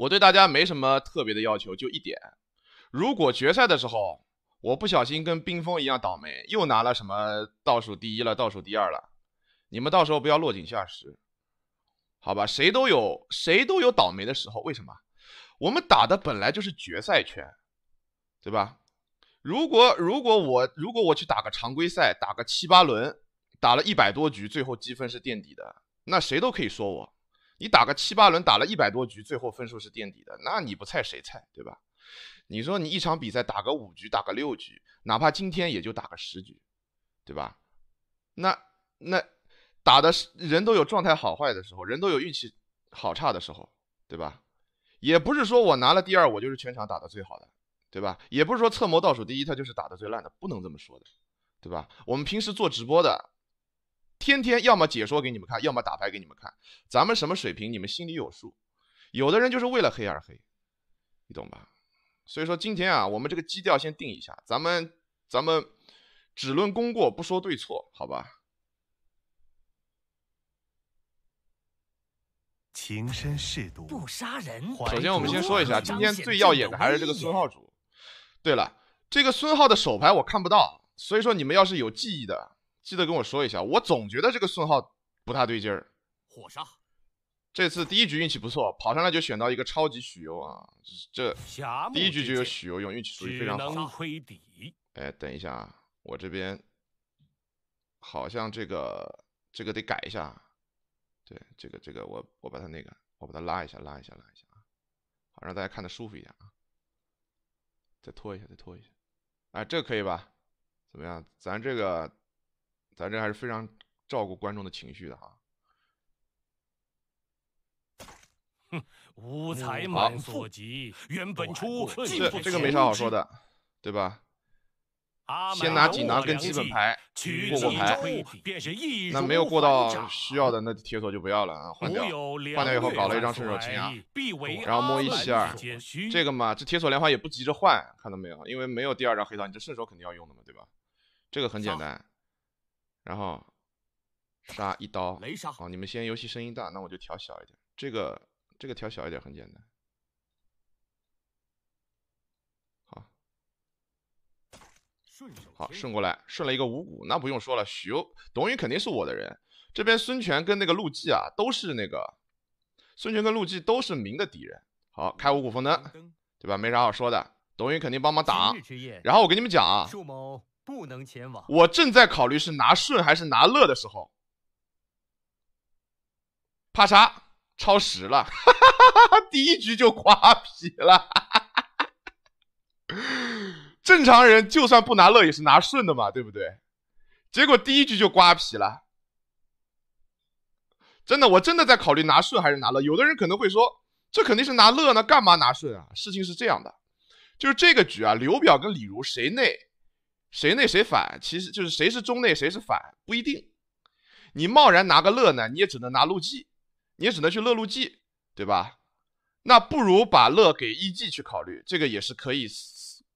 我对大家没什么特别的要求，就一点，如果决赛的时候我不小心跟冰封一样倒霉，又拿了什么倒数第一了、倒数第二了，你们到时候不要落井下石，好吧？谁都有谁都有倒霉的时候，为什么？我们打的本来就是决赛圈，对吧？如果如果我如果我去打个常规赛，打个七八轮，打了一百多局，最后积分是垫底的，那谁都可以说我。你打个七八轮，打了一百多局，最后分数是垫底的，那你不菜谁菜？对吧？你说你一场比赛打个五局，打个六局，哪怕今天也就打个十局，对吧？那那打的是人都有状态好坏的时候，人都有运气好差的时候，对吧？也不是说我拿了第二，我就是全场打的最好的，对吧？也不是说侧谋倒数第一，他就是打的最烂的，不能这么说的，对吧？我们平时做直播的。天天要么解说给你们看，要么打牌给你们看，咱们什么水平你们心里有数。有的人就是为了黑而黑，你懂吧？所以说今天啊，我们这个基调先定一下，咱们咱们只论功过，不说对错，好吧？情深似毒，不杀人。首先我们先说一下，今天最耀眼的还是这个孙浩主。对了，这个孙浩的手牌我看不到，所以说你们要是有记忆的。记得跟我说一下，我总觉得这个顺号不大对劲儿。火杀，这次第一局运气不错，跑上来就选到一个超级许攸啊！这第一局就有许攸用，运气属于非常好。哎，等一下啊，我这边好像这个这个得改一下。对，这个这个我我把它那个我把它拉一下拉一下拉一下啊，好让大家看的舒服一点啊。再拖一下，再拖一下。哎，这个可以吧？怎么样？咱这个。咱这还是非常照顾观众的情绪的哈。哼，无才忙所及，原本出这这个没啥好说的，对吧？先拿锦囊跟基本牌过过牌，那没有过到需要的，那铁索就不要了啊，换掉。换掉以后搞了一张顺手清啊，然后摸一七二，这个嘛，这铁索莲花也不急着换，看到没有？因为没有第二张黑桃，你这顺手肯定要用的嘛，对吧？这个很简单。然后，杀一刀。好，你们先游戏声音大，那我就调小一点。这个，这个调小一点很简单。好，顺手好顺过来，顺了一个五谷，那不用说了。许攸、董允肯定是我的人。这边孙权跟那个陆绩啊，都是那个孙权跟陆绩都是明的敌人。好，开五谷丰登，对吧？没啥好说的，董允肯定帮忙挡。然后我跟你们讲啊。不能前往。我正在考虑是拿顺还是拿乐的时候，啪嚓，超时了，第一局就瓜皮了。正常人就算不拿乐也是拿顺的嘛，对不对？结果第一局就瓜皮了。真的，我真的在考虑拿顺还是拿乐。有的人可能会说，这肯定是拿乐呢，干嘛拿顺啊？事情是这样的，就是这个局啊，刘表跟李儒谁内？谁内谁反，其实就是谁是中内谁是反，不一定。你贸然拿个乐呢，你也只能拿陆绩，你也只能去乐陆绩，对吧？那不如把乐给艺伎去考虑，这个也是可以，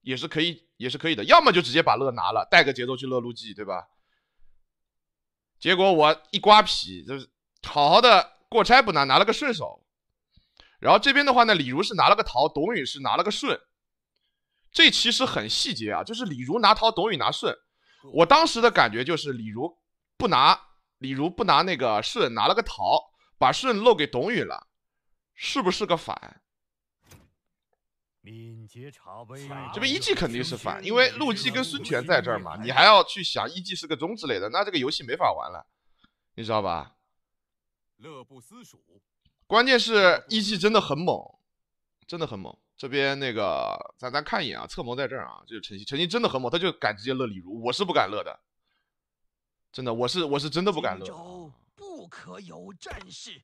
也是可以，也是可以的。要么就直接把乐拿了，带个节奏去乐陆绩，对吧？结果我一刮皮，就是好好的过拆不拿，拿了个顺手。然后这边的话呢，李儒是拿了个桃，董宇是拿了个顺。这其实很细节啊，就是李儒拿桃，董宇拿顺。我当时的感觉就是李儒不拿，李儒不拿那个顺，拿了个桃，把顺漏给董宇了，是不是个反？敏捷茶杯。这边一技肯定是反，因为陆绩跟孙权在这儿嘛，你还要去想一技是个中之类的，那这个游戏没法玩了，你知道吧？乐不思蜀。关键是，一技真的很猛，真的很猛。这边那个，咱咱看一眼啊，策谋在这儿啊，这是陈曦，陈曦真的很猛，他就敢直接乐李儒，我是不敢乐的，真的，我是我是真的不敢乐。不可有战事。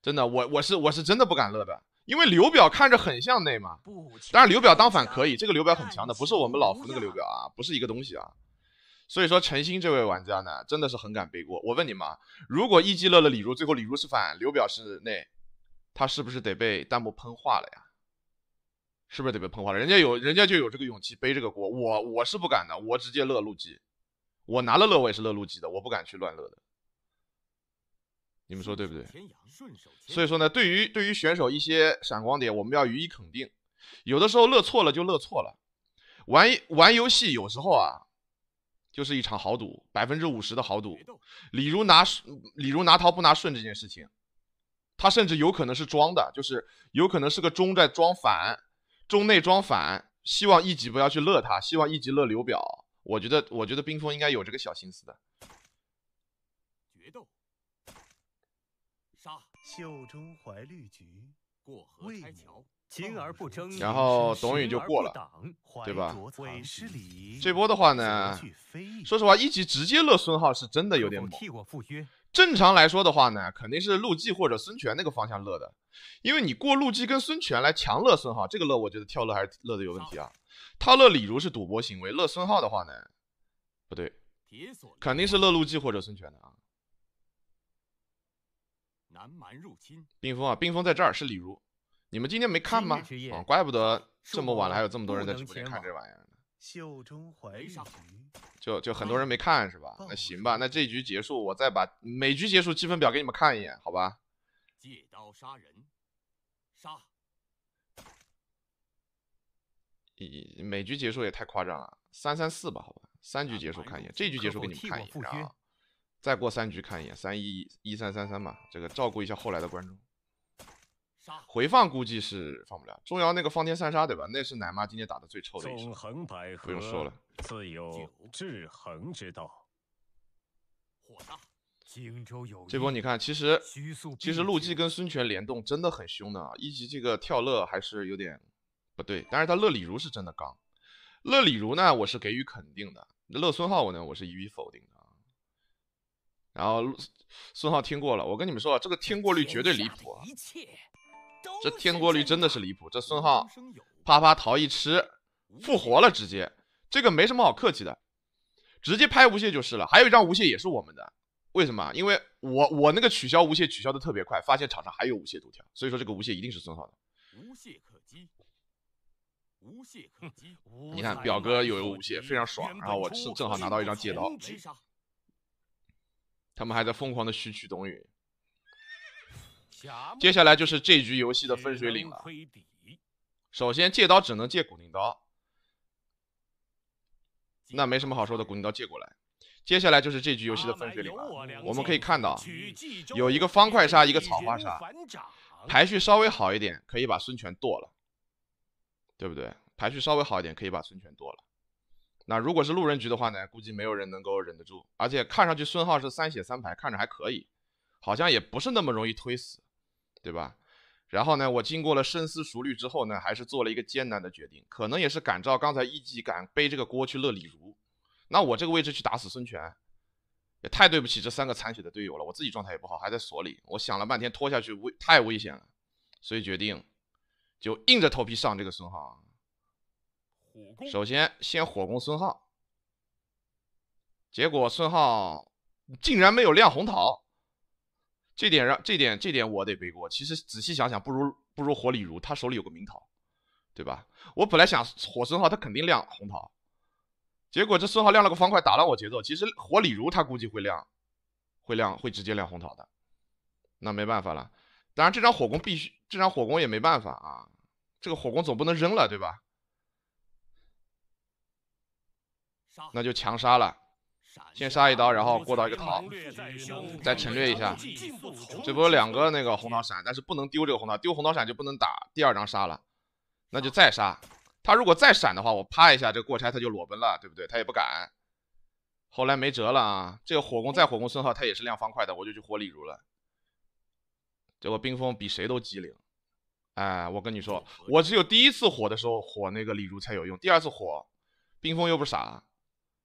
真的，我我是我是真的不敢乐的，因为刘表看着很像内嘛。但是刘表当反可以，这个刘表很强的，不是我们老夫那个刘表啊，不是一个东西啊。所以说，陈星这位玩家呢，真的是很敢背锅。我问你啊，如果一计乐了李儒，最后李儒是反，刘表是内。他是不是得被弹幕喷化了呀？是不是得被喷化了？人家有人家就有这个勇气背这个锅，我我是不敢的，我直接乐路基，我拿了乐我也是乐路基的，我不敢去乱乐的。你们说对不对？所以说呢，对于对于选手一些闪光点，我们要予以肯定。有的时候乐错了就乐错了，玩玩游戏有时候啊，就是一场豪赌，百分之五十的豪赌。李如拿李如拿桃不拿顺这件事情。他甚至有可能是装的，就是有可能是个中在装反，中内装反。希望一级不要去乐他，希望一级乐刘表。我觉得，我觉得冰封应该有这个小心思的。决斗，杀。袖中怀绿菊，过河拆桥。然后董宇就过了，对吧？这波的话呢，说实话，一级直接乐孙浩是真的有点猛。正常来说的话呢，肯定是陆绩或者孙权那个方向乐的，因为你过陆绩跟孙权来强乐孙浩，这个乐我觉得跳乐还是乐的有问题啊。他乐李儒是赌博行为，乐孙浩的话呢，不对，肯定是乐陆绩或者孙权的啊。南蛮入侵，冰封啊，冰封在这儿是李儒，你们今天没看吗？啊，怪不得这么晚了还有这么多人在直播间看这玩意儿。呢。袖中怀上就就很多人没看是吧？那行吧，那这局结束，我再把每局结束积分表给你们看一眼，好吧？借刀杀人，杀一，每局结束也太夸张了，三三四吧，好吧？三局结束看一眼，这局结束给你们看一眼，啊，再过三局看一眼，三一一三三三吧，这个照顾一下后来的观众。回放估计是放不了。钟瑶那个方天三杀，对吧？那是奶妈今天打的最臭的一手，不用说了。自有制衡之道，大。荆州有。这波你看，其实其实陆绩跟孙权联动真的很凶的啊！一级这个跳乐还是有点不对，但是他乐李儒是真的刚。乐李儒呢，我是给予肯定的。乐孙浩我呢，我是予以否定的啊。然后孙浩听过了，我跟你们说，啊，这个听过率绝对离谱啊！这天锅驴真的是离谱！这孙浩啪啪桃一吃复活了，直接这个没什么好客气的，直接拍无懈就是了。还有一张无懈也是我们的，为什么？因为我我那个取消无懈取消的特别快，发现场上还有无懈读条，所以说这个无懈一定是孙浩的。无懈可击，无懈可击。你看表哥有无懈，非常爽。然后我正正好拿到一张借刀。他们还在疯狂的虚取董允。接下来就是这局游戏的分水岭了。首先借刀只能借古灵刀，那没什么好说的，古灵刀借过来。接下来就是这局游戏的分水岭了。我们可以看到有一个方块杀，一个草花杀，排序稍微好一点可以把孙权剁了，对不对？排序稍微好一点可以把孙权剁了。那如果是路人局的话呢，估计没有人能够忍得住，而且看上去孙浩是三血三排，看着还可以，好像也不是那么容易推死。对吧？然后呢，我经过了深思熟虑之后呢，还是做了一个艰难的决定，可能也是感召刚才一级敢背这个锅去乐李儒，那我这个位置去打死孙权，也太对不起这三个残血的队友了，我自己状态也不好，还在所里，我想了半天拖下去危太危险了，所以决定就硬着头皮上这个孙浩。首先先火攻孙浩，结果孙浩竟然没有亮红桃。这点让这点这点我得背锅。其实仔细想想，不如不如火李如他手里有个明桃，对吧？我本来想火孙浩他肯定亮红桃，结果这孙浩亮了个方块，打乱我节奏。其实火李如他估计会亮，会亮会直接亮红桃的。那没办法了，当然这张火攻必须这张火攻也没办法啊，这个火攻总不能扔了，对吧？那就强杀了。先杀一刀，然后过到一个桃，再沉略一下。这不两个那个红桃闪，但是不能丢这个红桃，丢红桃闪就不能打第二张杀了，那就再杀。他如果再闪的话，我啪一下这个过拆他就裸奔了，对不对？他也不敢。后来没辙了啊，这个火攻再火攻孙浩，他也是亮方块的，我就去火李儒了。结果冰封比谁都机灵，哎，我跟你说，我只有第一次火的时候火那个李儒才有用，第二次火冰封又不傻。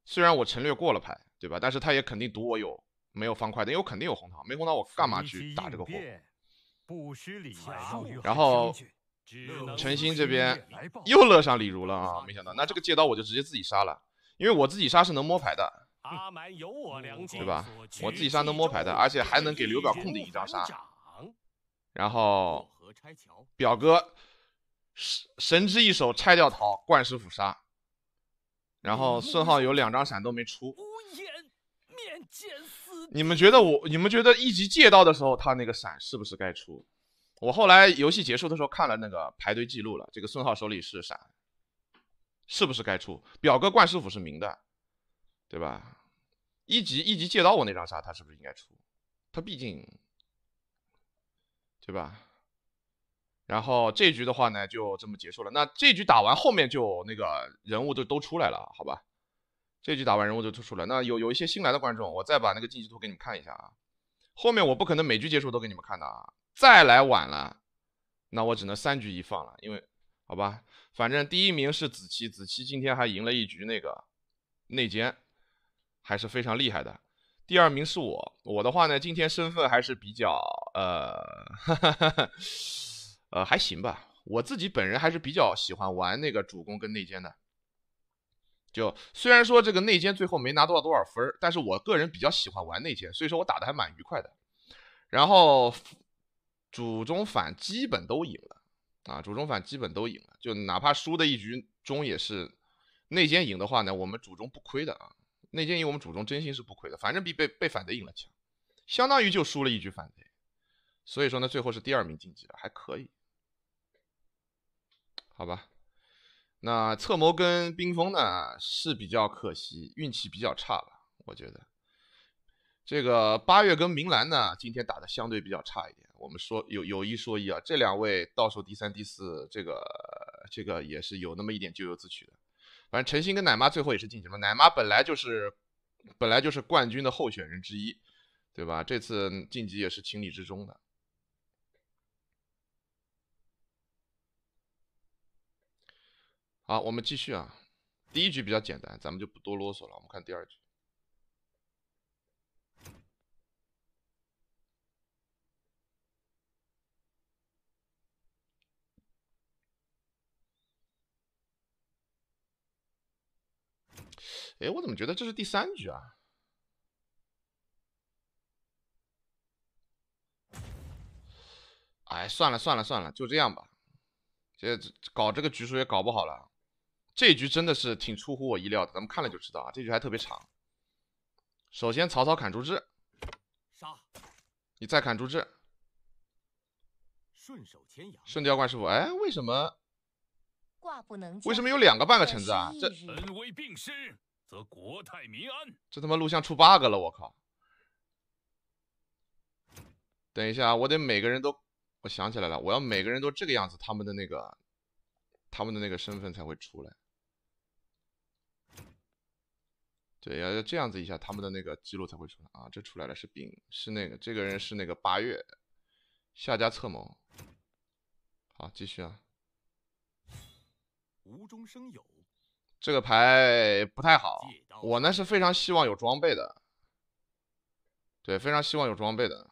虽然我陈略过了牌，对吧？但是他也肯定赌我有没有方块的，因为我肯定有红桃，没红桃我干嘛去打这个货？然后 陈鑫这边又乐上李儒了啊！没想到，那这个借刀我就直接自己杀了，因为我自己杀是能摸牌的，对吧？我自己杀能摸牌的，而且还能给刘表控的一张杀。然后表哥神神之一手拆掉桃，灌师傅杀。然后孙浩有两张闪都没出。面见死。你们觉得我，你们觉得一级借刀的时候他那个闪是不是该出？我后来游戏结束的时候看了那个排队记录了，这个孙浩手里是闪，是不是该出？表哥冠师傅是明的，对吧？一级一级借刀，我那张杀他是不是应该出？他毕竟，对吧？然后这局的话呢，就这么结束了。那这局打完，后面就那个人物就都出来了，好吧？这局打完，人物就都出来。那有有一些新来的观众，我再把那个晋级图给你们看一下啊。后面我不可能每局结束都给你们看的啊，再来晚了，那我只能三局一放了，因为好吧，反正第一名是子期，子期今天还赢了一局，那个内奸还是非常厉害的。第二名是我，我的话呢，今天身份还是比较呃。哈哈哈哈。呃，还行吧。我自己本人还是比较喜欢玩那个主攻跟内奸的。就虽然说这个内奸最后没拿多少多少分但是我个人比较喜欢玩内奸，所以说我打的还蛮愉快的。然后主中反基本都赢了啊，主中反基本都赢了。就哪怕输的一局中也是内奸赢的话呢，我们主中不亏的啊。内奸赢我们主中真心是不亏的，反正比被被反贼赢了强，相当于就输了一局反贼，所以说呢，最后是第二名晋级了，还可以。好吧，那策谋跟冰封呢是比较可惜，运气比较差吧？我觉得这个八月跟明兰呢，今天打的相对比较差一点。我们说有有一说一啊，这两位倒数第三、第四，这个这个也是有那么一点咎由自取的。反正陈星跟奶妈最后也是晋级了，奶妈本来就是本来就是冠军的候选人之一，对吧？这次晋级也是情理之中的。好，我们继续啊。第一局比较简单，咱们就不多啰嗦了。我们看第二局。哎，我怎么觉得这是第三局啊？哎，算了算了算了，就这样吧。这搞这个局数也搞不好了。这局真的是挺出乎我意料的，咱们看了就知道啊。这局还特别长。首先，曹操砍朱志，杀！你再砍朱志。顺手牵羊。顺调怪师傅，哎，为什么？挂不能。为什么有两个半个橙子啊？这恩威并施，则国泰民安。这他妈录像出 bug 了，我靠！等一下，我得每个人都……我想起来了，我要每个人都这个样子，他们的那个，他们的那个身份才会出来。对，要要这样子一下，他们的那个记录才会出来啊。这出来了，是丙，是那个这个人是那个八月，下家策谋。好，继续啊。无中生有。这个牌不太好。我呢是非常希望有装备的。对，非常希望有装备的。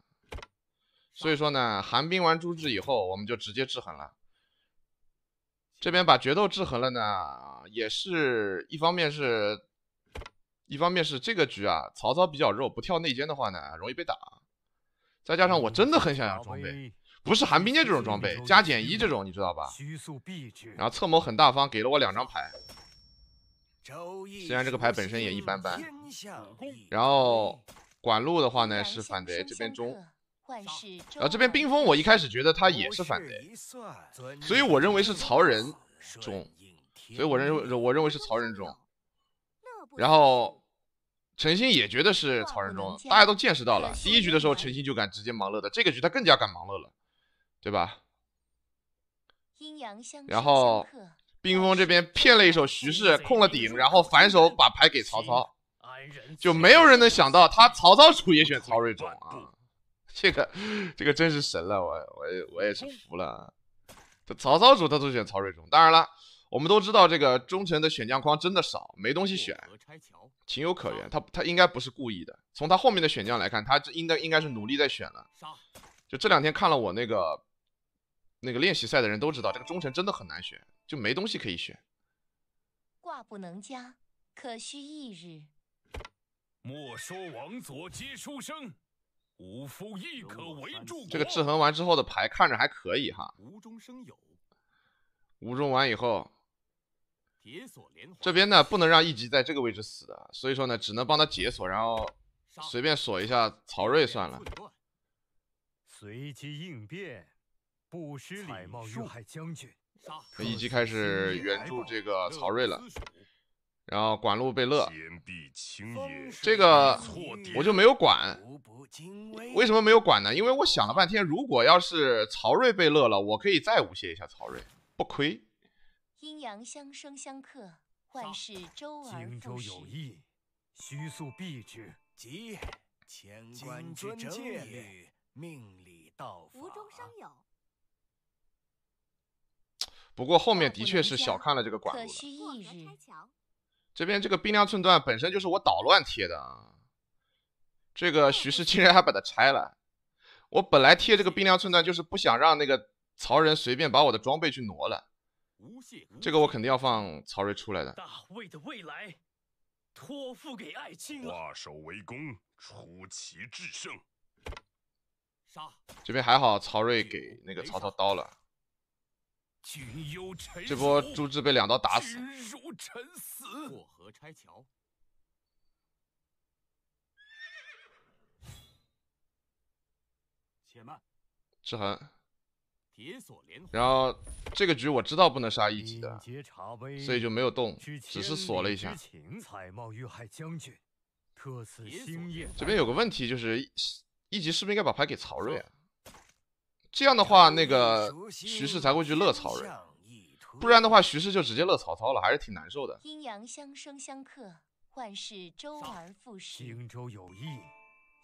所以说呢，寒冰完朱志以后，我们就直接制衡了。这边把决斗制衡了呢，也是一方面是。一方面是这个局啊，曹操比较肉，不跳内奸的话呢，容易被打。再加上我真的很想要装备，不是寒冰剑这种装备，加减一这种，你知道吧？然后策谋很大方，给了我两张牌。虽然这个牌本身也一般般。然后管路的话呢，是反贼这边中。然后这边冰封，我一开始觉得他也是反贼，所以我认为是曹仁中，所以我认为我认为是曹仁中。然后。陈星也觉得是曹仁忠，大家都见识到了。第一局的时候，陈星就敢直接盲乐的，这个局他更加敢盲乐了，对吧？阴阳相然后冰封这边骗了一手徐氏，控了顶，然后反手把牌给曹操，就没有人能想到他曹操主也选曹睿宗啊！这个这个真是神了，我我我也是服了。这曹操主他都选曹睿宗，当然了，我们都知道这个忠臣的选将框真的少，没东西选。情有可原，他他应该不是故意的。从他后面的选将来看，他这应该应该是努力在选了。就这两天看了我那个那个练习赛的人都知道，这个忠臣真的很难选，就没东西可以选。挂不能加，可需一日。莫说王佐皆书生，武夫亦可为助。这个制衡完之后的牌看着还可以哈。无中生有，无中完以后。铁锁连环，这边呢不能让一级在这个位置死，的，所以说呢，只能帮他解锁，然后随便锁一下曹睿算了。随机应变，不失礼貌，束海将军。一级开始援助这个曹睿了，然后管路被乐。这个我就没有管，为什么没有管呢？因为我想了半天，如果要是曹睿被乐了，我可以再武协一下曹睿，不亏。阴阳相生相克，万事周而复始。荆州有义，须肃必之。急！千官之正也，命里道法。不过后面的确是小看了这个管路。可惜这边这个冰凉寸断本身就是我捣乱贴的啊！这个徐氏竟然还把它拆了。我本来贴这个冰凉寸断就是不想让那个曹仁随便把我的装备去挪了。这个我肯定要放曹睿出来的。大卫的未来托付给爱卿。化守为攻，出奇制胜。杀！这边还好，曹睿给那个曹操刀了。君臣这波朱志被两刀打死。君如臣死。过河拆桥。且慢，志寒。然后这个局我知道不能杀一级的，所以就没有动，只是锁了一下。这边有个问题就是，一级是不是应该把牌给曹睿啊？这样的话，那个徐氏才会去乐曹睿，不然的话，徐氏就直接乐曹操了，还是挺难受的。阴阳相生相克，万事周而复始。荆州有意，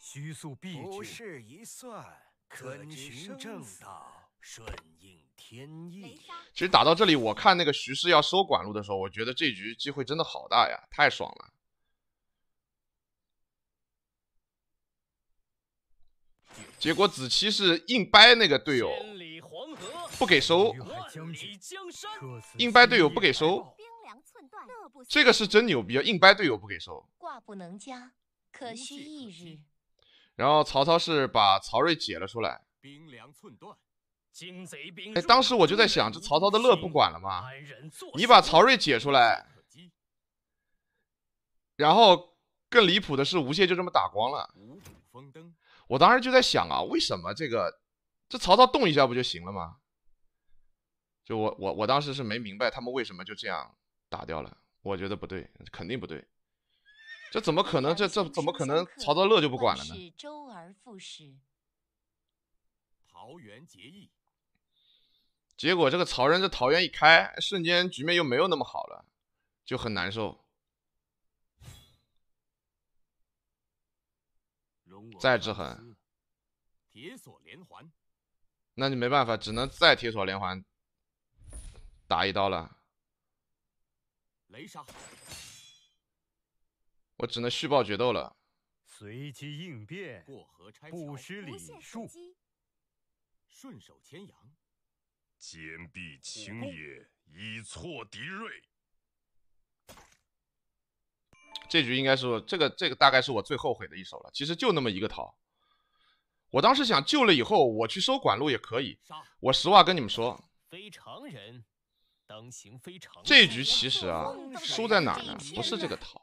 徐肃必去。谋事一算，可寻正道。顺应天意。其实打到这里，我看那个徐氏要收管路的时候，我觉得这局机会真的好大呀，太爽了。结果子期是硬掰那个队友，不给收。硬掰队友不给收。这个是真牛逼啊！硬掰队友不给收。然后曹操是把曹睿解了出来。哎，当时我就在想，这曹操的乐不管了吗？你把曹睿解出来，然后更离谱的是，吴邪就这么打光了。我当时就在想啊，为什么这个，这曹操动一下不就行了吗？就我我我当时是没明白他们为什么就这样打掉了，我觉得不对，肯定不对，这怎么可能？这这怎么可能？曹操乐就不管了呢？周而复始，桃园结义。结果这个曹仁这桃园一开，瞬间局面又没有那么好了，就很难受。再制衡，那就没办法，只能再铁索连环打一刀了。雷杀，我只能续报决斗了。随机应变，过河拆桥，不失礼数，顺手牵羊。坚壁清野，以挫敌锐。这局应该是这个，这个大概是我最后悔的一手了。其实就那么一个桃，我当时想救了以后，我去收管路也可以。我实话跟你们说，非常人当行非常。这局其实啊，输在哪儿呢？不是这个桃，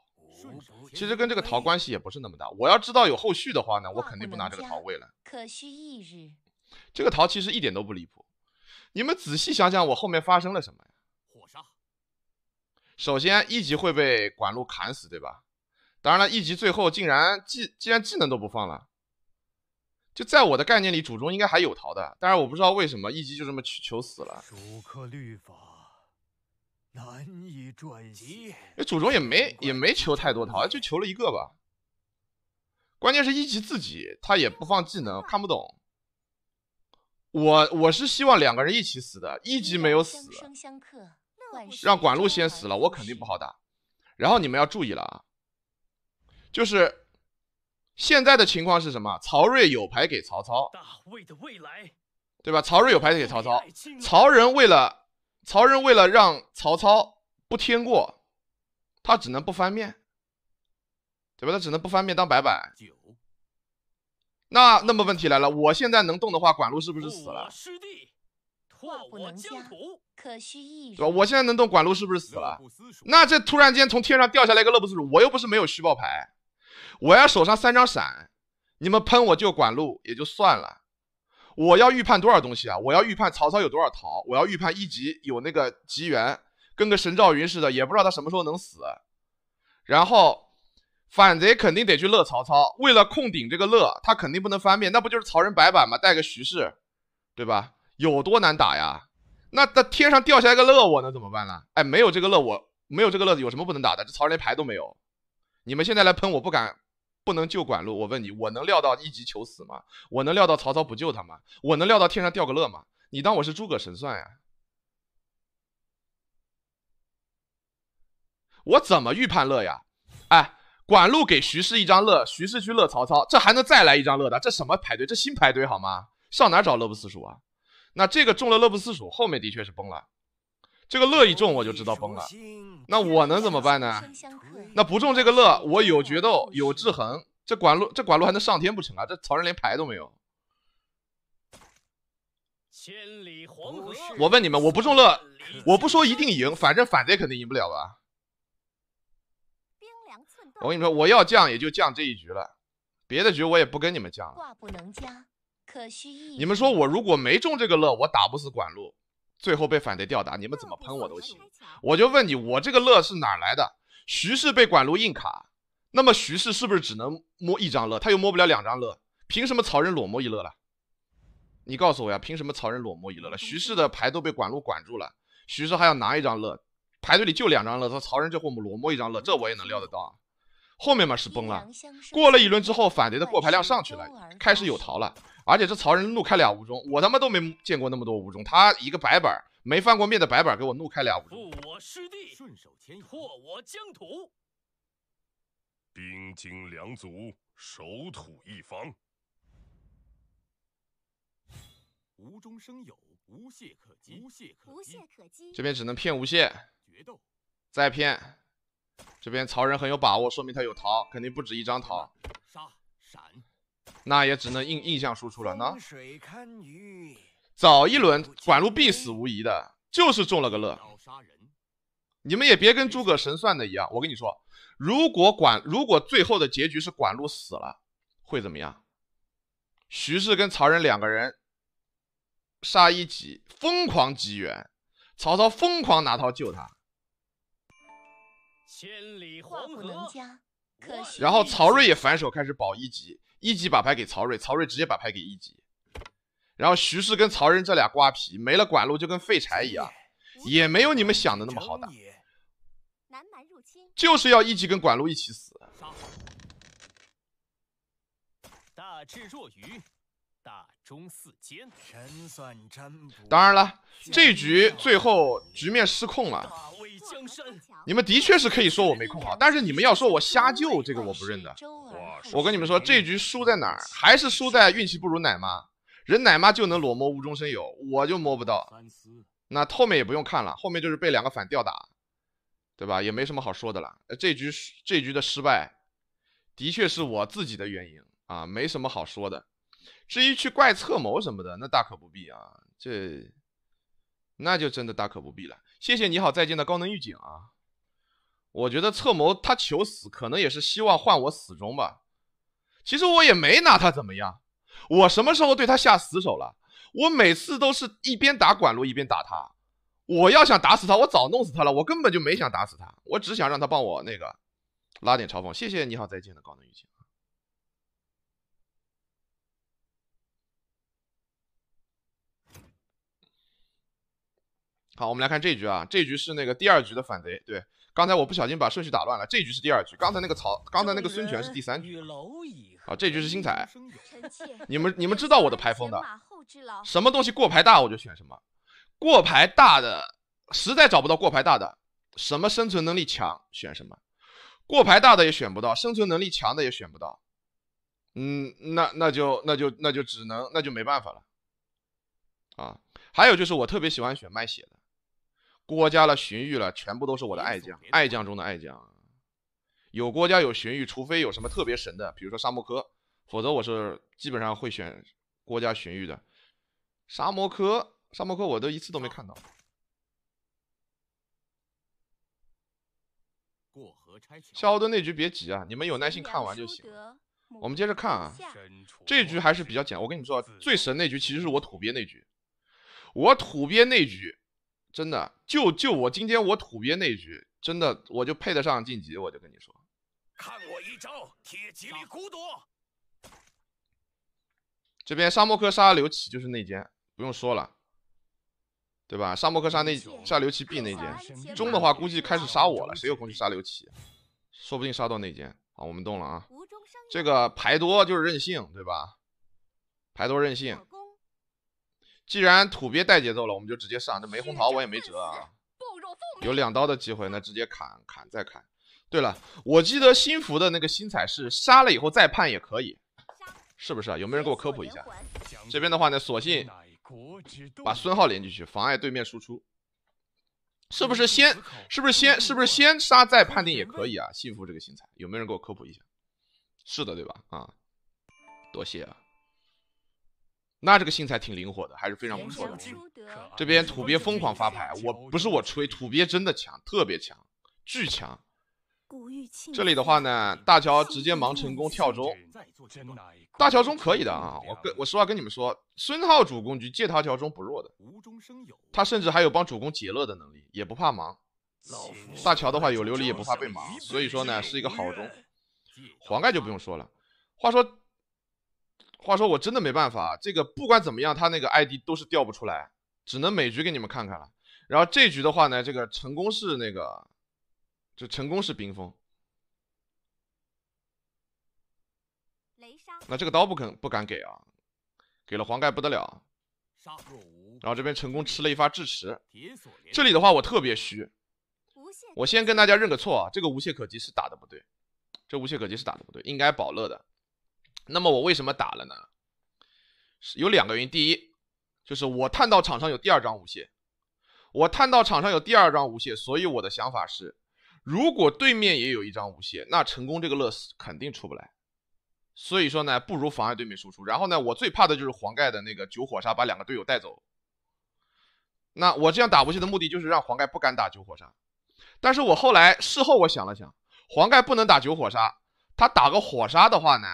其实跟这个桃关系也不是那么大。我要知道有后续的话呢，我肯定不拿这个桃位了。可需一日，这个桃其实一点都不离谱。你们仔细想想，我后面发生了什么呀？火杀。首先一级会被管路砍死，对吧？当然了，一级最后竟然技竟然技能都不放了。就在我的概念里，主中应该还有逃的，但是我不知道为什么一级就这么求求死了。主客律法难以转机。哎，主中也没也没求太多逃，就求了一个吧。关键是，一级自己他也不放技能，看不懂。我我是希望两个人一起死的，一级没有死，让管路先死了，我肯定不好打。然后你们要注意了啊，就是现在的情况是什么？曹睿有牌给曹操，对吧？曹睿有牌给曹操，曹仁为了曹仁为了让曹操不天过，他只能不翻面，对吧？他只能不翻面当白板。那那么问题来了，我现在能动的话，管路是不是死了？我现在能动，管路是不是死了？那这突然间从天上掉下来一个乐不思蜀，我又不是没有虚报牌，我要手上三张闪，你们喷我就管路也就算了，我要预判多少东西啊？我要预判曹操有多少桃？我要预判一级有那个吉元，跟个神赵云似的，也不知道他什么时候能死，然后。反贼肯定得去乐曹操，为了控顶这个乐，他肯定不能翻面，那不就是曹仁白板吗？带个徐氏，对吧？有多难打呀？那他天上掉下来个乐，我能怎么办呢？哎，没有这个乐，我没有这个乐，有什么不能打的？这曹仁连牌都没有，你们现在来喷，我不敢，不能救管路。我问你，我能料到一级求死吗？我能料到曹操不救他吗？我能料到天上掉个乐吗？你当我是诸葛神算呀？我怎么预判乐呀？管路给徐氏一张乐，徐氏去乐曹操，这还能再来一张乐的？这什么排队？这新排队好吗？上哪找乐不思蜀啊？那这个中了乐不思蜀，后面的确是崩了。这个乐一中，我就知道崩了。那我能怎么办呢？那不中这个乐，我有决斗，有制衡。这管路，这管路还能上天不成啊？这曹仁连牌都没有。千里黄河。我问你们，我不中乐，我不说一定赢，反正反贼肯定赢不了吧？我跟你说，我要降也就降这一局了，别的局我也不跟你们降了。不能加，可需你们说，我如果没中这个乐，我打不死管路，最后被反贼吊打，你们怎么喷我都行。我就问你，我这个乐是哪来的？徐氏被管路硬卡，那么徐氏是不是只能摸一张乐？他又摸不了两张乐，凭什么曹仁裸摸一乐了？你告诉我呀，凭什么曹仁裸摸一乐了？徐氏的牌都被管路管住了，徐氏还要拿一张乐，牌堆里就两张乐，他曹仁这货裸摸一张乐，这我也能料得到。后面嘛是崩了，过了一轮之后，反贼的过牌量上去了，开始有逃了，而且这曹仁怒开俩无中，我他妈都没见过那么多无中，他一个白板没翻过面的白板给我怒开俩无中。破我疆土，兵精粮足，守土一方。无中生有，无懈可击。无懈可击。这边只能骗无懈，再骗。这边曹仁很有把握，说明他有桃，肯定不止一张桃。杀闪，那也只能印印象输出了呢。早一轮管路必死无疑的，就是中了个乐。你们也别跟诸葛神算的一样，我跟你说，如果管如果最后的结局是管路死了，会怎么样？徐氏跟曹仁两个人杀一起，疯狂集援，曹操疯狂拿刀救他。然后曹睿也反手开始保一级，一级把牌给曹睿，曹睿直接把牌给一级。然后徐氏跟曹仁这俩瓜皮没了管路就跟废柴一样，也没有你们想的那么好打，就是要一级跟管路一起死。大智若愚，大。中四当然了，这局最后局面失控了。你们的确是可以说我没控好，但是你们要说我瞎救这个我不认的。我跟你们说，这局输在哪儿，还是输在运气不如奶妈。人奶妈就能裸摸无中生有，我就摸不到。那后面也不用看了，后面就是被两个反吊打，对吧？也没什么好说的了。这局这局的失败，的确是我自己的原因啊，没什么好说的。至于去怪策谋什么的，那大可不必啊，这那就真的大可不必了。谢谢你好再见的高能预警啊，我觉得策谋他求死，可能也是希望换我死忠吧。其实我也没拿他怎么样，我什么时候对他下死手了？我每次都是一边打管路一边打他，我要想打死他，我早弄死他了，我根本就没想打死他，我只想让他帮我那个拉点嘲讽。谢谢你好再见的高能预警。我们来看这局啊，这局是那个第二局的反贼。对，刚才我不小心把顺序打乱了。这一局是第二局，刚才那个曹，刚才那个孙权是第三局。啊，这局是星彩。你们你们知道我的牌风的？什么东西过牌大我就选什么，过牌大的实在找不到过牌大的，什么生存能力强选什么，过牌大的也选不到，生存能力强的也选不到。嗯，那那就那就那就只能那就没办法了。啊，还有就是我特别喜欢选卖血的。郭嘉了，荀彧了，全部都是我的爱将，爱将中的爱将。有郭嘉，有荀彧，除非有什么特别神的，比如说沙摩柯，否则我是基本上会选郭嘉、荀彧的。沙摩柯，沙摩柯，我都一次都没看到。过河拆桥。夏侯惇那局别急啊，你们有耐心看完就行。我们接着看啊，这局还是比较简单。我跟你们说，最神那局其实是我土鳖那局，我土鳖那局。真的，就就我今天我土鳖那局，真的我就配得上晋级，我就跟你说。看我一招铁骑藜孤独。这边沙漠克杀刘琦就是内奸，不用说了，对吧？沙漠克杀内，杀刘琦必内奸。中的话，估计开始杀我了，谁有空去杀刘琦？说不定杀到内奸。好，我们动了啊，这个牌多就是任性，对吧？牌多任性。既然土鳖带节奏了，我们就直接上。这没红桃我也没辙啊，有两刀的机会，那直接砍砍再砍。对了，我记得新服的那个新彩是杀了以后再判也可以，是不是？啊？有没有人给我科普一下？这边的话呢，索性把孙浩连进去，妨碍对面输出，是不是先？是不是先？是不是先杀再判定也可以啊？新服这个新彩，有没有人给我科普一下？是的，对吧？啊，多谢啊。那这个心态挺灵活的，还是非常不错的。这边土鳖疯狂发牌，我不是我吹，土鳖真的强，特别强，巨强。这里的话呢，大乔直接盲成功跳中，大乔中可以的啊。我跟，我实话跟你们说，孙浩主攻局借他条中不弱的，他甚至还有帮主公解乐的能力，也不怕盲。大乔的话有琉璃也不怕被盲，所以说呢是一个好中。黄盖就不用说了，话说。话说我真的没办法，这个不管怎么样，他那个 ID 都是调不出来，只能每局给你们看看了。然后这局的话呢，这个成功是那个，这成功是冰封。那这个刀不肯不敢给啊，给了黄盖不得了。然后这边成功吃了一发智齿。这里的话我特别虚，我先跟大家认个错啊，这个无懈可击是打的不对，这无懈可击是打的不对，应该保乐的。那么我为什么打了呢？是有两个原因。第一，就是我探到场上有第二张无懈，我探到场上有第二张无懈，所以我的想法是，如果对面也有一张无懈，那成功这个乐死肯定出不来。所以说呢，不如妨碍对面输出。然后呢，我最怕的就是黄盖的那个九火杀，把两个队友带走。那我这样打无限的目的就是让黄盖不敢打九火杀。但是我后来事后我想了想，黄盖不能打九火杀，他打个火杀的话呢？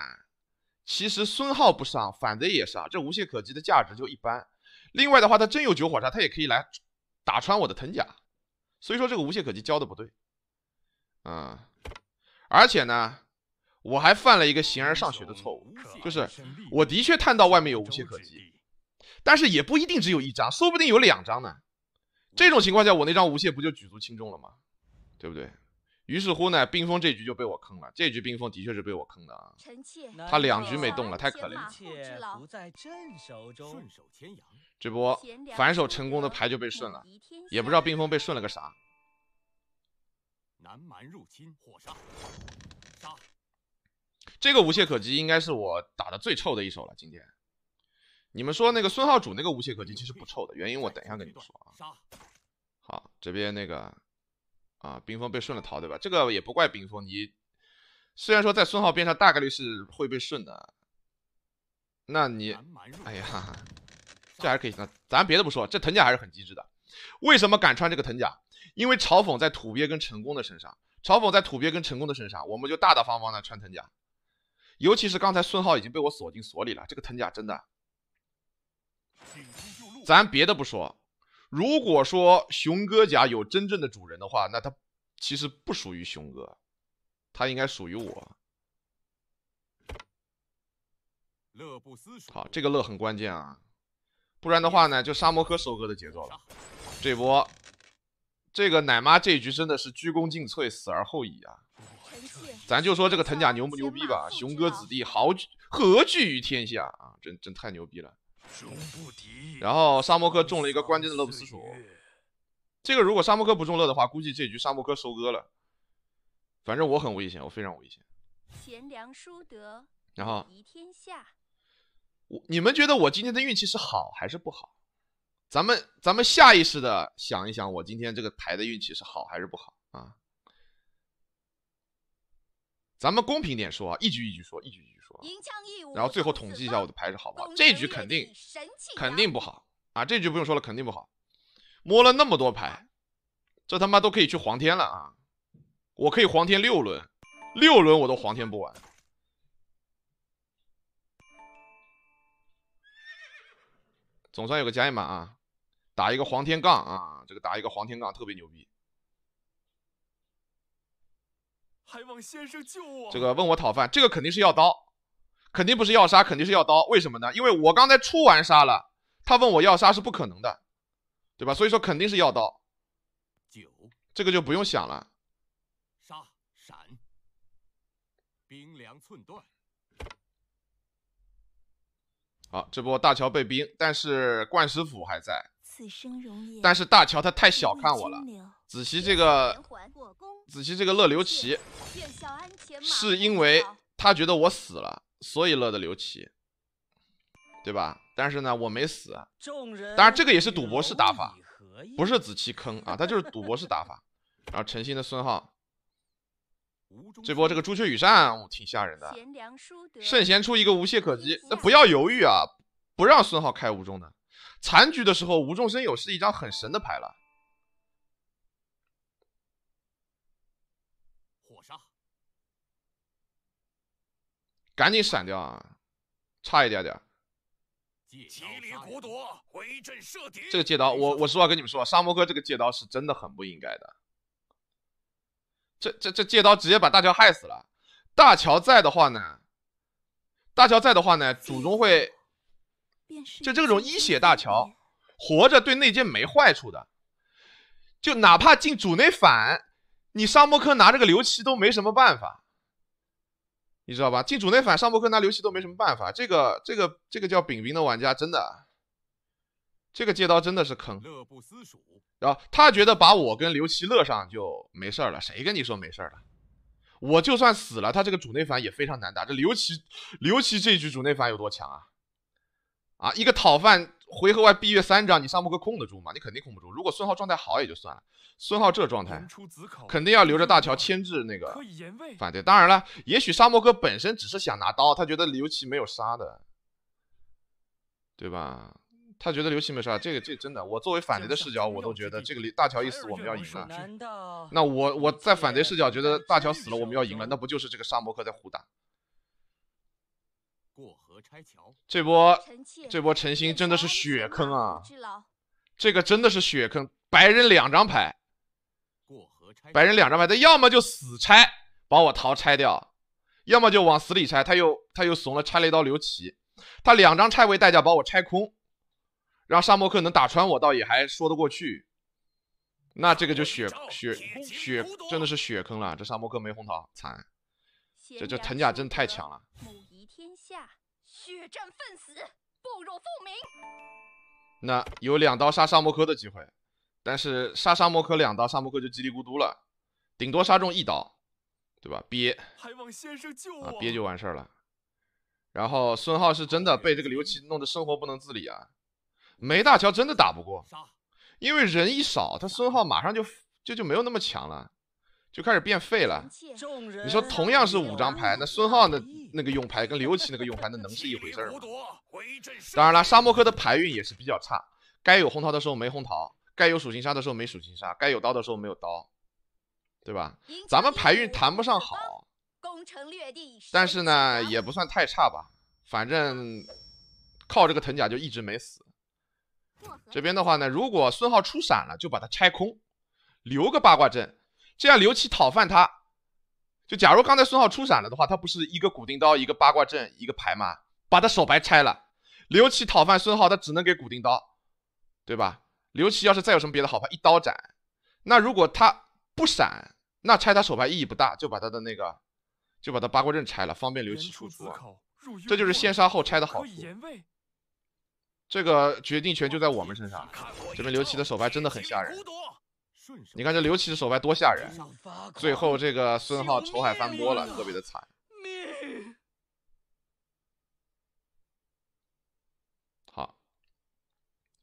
其实孙浩不上，反贼也是啊，这无懈可击的价值就一般。另外的话，他真有九火杀，他也可以来打穿我的藤甲。所以说这个无懈可击教的不对，嗯，而且呢，我还犯了一个形而上学的错误，就是我的确探到外面有无懈可击，但是也不一定只有一张，说不定有两张呢。这种情况下，我那张无懈不就举足轻重了吗？对不对？于是乎呢，冰封这局就被我坑了。这局冰封的确是被我坑的。啊！他两局没动了，太可怜。了。不在朕手中，顺手牵羊。这波反手成功的牌就被顺了，也不知道冰封被顺了个啥。南蛮入侵，火上。杀。这个无懈可击应该是我打的最臭的一手了，今天。你们说那个孙浩主那个无懈可击其实不臭的原因，我等一下跟你们说啊。好，这边那个。啊，冰封被顺了逃，对吧？这个也不怪冰封，你虽然说在孙浩边上，大概率是会被顺的。那你，哎呀，这还是可以的。咱别的不说，这藤甲还是很机智的。为什么敢穿这个藤甲？因为嘲讽在土鳖跟成功的身上，嘲讽在土鳖跟成功的身上，我们就大大方方的穿藤甲。尤其是刚才孙浩已经被我锁进锁里了，这个藤甲真的，咱别的不说。如果说熊哥甲有真正的主人的话，那他其实不属于熊哥，他应该属于我。乐不思蜀。好，这个乐很关键啊，不然的话呢，就沙摩科收割的节奏了。这波，这个奶妈这局真的是鞠躬尽瘁，死而后已啊。咱就说这个藤甲牛不牛逼吧，熊哥子弟，好何惧于天下啊，真真太牛逼了。然后沙漠哥中了一个关键的乐不思蜀，这个如果沙漠哥不中乐的话，估计这局沙漠哥收割了。反正我很危险，我非常危险。贤良淑德，然移天下。我，你们觉得我今天的运气是好还是不好？咱们，咱们下意识的想一想，我今天这个牌的运气是好还是不好啊？咱们公平点说啊，一局一局说，一局一局。然后最后统计一下我的牌是好不好？这局肯定，肯定不好啊！这局不用说了，肯定不好。摸了那么多牌，这他妈都可以去黄天了啊！我可以黄天六轮，六轮我都黄天不完。总算有个加一们啊！打一个黄天杠啊！这个打一个黄天杠特别牛逼。还望先生救我。这个问我讨饭，这个肯定是要刀。肯定不是要杀，肯定是要刀。为什么呢？因为我刚才出完杀了，他问我要杀是不可能的，对吧？所以说肯定是要刀。九，这个就不用想了。杀闪，冰凉寸断。好，这波大乔被冰，但是冠师傅还在。但是大乔他太小看我了。子熙这个子熙这个乐流奇，是因为他觉得我死了。所以乐的刘琦，对吧？但是呢，我没死。当然，这个也是赌博式打法，不是子期坑啊，他就是赌博式打法。然后陈心的孙浩，这波这个朱雀羽扇挺吓人的。圣贤出一个无懈可击，那不要犹豫啊，不让孙浩开无中的。残局的时候，无中生有是一张很神的牌了。赶紧闪掉啊！差一点点。朵回射这个借刀，我，我实话跟你们说，沙漠哥这个借刀是真的很不应该的。这、这、这借刀直接把大乔害死了。大乔在的话呢，大乔在的话呢，祖宗会，就这种一血大乔，活着对内奸没坏处的。就哪怕进主内反，你沙漠哥拿这个刘七都没什么办法。你知道吧？进主内反上波克拿刘奇都没什么办法。这个这个这个叫饼饼的玩家真的，这个借刀真的是坑。乐不思蜀，然后他觉得把我跟刘奇乐上就没事了。谁跟你说没事了？我就算死了，他这个主内反也非常难打。这刘奇刘奇这局主内反有多强啊？啊，一个讨饭。回合外闭月三张，你沙漠哥控得住吗？你肯定控不住。如果孙浩状态好也就算了，孙浩这状态，肯定要留着大乔牵制那个反贼。当然了，也许沙漠哥本身只是想拿刀，他觉得刘琦没有杀的，对吧？他觉得刘琦没杀，这个这真的，我作为反贼的视角，我都觉得这个大乔一死，我们要赢了。那我我在反贼视角觉得大乔死了，我们要赢了，那不就是这个沙漠哥在胡打？拆桥，这波这波诚心真的是血坑啊！这个真的是血坑，白人两张牌，白人两张牌，他要么就死拆把我桃拆掉，要么就往死里拆。他又他又怂了，拆了一刀刘琦，他两张拆为代价把我拆空，让沙漠克能打穿我，倒也还说得过去。那这个就血血血真的是血坑了，这沙漠克没红桃惨，这这藤甲真的太强了。血战奋死，不辱父名。那有两刀杀沙摩科的机会，但是杀沙摩科两刀沙摩科就叽里咕嘟了，顶多杀中一刀，对吧？憋，还望先生救我。憋就完事儿了。然后孙浩是真的被这个刘琦弄得生活不能自理啊。梅大乔真的打不过，因为人一少，他孙浩马上就就就没有那么强了。就开始变废了。你说同样是五张牌，那孙浩那那个用牌跟刘琦那个用牌，那能是一回事吗？当然了，沙漠克的牌运也是比较差，该有红桃的时候没红桃，该有属性杀的时候没属性杀，该有刀的时候没有刀，对吧？咱们牌运谈不上好，但是呢，也不算太差吧。反正靠这个藤甲就一直没死。这边的话呢，如果孙浩出闪了，就把它拆空，留个八卦阵。这样刘琦讨饭，他就假如刚才孙浩出闪了的话，他不是一个古钉刀，一个八卦阵，一个牌吗？把他手牌拆了。刘琦讨饭，孙浩他只能给古钉刀，对吧？刘琦要是再有什么别的好牌，一刀斩。那如果他不闪，那拆他手牌意义不大，就把他的那个，就把他八卦阵拆了，方便刘琦出图。这就是先杀后拆的好这个决定权就在我们身上。这边刘琦的手牌真的很吓人。你看这刘琦的手牌多吓人，最后这个孙浩仇海翻波了，特别的惨。好，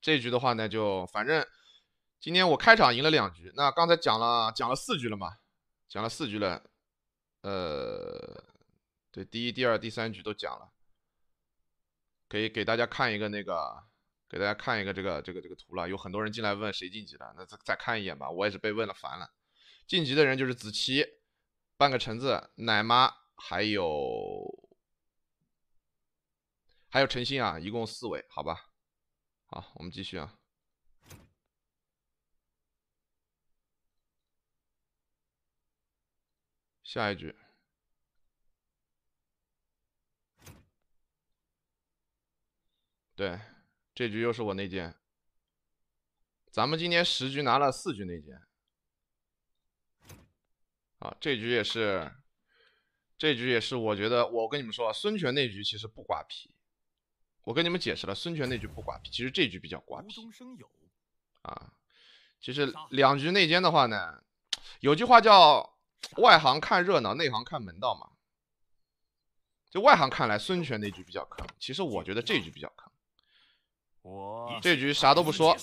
这局的话呢，就反正今天我开场赢了两局，那刚才讲了讲了四局了嘛，讲了四局了，呃，对，第一、第二、第三局都讲了，可以给大家看一个那个。给大家看一个这个这个这个图了，有很多人进来问谁晋级了，那再再看一眼吧，我也是被问了烦了。晋级的人就是子期、半个橙子、奶妈，还有还有陈星啊，一共四位，好吧？好，我们继续啊，下一局。对。这局又是我内奸。咱们今天十局拿了四局内奸，啊，这局也是，这局也是。我觉得，我跟你们说，孙权那局其实不刮皮。我跟你们解释了，孙权那局不刮皮，其实这局比较刮皮。啊，其实两局内奸的话呢，有句话叫“外行看热闹，内行看门道”嘛。就外行看来，孙权那局比较坑，其实我觉得这局比较坑。这局啥都不说，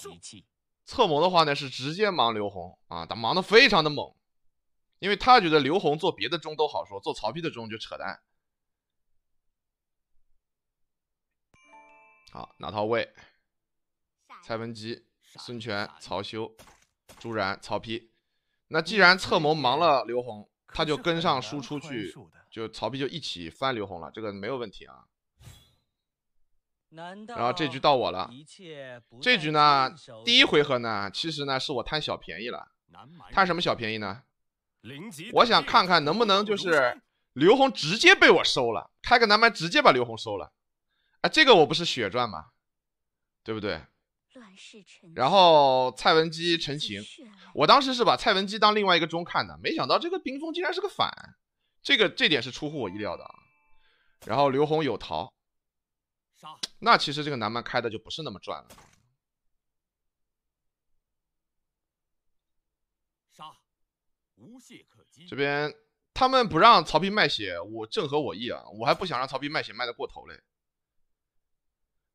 策谋的话呢是直接盲刘宏啊，他盲的非常的猛，因为他觉得刘宏做别的中都好说，做曹丕的中就扯淡。好，拿套位？蔡文姬、孙权、曹休、朱然、曹丕。那既然策谋盲了刘宏，他就跟上输出去，就曹丕就一起翻刘宏了，这个没有问题啊。然后这局到我了，这局呢，第一回合呢，其实呢是我贪小便宜了，贪什么小便宜呢？我想看看能不能就是刘宏直接被我收了，开个南蛮直接把刘宏收了，哎，这个我不是血赚吗？对不对？然后蔡文姬陈情，我当时是把蔡文姬当另外一个中看的，没想到这个冰封竟然是个反，这个这点是出乎我意料的啊。然后刘宏有逃。那其实这个南蛮开的就不是那么赚了。杀，无懈可击。这边他们不让曹丕卖血，我正合我意啊！我还不想让曹丕卖血卖的过头嘞。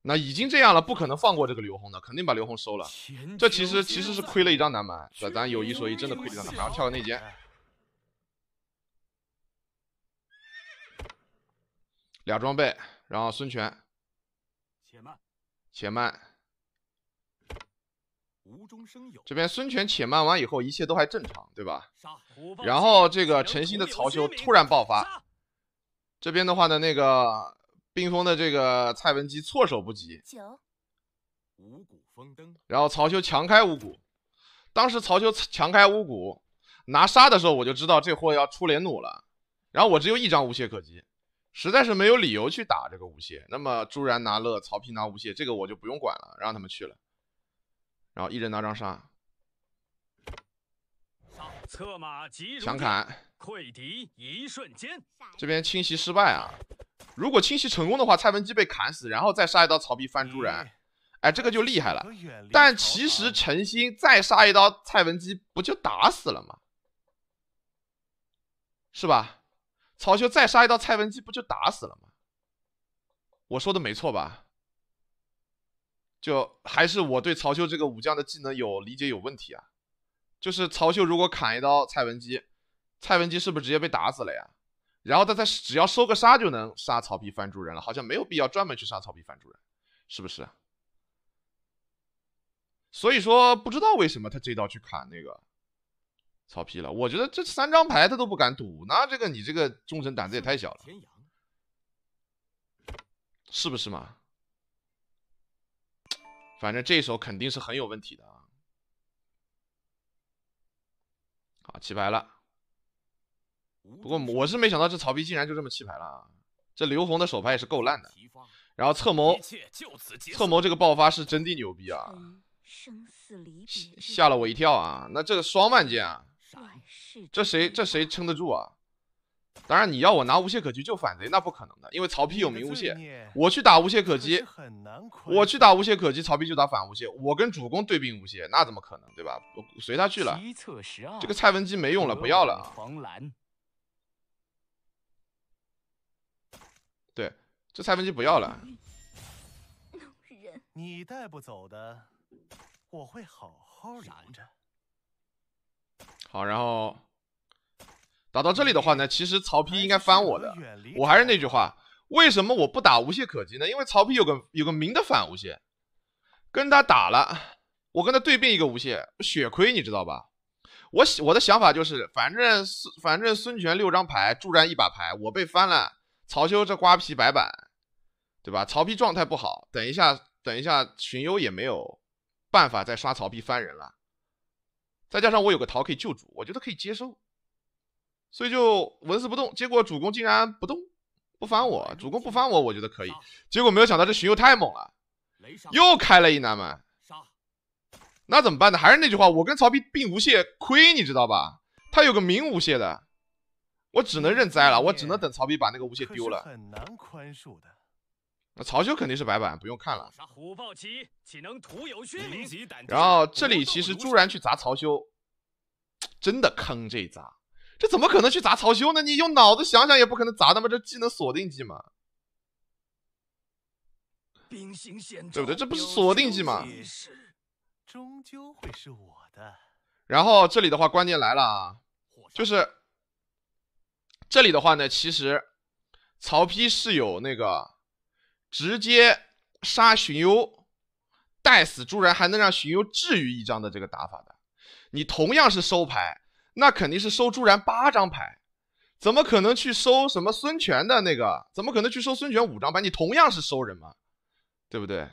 那已经这样了，不可能放过这个刘宏的，肯定把刘宏收了。这其实其实是亏了一张南蛮，咱咱有一说一，真的亏了一张南蛮。然后跳个内奸，俩装备，然后孙权。且慢，且慢。无中生有。这边孙权且慢完以后，一切都还正常，对吧？然后这个诚心的曹休突然爆发。这边的话呢，那个冰封的这个蔡文姬措手不及。九。五谷丰登。然后曹休强开五谷。当时曹休强开五谷拿杀的时候，我就知道这货要出连弩了。然后我只有一张无懈可击。实在是没有理由去打这个吴邪，那么朱然拿乐，曹丕拿吴邪，这个我就不用管了，让他们去了。然后一人拿张杀，策马疾如强砍，溃敌一瞬间，这边侵袭失败啊！如果清袭成功的话，蔡文姬被砍死，然后再杀一刀，曹丕翻朱然，哎，这个就厉害了。但其实陈兴再杀一刀，蔡文姬不就打死了吗？是吧？曹休再杀一刀，蔡文姬不就打死了吗？我说的没错吧？就还是我对曹休这个武将的技能有理解有问题啊？就是曹休如果砍一刀蔡文姬，蔡文姬是不是直接被打死了呀？然后他再只要收个杀就能杀曹丕范主任了，好像没有必要专门去杀曹丕范主任，是不是？所以说不知道为什么他这一刀去砍那个。曹丕了，我觉得这三张牌他都不敢赌，那这个你这个忠臣胆子也太小了，是不是嘛？反正这一手肯定是很有问题的啊。好弃牌了，不过我是没想到这曹丕竟然就这么弃牌了啊！这刘宏的手牌也是够烂的，然后策谋，策谋这个爆发是真的牛逼啊，吓了我一跳啊！那这个双万剑啊！这谁这谁撑得住啊？当然你要我拿无懈可击救反贼，那不可能的，因为曹丕有名无懈。我去打无懈可击，我去打无懈可击，曹丕就打反无懈。我跟主公对兵无懈，那怎么可能？对吧？随他去了。这个蔡文姬没用了，不要了。对，这蔡文姬不要了。你带不走的，我会好好拦着。好，然后打到这里的话呢，其实曹丕应该翻我的。我还是那句话，为什么我不打无懈可击呢？因为曹丕有个有个名的反无懈，跟他打了，我跟他对并一个无懈，血亏你知道吧？我我的想法就是，反正反正孙权六张牌助战一把牌，我被翻了。曹休这瓜皮白板，对吧？曹丕状态不好，等一下等一下，荀攸也没有办法再刷曹丕翻人了。再加上我有个桃可以救主，我觉得可以接受，所以就纹丝不动。结果主公竟然不动，不翻我，主公不翻我，我觉得可以。结果没有想到这荀攸太猛了，又开了一南门，那怎么办呢？还是那句话，我跟曹丕并无懈，亏你知道吧？他有个明无懈的，我只能认栽了，我只能等曹丕把那个无懈丢了。曹休肯定是白板，不用看了。然后这里其实朱然去砸曹休，真的坑这砸，这怎么可能去砸曹休呢？你用脑子想想也不可能砸的嘛，这技能锁定技嘛。对不对？这不是锁定技嘛？然后这里的话，关键来了啊，就是这里的话呢，其实曹丕是有那个。直接杀荀攸，带死朱然，还能让荀攸至于一张的这个打法的，你同样是收牌，那肯定是收朱然八张牌，怎么可能去收什么孙权的那个？怎么可能去收孙权五张牌？你同样是收人嘛，对不对？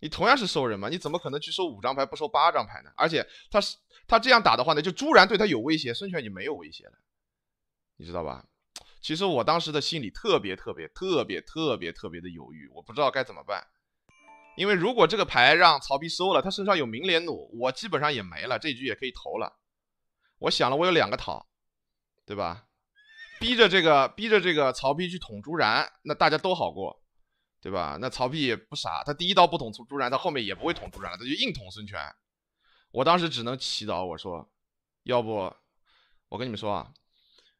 你同样是收人嘛，你怎么可能去收五张牌不收八张牌呢？而且他是他这样打的话呢，就朱然对他有威胁，孙权经没有威胁了，你知道吧？其实我当时的心里特别特别特别特别特别的犹豫，我不知道该怎么办，因为如果这个牌让曹丕收了，他身上有明连弩，我基本上也没了，这局也可以投了。我想了，我有两个讨，对吧？逼着这个，逼着这个曹丕去捅朱然，那大家都好过，对吧？那曹丕也不傻，他第一刀不捅朱然，他后面也不会捅朱然了，他就硬捅孙权。我当时只能祈祷，我说，要不，我跟你们说啊。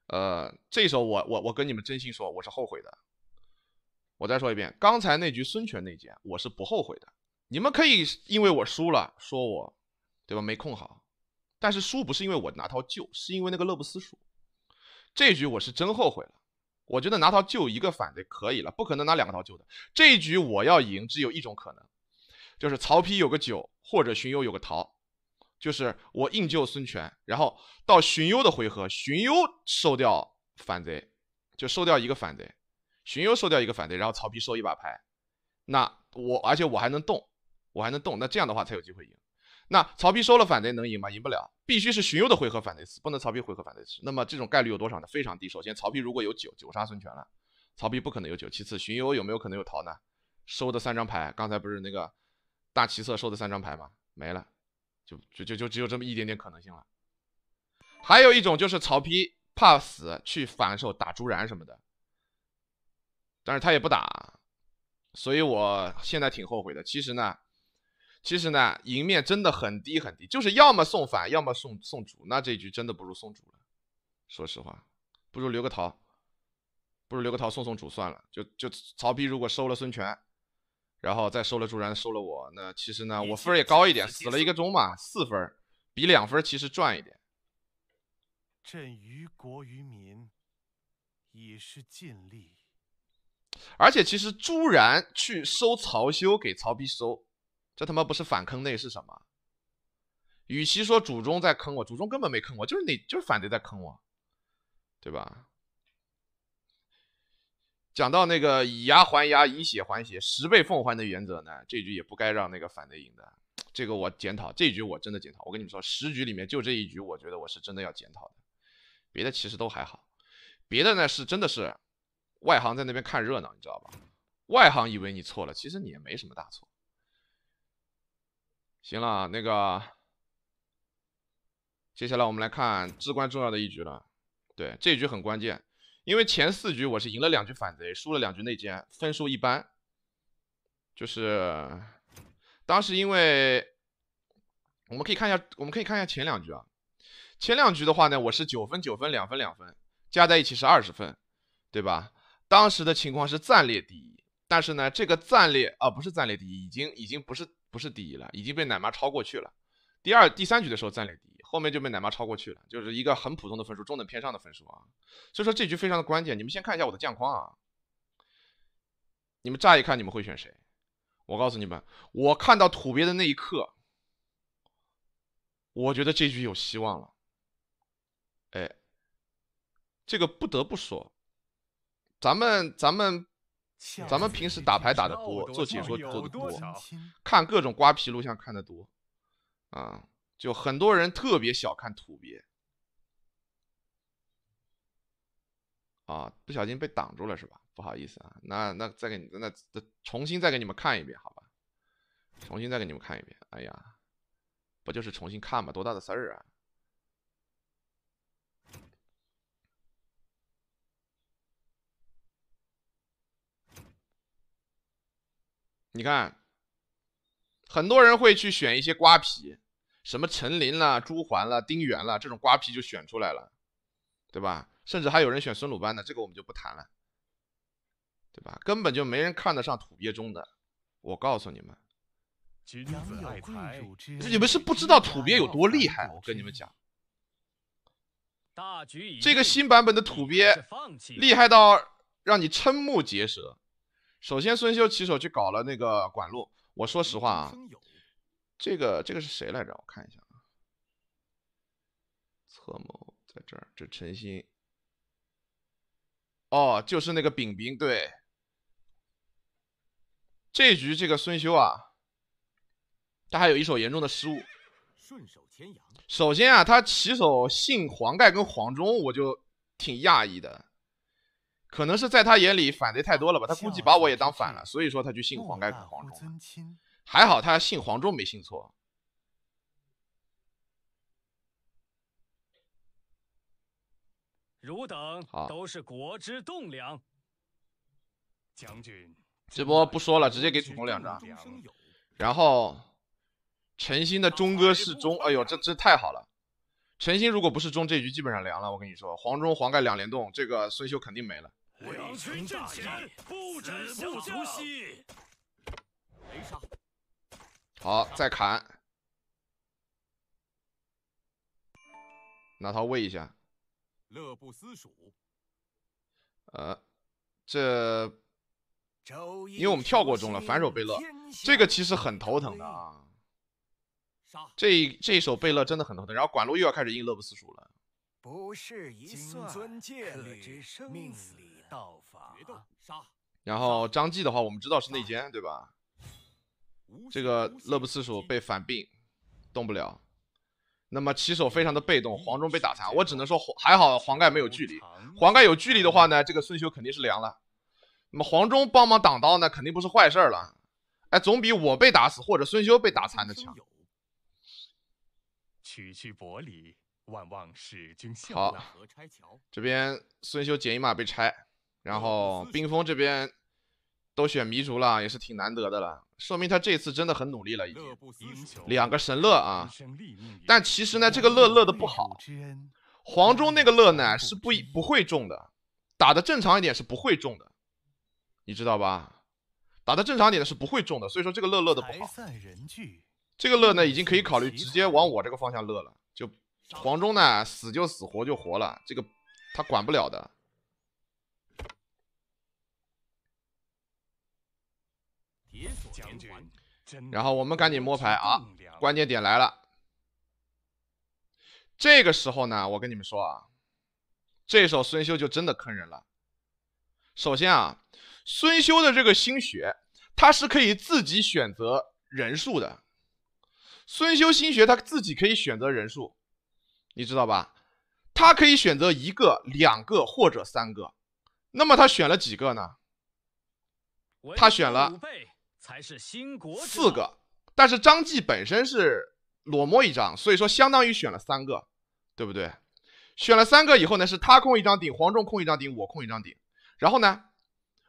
呃，这时候我我我跟你们真心说，我是后悔的。我再说一遍，刚才那局孙权内奸，我是不后悔的。你们可以因为我输了说我，对吧？没控好，但是输不是因为我拿桃救，是因为那个乐不思蜀。这局我是真后悔了。我觉得拿桃救一个反的可以了，不可能拿两个桃救的。这一局我要赢，只有一种可能，就是曹丕有个九，或者荀攸有个桃。就是我应救孙权，然后到荀攸的回合，荀攸收掉反贼，就收掉一个反贼。荀攸收掉一个反贼，然后曹丕收一把牌，那我而且我还能动，我还能动，那这样的话才有机会赢。那曹丕收了反贼能赢吗？赢不了，必须是荀攸的回合反贼死，不能曹丕回合反贼死。那么这种概率有多少呢？非常低。首先，曹丕如果有九九杀孙权了，曹丕不可能有九。其次，荀攸有没有可能有桃呢？收的三张牌，刚才不是那个大旗色收的三张牌吗？没了。就就就就只有这么一点点可能性了。还有一种就是曹丕怕死，去反手打朱然什么的，但是他也不打，所以我现在挺后悔的。其实呢，其实呢，赢面真的很低很低，就是要么送反，要么送送主。那这一局真的不如送主了，说实话，不如留个桃，不如留个桃送送主算了。就就曹丕如果收了孙权。然后再收了朱然，收了我，那其实呢，我分也高一点，死了一个中嘛，四分，比两分其实赚一点。朕于国于民，已是尽力。而且其实朱然去收曹休，给曹丕收，这他妈不是反坑内是什么？与其说祖宗在坑我，祖宗根本没坑我，就是你就是反对在坑我，对吧？讲到那个以牙还牙、以血还血、十倍奉还的原则呢，这局也不该让那个反对赢的。这个我检讨，这局我真的检讨。我跟你们说，十局里面就这一局，我觉得我是真的要检讨的。别的其实都还好，别的呢是真的是外行在那边看热闹，你知道吧？外行以为你错了，其实你也没什么大错。行了，那个接下来我们来看至关重要的一局了。对，这局很关键。因为前四局我是赢了两局反贼，输了两局内奸，分数一般。就是当时因为我们可以看一下，我们可以看一下前两局啊。前两局的话呢，我是九分九分两分两分，加在一起是二十分，对吧？当时的情况是暂列第一，但是呢，这个暂列啊不是暂列第一，已经已经不是不是第一了，已经被奶妈超过去了。第二第三局的时候暂列。后面就被奶妈超过去了，就是一个很普通的分数，中等偏上的分数啊，所以说这局非常的关键。你们先看一下我的将框啊，你们乍一看你们会选谁？我告诉你们，我看到土鳖的那一刻，我觉得这局有希望了。哎，这个不得不说，咱们咱们咱们平时打牌打的多，做解说做的多，看各种瓜皮录像看的多啊。就很多人特别小看土鳖，啊，不小心被挡住了是吧？不好意思啊，那那再给你那重新再给你们看一遍好吧？重新再给你们看一遍，哎呀，不就是重新看吗？多大的事儿啊？你看，很多人会去选一些瓜皮。什么陈琳啦、朱桓啦、丁原啦这种瓜皮就选出来了，对吧？甚至还有人选孙鲁班的，这个我们就不谈了，对吧？根本就没人看得上土鳖中的。我告诉你们，你们是不知道土鳖有多厉害。我跟你们讲，这个新版本的土鳖厉害到让你瞠目结舌。首先，孙修起手去搞了那个管路，我说实话啊。这个这个是谁来着？我看一下啊，策谋在这儿，这陈鑫。哦，就是那个丙兵，对。这局这个孙修啊，他还有一手严重的失误。顺手牵羊。首先啊，他起手信黄盖跟黄忠，我就挺讶异的，可能是在他眼里反对太多了吧，他估计把我也当反了，所以说他就信黄盖跟黄忠。还好他姓黄忠，没姓错。汝等都是国之栋梁，将军。这波不说了，直接给主公两张。然后陈鑫的忠哥是忠，哎呦，这这太好了！陈鑫如果不是忠，这局基本上凉了。我跟你说，黄忠、黄盖两联动，这个孙修肯定没了。两军阵前，不斩不休息。雷杀。好，再砍，拿他喂一下。乐不思蜀。呃，这，因为我们跳过中了，反手贝勒，这个其实很头疼的啊。杀，这这一手贝勒真的很头疼。然后管路又要开始应乐不思蜀了。不是一算，可知命理道法。杀。然后张继的话，我们知道是内奸，对吧？这个乐不思蜀被反病，动不了。那么起手非常的被动，黄忠被打残，我只能说还好黄盖没有距离。黄盖有距离的话呢，这个孙修肯定是凉了。那么黄忠帮忙挡刀呢，肯定不是坏事了。哎，总比我被打死或者孙修被打残的强。区区薄礼，万望使君好，这边孙修减一马被拆，然后冰封这边。都选迷族了，也是挺难得的了，说明他这次真的很努力了，已经。两个神乐啊，但其实呢，这个乐乐的不好。黄忠那个乐呢，是不不会中，的打的正常一点是不会中，的，你知道吧？打的正常点的是不会中，的，所以说这个乐乐的不好。这个乐呢，已经可以考虑直接往我这个方向乐了。就黄忠呢，死就死，活就活了，这个他管不了的。然后我们赶紧摸牌啊！关键点来了。这个时候呢，我跟你们说啊，这首孙修就真的坑人了。首先啊，孙修的这个心学，他是可以自己选择人数的。孙修心学他自己可以选择人数，你知道吧？他可以选择一个、两个或者三个。那么他选了几个呢？他选了。还是新国四个，但是张继本身是裸摸一张，所以说相当于选了三个，对不对？选了三个以后呢，是他控一张顶，黄忠控一张顶，我控一张顶。然后呢，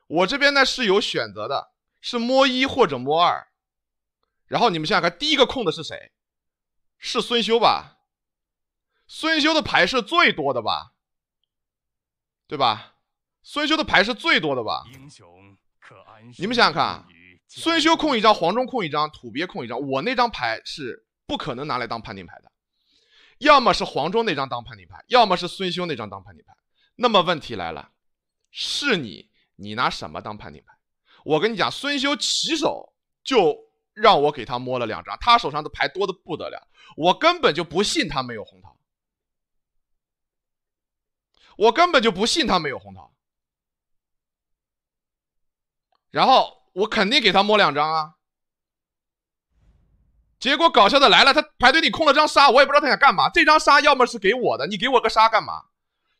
我这边呢是有选择的，是摸一或者摸二。然后你们想想看，第一个控的是谁？是孙修吧？孙修的牌是最多的吧？对吧？孙修的牌是最多的吧？英雄可安你们想想看。孙修控一张，黄忠控一张，土鳖控一张。我那张牌是不可能拿来当判定牌的，要么是黄忠那张当判定牌，要么是孙修那张当判定牌。那么问题来了，是你，你拿什么当判定牌？我跟你讲，孙修起手就让我给他摸了两张，他手上的牌多的不得了，我根本就不信他没有红桃，我根本就不信他没有红桃。然后。我肯定给他摸两张啊，结果搞笑的来了，他排队里空了张杀，我也不知道他想干嘛。这张杀要么是给我的，你给我个杀干嘛？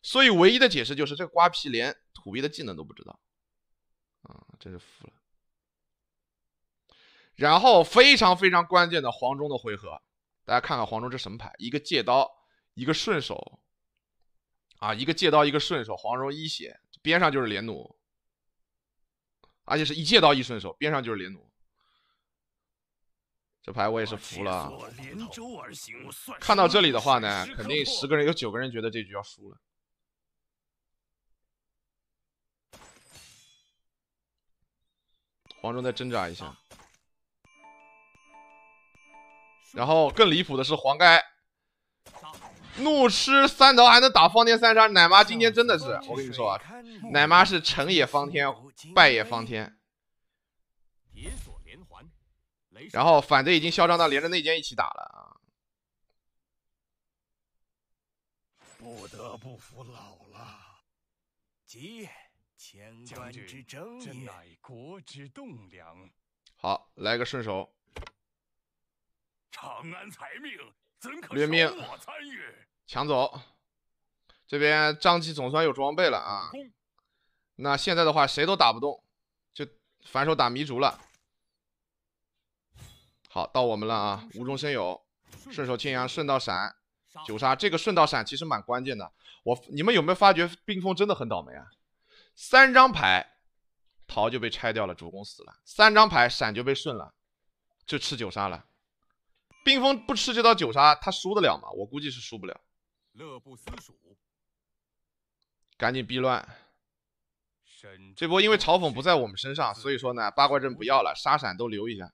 所以唯一的解释就是这瓜皮连土鳖的技能都不知道，啊，真是服了。然后非常非常关键的黄忠的回合，大家看看黄忠这什么牌？一个借刀，一个顺手，啊，一个借刀，一个顺手，黄忠一血，边上就是连弩。而且是一借刀一顺手，边上就是连弩，这牌我也是服了。看到这里的话呢，肯定十个人有九个人觉得这局要输了。黄忠再挣扎一下，然后更离谱的是黄盖。怒吃三刀还能打方天三杀，奶妈今天真的是我跟你说啊，奶妈是成也方天，败也方天。然后反贼已经嚣张到连着内奸一起打了啊！不得不服老了，将军，争，乃国之栋梁。好，来个顺手。长安财命怎可容我参与？抢走，这边张琪总算有装备了啊！那现在的话谁都打不动，就反手打迷竹了。好，到我们了啊！无中生有，顺手牵羊，顺道闪九杀。这个顺道闪其实蛮关键的。我你们有没有发觉冰封真的很倒霉啊？三张牌桃就被拆掉了，主公死了；三张牌闪就被顺了，就吃九杀了。冰封不吃这道九杀，他输得了吗？我估计是输不了。乐不思蜀，赶紧避乱。这波因为嘲讽不在我们身上，所以说呢，八卦阵不要了，杀闪都留一下。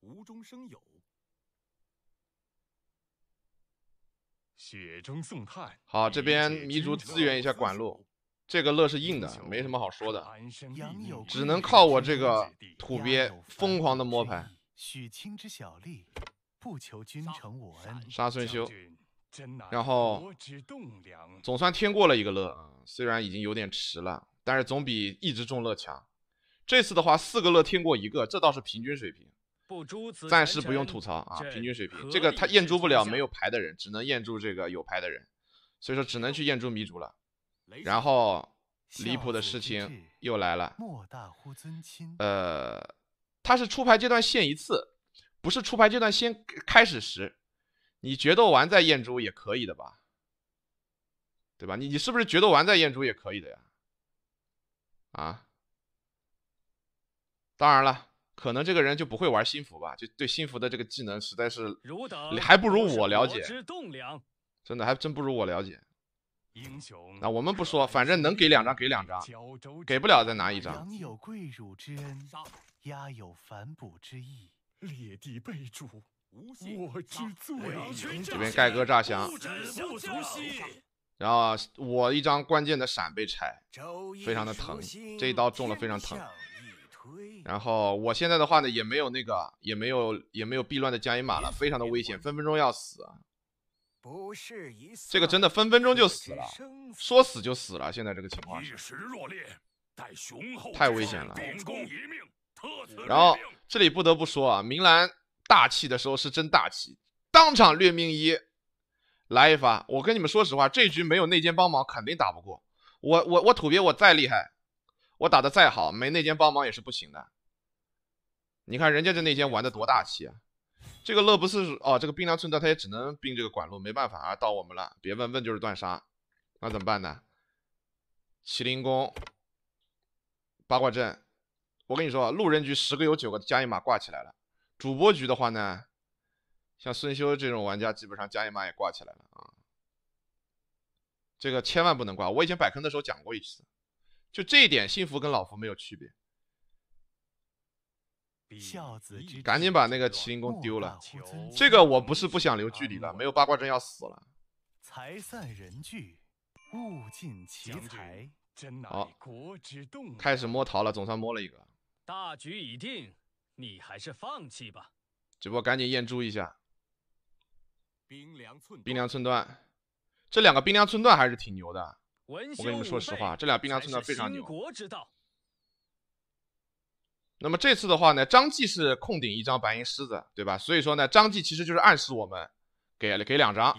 无中生有，雪中送炭。好，这边迷竺支援一下管路。这个乐是硬的，没什么好说的，只能靠我这个土鳖疯狂的摸牌。许卿之小利，不求君成我恩。杀孙修。然后，总算添过了一个乐，虽然已经有点迟了，但是总比一直中乐强。这次的话，四个乐添过一个，这倒是平均水平。暂时不用吐槽啊，平均水平。这个他验住不了没有牌的人，只能验住这个有牌的人，所以说只能去验住迷主了。然后离谱的事情又来了，呃，他是出牌阶段限一次，不是出牌阶段先开始时。你决斗完再验珠也可以的吧，对吧？你你是不是决斗完再验珠也可以的呀？啊，当然了，可能这个人就不会玩新服吧，就对新服的这个技能实在是，还不如我了解。真的还真不如我了解。英雄，那我们不说，反正能给两张给两张，给不了再拿一张。羊有跪乳之恩，鸦有反哺之意，列地备注。我之罪。这边盖哥炸香，然后我一张关键的闪被拆，非常的疼，这一刀中了非常疼。然后我现在的话呢，也没有那个，也没有也没有避乱的加一码了，非常的危险，分分钟要死啊。这个真的分分钟就死了，说死就死了，现在这个情况。太危险了。然后这里不得不说啊，明兰。大气的时候是真大气，当场虐命一，来一发！我跟你们说实话，这局没有内奸帮忙，肯定打不过我。我我土鳖，我再厉害，我打的再好，没内奸帮忙也是不行的。你看人家这内奸玩的多大气啊！这个乐不是哦，这个冰凉寸断他也只能冰这个管路，没办法啊，到我们了，别问问就是断杀，那怎么办呢？麒麟弓，八卦阵，我跟你说，路人局十个有九个加一码挂起来了。主播局的话呢，像孙修这种玩家，基本上加一码也挂起来了啊。这个千万不能挂，我以前摆坑的时候讲过一次，就这一点，幸福跟老夫没有区别。赶紧把那个麒麟弓丢了，这个我不是不想留距离了，没有八卦阵要死了。财散人聚，物尽其才，真乃国之栋梁。开始摸桃了，总算摸了一个。大局已定。你还是放弃吧。这播赶紧验珠一下。冰凉寸冰凉寸断，这两个冰凉寸断还是挺牛的。我跟你们说实话，这俩冰凉寸断非常牛。那么这次的话呢，张继是控顶一张白银狮子，对吧？所以说呢，张继其实就是暗示我们，给了给两张。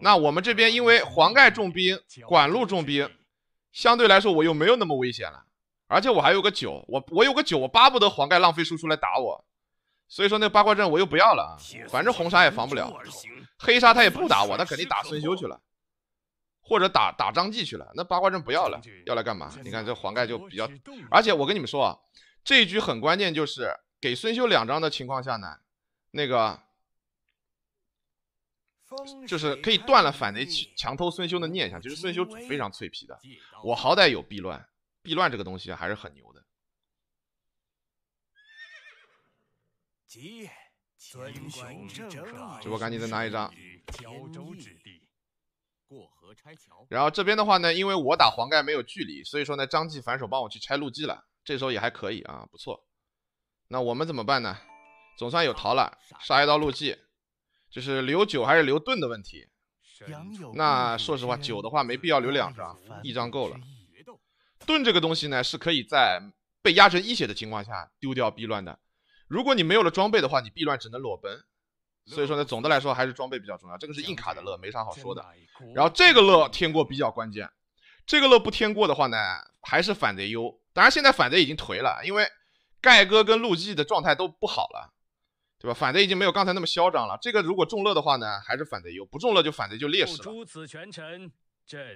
那我们这边因为黄盖重兵，管路重兵，相对来说我又没有那么危险了。而且我还有个九，我我有个九，我巴不得黄盖浪费输出来打我。所以说那八卦阵我又不要了，反正红杀也防不了，黑杀他也不打我，他肯定打孙修去了，或者打打张继去了。那八卦阵不要了，要来干嘛？你看这黄盖就比较……而且我跟你们说，啊，这一局很关键，就是给孙修两张的情况下呢，那个就是可以断了反贼强偷孙修的念想。其实孙修非常脆皮的，我好歹有避乱。避乱这个东西还是很牛的。这我赶紧再拿一张。然后这边的话呢，因为我打黄盖没有距离，所以说呢，张继反手帮我去拆路基了。这时候也还可以啊，不错。那我们怎么办呢？总算有逃了，杀一刀路基，就是留酒还是留盾的问题。那说实话，酒的话没必要留两张，一张够了。盾这个东西呢，是可以在被压成一血的情况下丢掉避乱的。如果你没有了装备的话，你避乱只能裸奔。所以说呢，总的来说还是装备比较重要。这个是硬卡的乐，没啥好说的。然后这个乐天过比较关键，这个乐不天过的话呢，还是反贼优。当然现在反贼已经颓了，因为盖哥跟陆绩的状态都不好了，对吧？反贼已经没有刚才那么嚣张了。这个如果中乐的话呢，还是反贼优；不中乐就反贼就劣势了。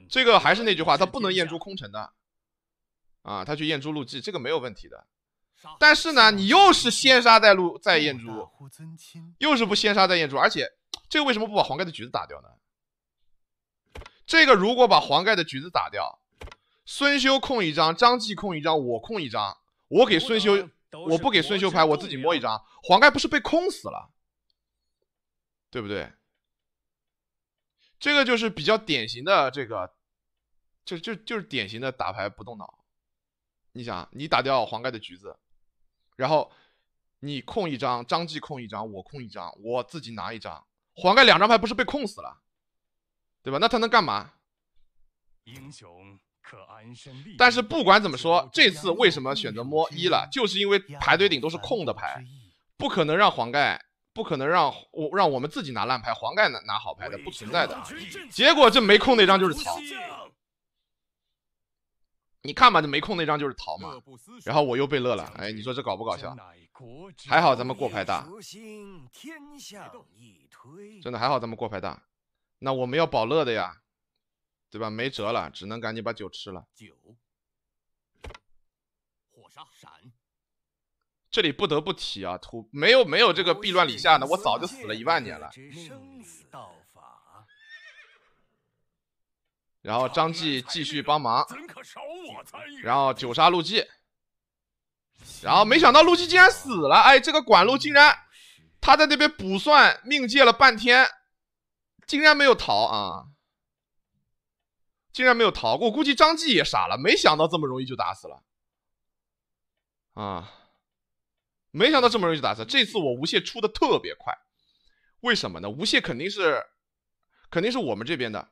这个还是那句话，他不能验出空城的。啊，他去验猪录记这个没有问题的，但是呢，你又是先杀再录再验猪，又是不先杀再验猪，而且这个为什么不把黄盖的橘子打掉呢？这个如果把黄盖的橘子打掉，孙修控一张，张继控一张，我控一张，我给孙修，我不给孙修牌，我自己摸一张，黄盖不是被控死了，对不对？这个就是比较典型的这个，就就就是典型的打牌不动脑。你想，你打掉黄盖的橘子，然后你控一张，张继控一张，我控一张，我自己拿一张，黄盖两张牌不是被控死了，对吧？那他能干嘛？英雄可安身但是不管怎么说，这次为什么选择摸一了？就是因为牌堆顶都是空的牌，不可能让黄盖，不可能让我让我们自己拿烂牌，黄盖拿拿好牌的不存在的。结果这没控那张就是草，你看吧，就没空那张就是桃嘛，然后我又被乐了，哎，你说这搞不搞笑？还好咱们过牌大，真的还好咱们过牌大。那我们要保乐的呀，对吧？没辙了，只能赶紧把酒吃了。酒，火闪。这里不得不提啊，土没有没有这个避乱李下呢，我早就死了一万年了。然后张继继续帮忙，然后九杀陆绩，然后没想到陆绩竟然死了，哎，这个管路竟然他在那边卜算命界了半天，竟然没有逃啊，竟然没有逃，我估计张继也傻了，没想到这么容易就打死了，啊，没想到这么容易就打死，这次我无懈出的特别快，为什么呢？无懈肯定是，肯定是我们这边的。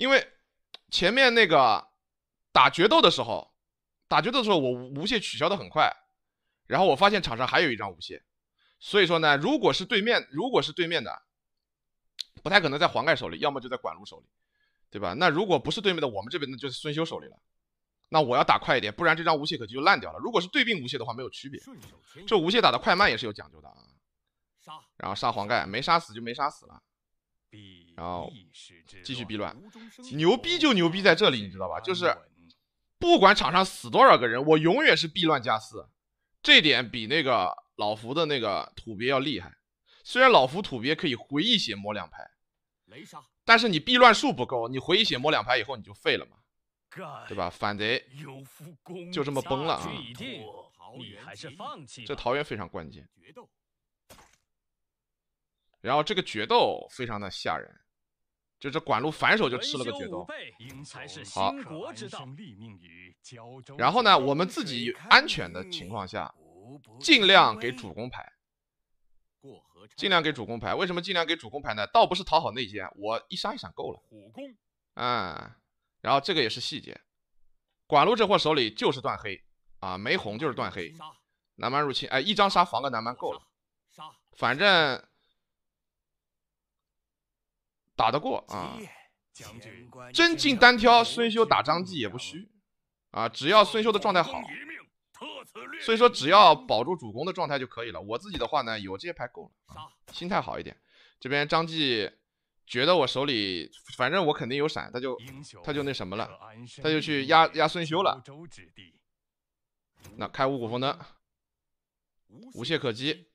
因为前面那个打决斗的时候，打决斗的时候我无无懈取消的很快，然后我发现场上还有一张无懈，所以说呢，如果是对面，如果是对面的，不太可能在黄盖手里，要么就在管路手里，对吧？那如果不是对面的，我们这边的就是孙修手里了，那我要打快一点，不然这张无懈可击就烂掉了。如果是对并无懈的话，没有区别。这无懈打的快慢也是有讲究的啊。杀，然后杀黄盖，没杀死就没杀死了。比。然后继续避乱，牛逼就牛逼在这里，你知道吧？就是不管场上死多少个人，我永远是避乱加四，这点比那个老福的那个土鳖要厉害。虽然老福土鳖可以回一血摸两排，但是你避乱数不够，你回一血摸两排以后你就废了嘛，对吧？反贼就这么崩了啊！这桃园非常关键，然后这个决斗非常的吓人。就这管路反手就吃了个绝刀。好。然后呢，我们自己安全的情况下，尽量给主公牌。尽量给主公牌。为什么尽量给主公牌呢？倒不是讨好内奸，我一杀一闪够了。虎攻，嗯。然后这个也是细节。管路这货手里就是断黑啊，没红就是断黑。南蛮入侵，哎，一张杀防个南蛮够了。杀。反正。打得过啊！真进单挑孙修打张继也不虚啊，只要孙修的状态好。所以说只要保住主攻的状态就可以了。我自己的话呢，有这些牌够了，心态好一点。这边张继觉得我手里反正我肯定有闪，他就他就那什么了，他就去压压孙修了。那开五谷丰登，无懈可击，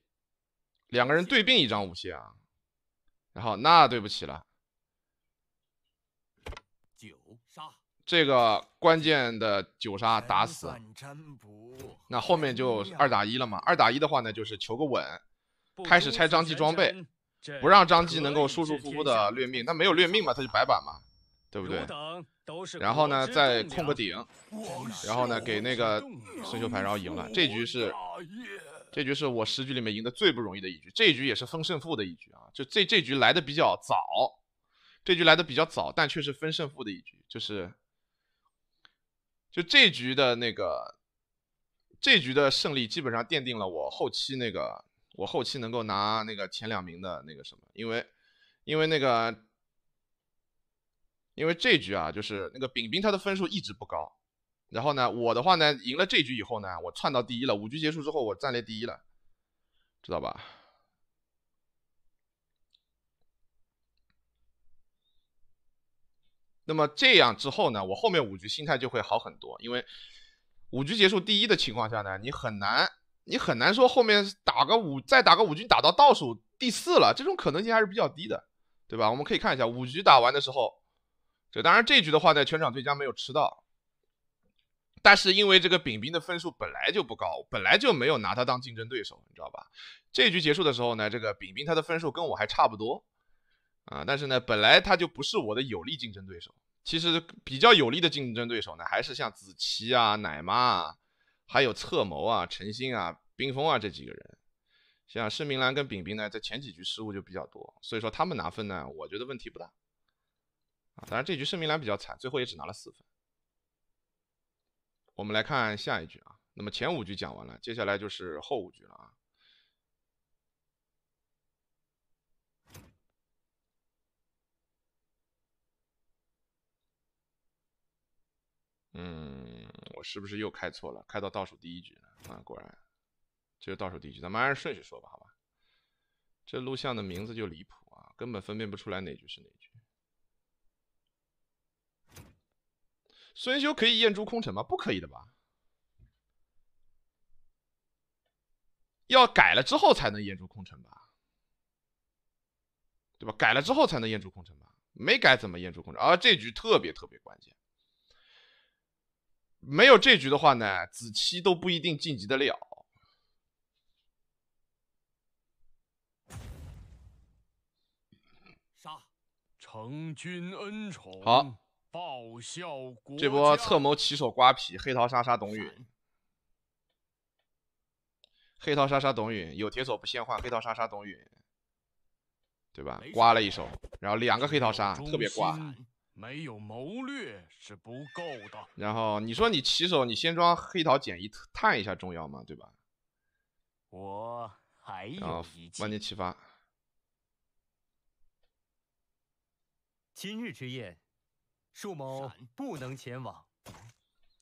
两个人对并一张无懈啊，然后那对不起了。这个关键的九杀打死，那后面就二打一了嘛？二打一的话呢，就是求个稳，开始拆张继装备，不让张继能够舒舒服服的掠命。那没有掠命嘛，他就白板嘛，对不对？然后呢，再控个顶，然后呢，给那个孙秀牌，然后赢了。这局是，这局是我十局里面赢得最不容易的一局。这局也是分胜负的一局啊！就这这局来的比较早，这局来的比较早，但却是分胜负的一局，就是。就这局的那个，这局的胜利基本上奠定了我后期那个，我后期能够拿那个前两名的那个什么，因为，因为那个，因为这局啊，就是那个丙饼他的分数一直不高，然后呢，我的话呢，赢了这局以后呢，我窜到第一了，五局结束之后我暂列第一了，知道吧？那么这样之后呢，我后面五局心态就会好很多，因为五局结束第一的情况下呢，你很难，你很难说后面打个五，再打个五局打到倒数第四了，这种可能性还是比较低的，对吧？我们可以看一下五局打完的时候，这当然这局的话呢，全场最佳没有吃到，但是因为这个丙饼的分数本来就不高，本来就没有拿他当竞争对手，你知道吧？这局结束的时候呢，这个丙饼他的分数跟我还差不多。啊，但是呢，本来他就不是我的有力竞争对手。其实比较有力的竞争对手呢，还是像子期啊、奶妈啊，还有策谋啊、陈星啊、冰封啊这几个人。像盛明兰跟饼饼呢，在前几局失误就比较多，所以说他们拿分呢，我觉得问题不大。啊，当然这局盛明兰比较惨，最后也只拿了四分。我们来看下一局啊。那么前五局讲完了，接下来就是后五局了啊。嗯，我是不是又开错了？开到倒数第一局啊！果然，这是倒数第一局。咱们按顺序说吧，好吧？这录像的名字就离谱啊，根本分辨不出来哪局是哪局。孙修可以验出空城吗？不可以的吧？要改了之后才能验出空城吧？对吧？改了之后才能验出空城吧？没改怎么验出空城？啊，这局特别特别关键。没有这局的话呢，子期都不一定晋级得了。杀，成君恩宠，好，报效国家。这波策谋起手瓜皮，黑桃杀杀董允，黑桃杀杀董允，有铁索不限换，黑桃杀杀董允，对吧？刮了一手，然后两个黑桃杀，特别刮。没有谋略是不够的。然后你说你起手，你先装黑桃减一探一下重要吗？对吧？我还有一万年启发。今日之夜，树某不能前往。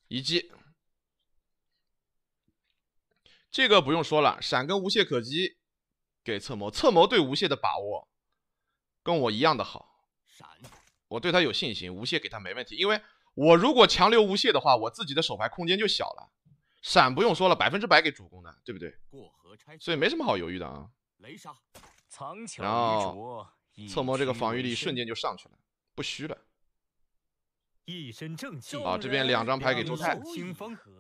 一击，这个不用说了，闪跟无懈可击，给策谋。策谋对无懈的把握，跟我一样的好。闪。我对他有信心，无懈给他没问题，因为我如果强留无懈的话，我自己的手牌空间就小了。闪不用说了，百分之百给主攻的，对不对？所以没什么好犹豫的啊。雷杀，然后侧摸这个防御力瞬间就上去了，不虚了。一身正气啊！这边两张牌给周泰，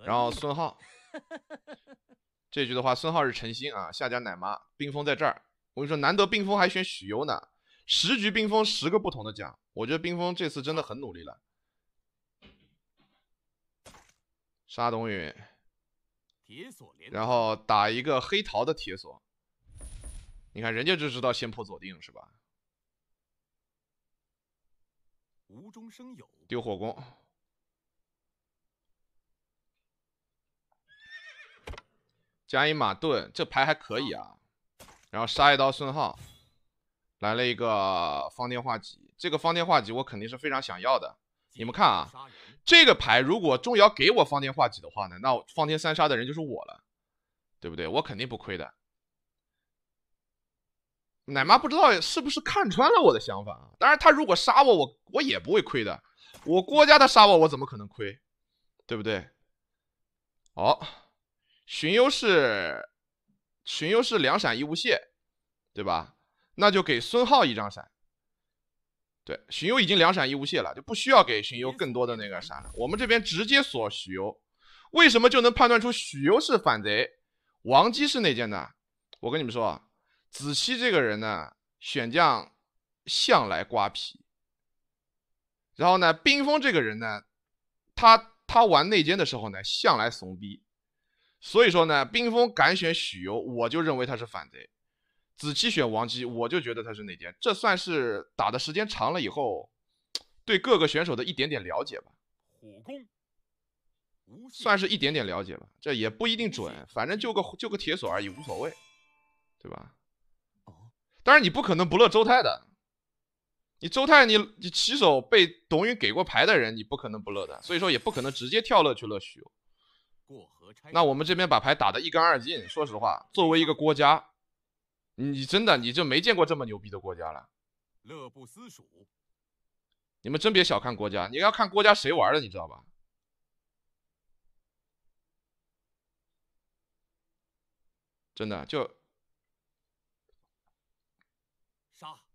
然后孙浩。这局的话，孙浩是陈星啊，下家奶妈冰封在这儿。我跟你说，难得冰封还选许攸呢，十局冰封十个不同的奖。我觉得冰封这次真的很努力了，杀董允，然后打一个黑桃的铁锁，你看人家就知道先破锁定是吧？无中生有，丢火攻，加一马盾，这牌还可以啊，然后杀一刀孙浩。来了一个方天画戟，这个方天画戟我肯定是非常想要的。你们看啊，这个牌如果钟瑶给我方天画戟的话呢，那方天三杀的人就是我了，对不对？我肯定不亏的。奶妈不知道是不是看穿了我的想法啊？当然，他如果杀我，我我也不会亏的。我郭嘉他杀我，我怎么可能亏？对不对？好，荀攸是荀攸是两闪一无懈，对吧？那就给孙浩一张闪。对，荀攸已经两闪一无懈了，就不需要给荀攸更多的那个闪了。我们这边直接锁许攸，为什么就能判断出许攸是反贼，王姬是内奸呢？我跟你们说，子期这个人呢，选将向来瓜皮。然后呢，冰封这个人呢，他他玩内奸的时候呢，向来怂逼。所以说呢，冰封敢选许攸，我就认为他是反贼。子期选王姬，我就觉得他是内奸。这算是打的时间长了以后，对各个选手的一点点了解吧。虎攻，算是一点点了解吧，这也不一定准，反正就个就个铁索而已，无所谓，对吧？哦，当然你不可能不乐周泰的，你周泰你你起手被董允给过牌的人，你不可能不乐的，所以说也不可能直接跳乐去乐许。过河拆，那我们这边把牌打得一干二净。说实话，作为一个郭嘉。你真的，你就没见过这么牛逼的国家了，乐不思蜀。你们真别小看国家，你要看国家谁玩的，你知道吧？真的就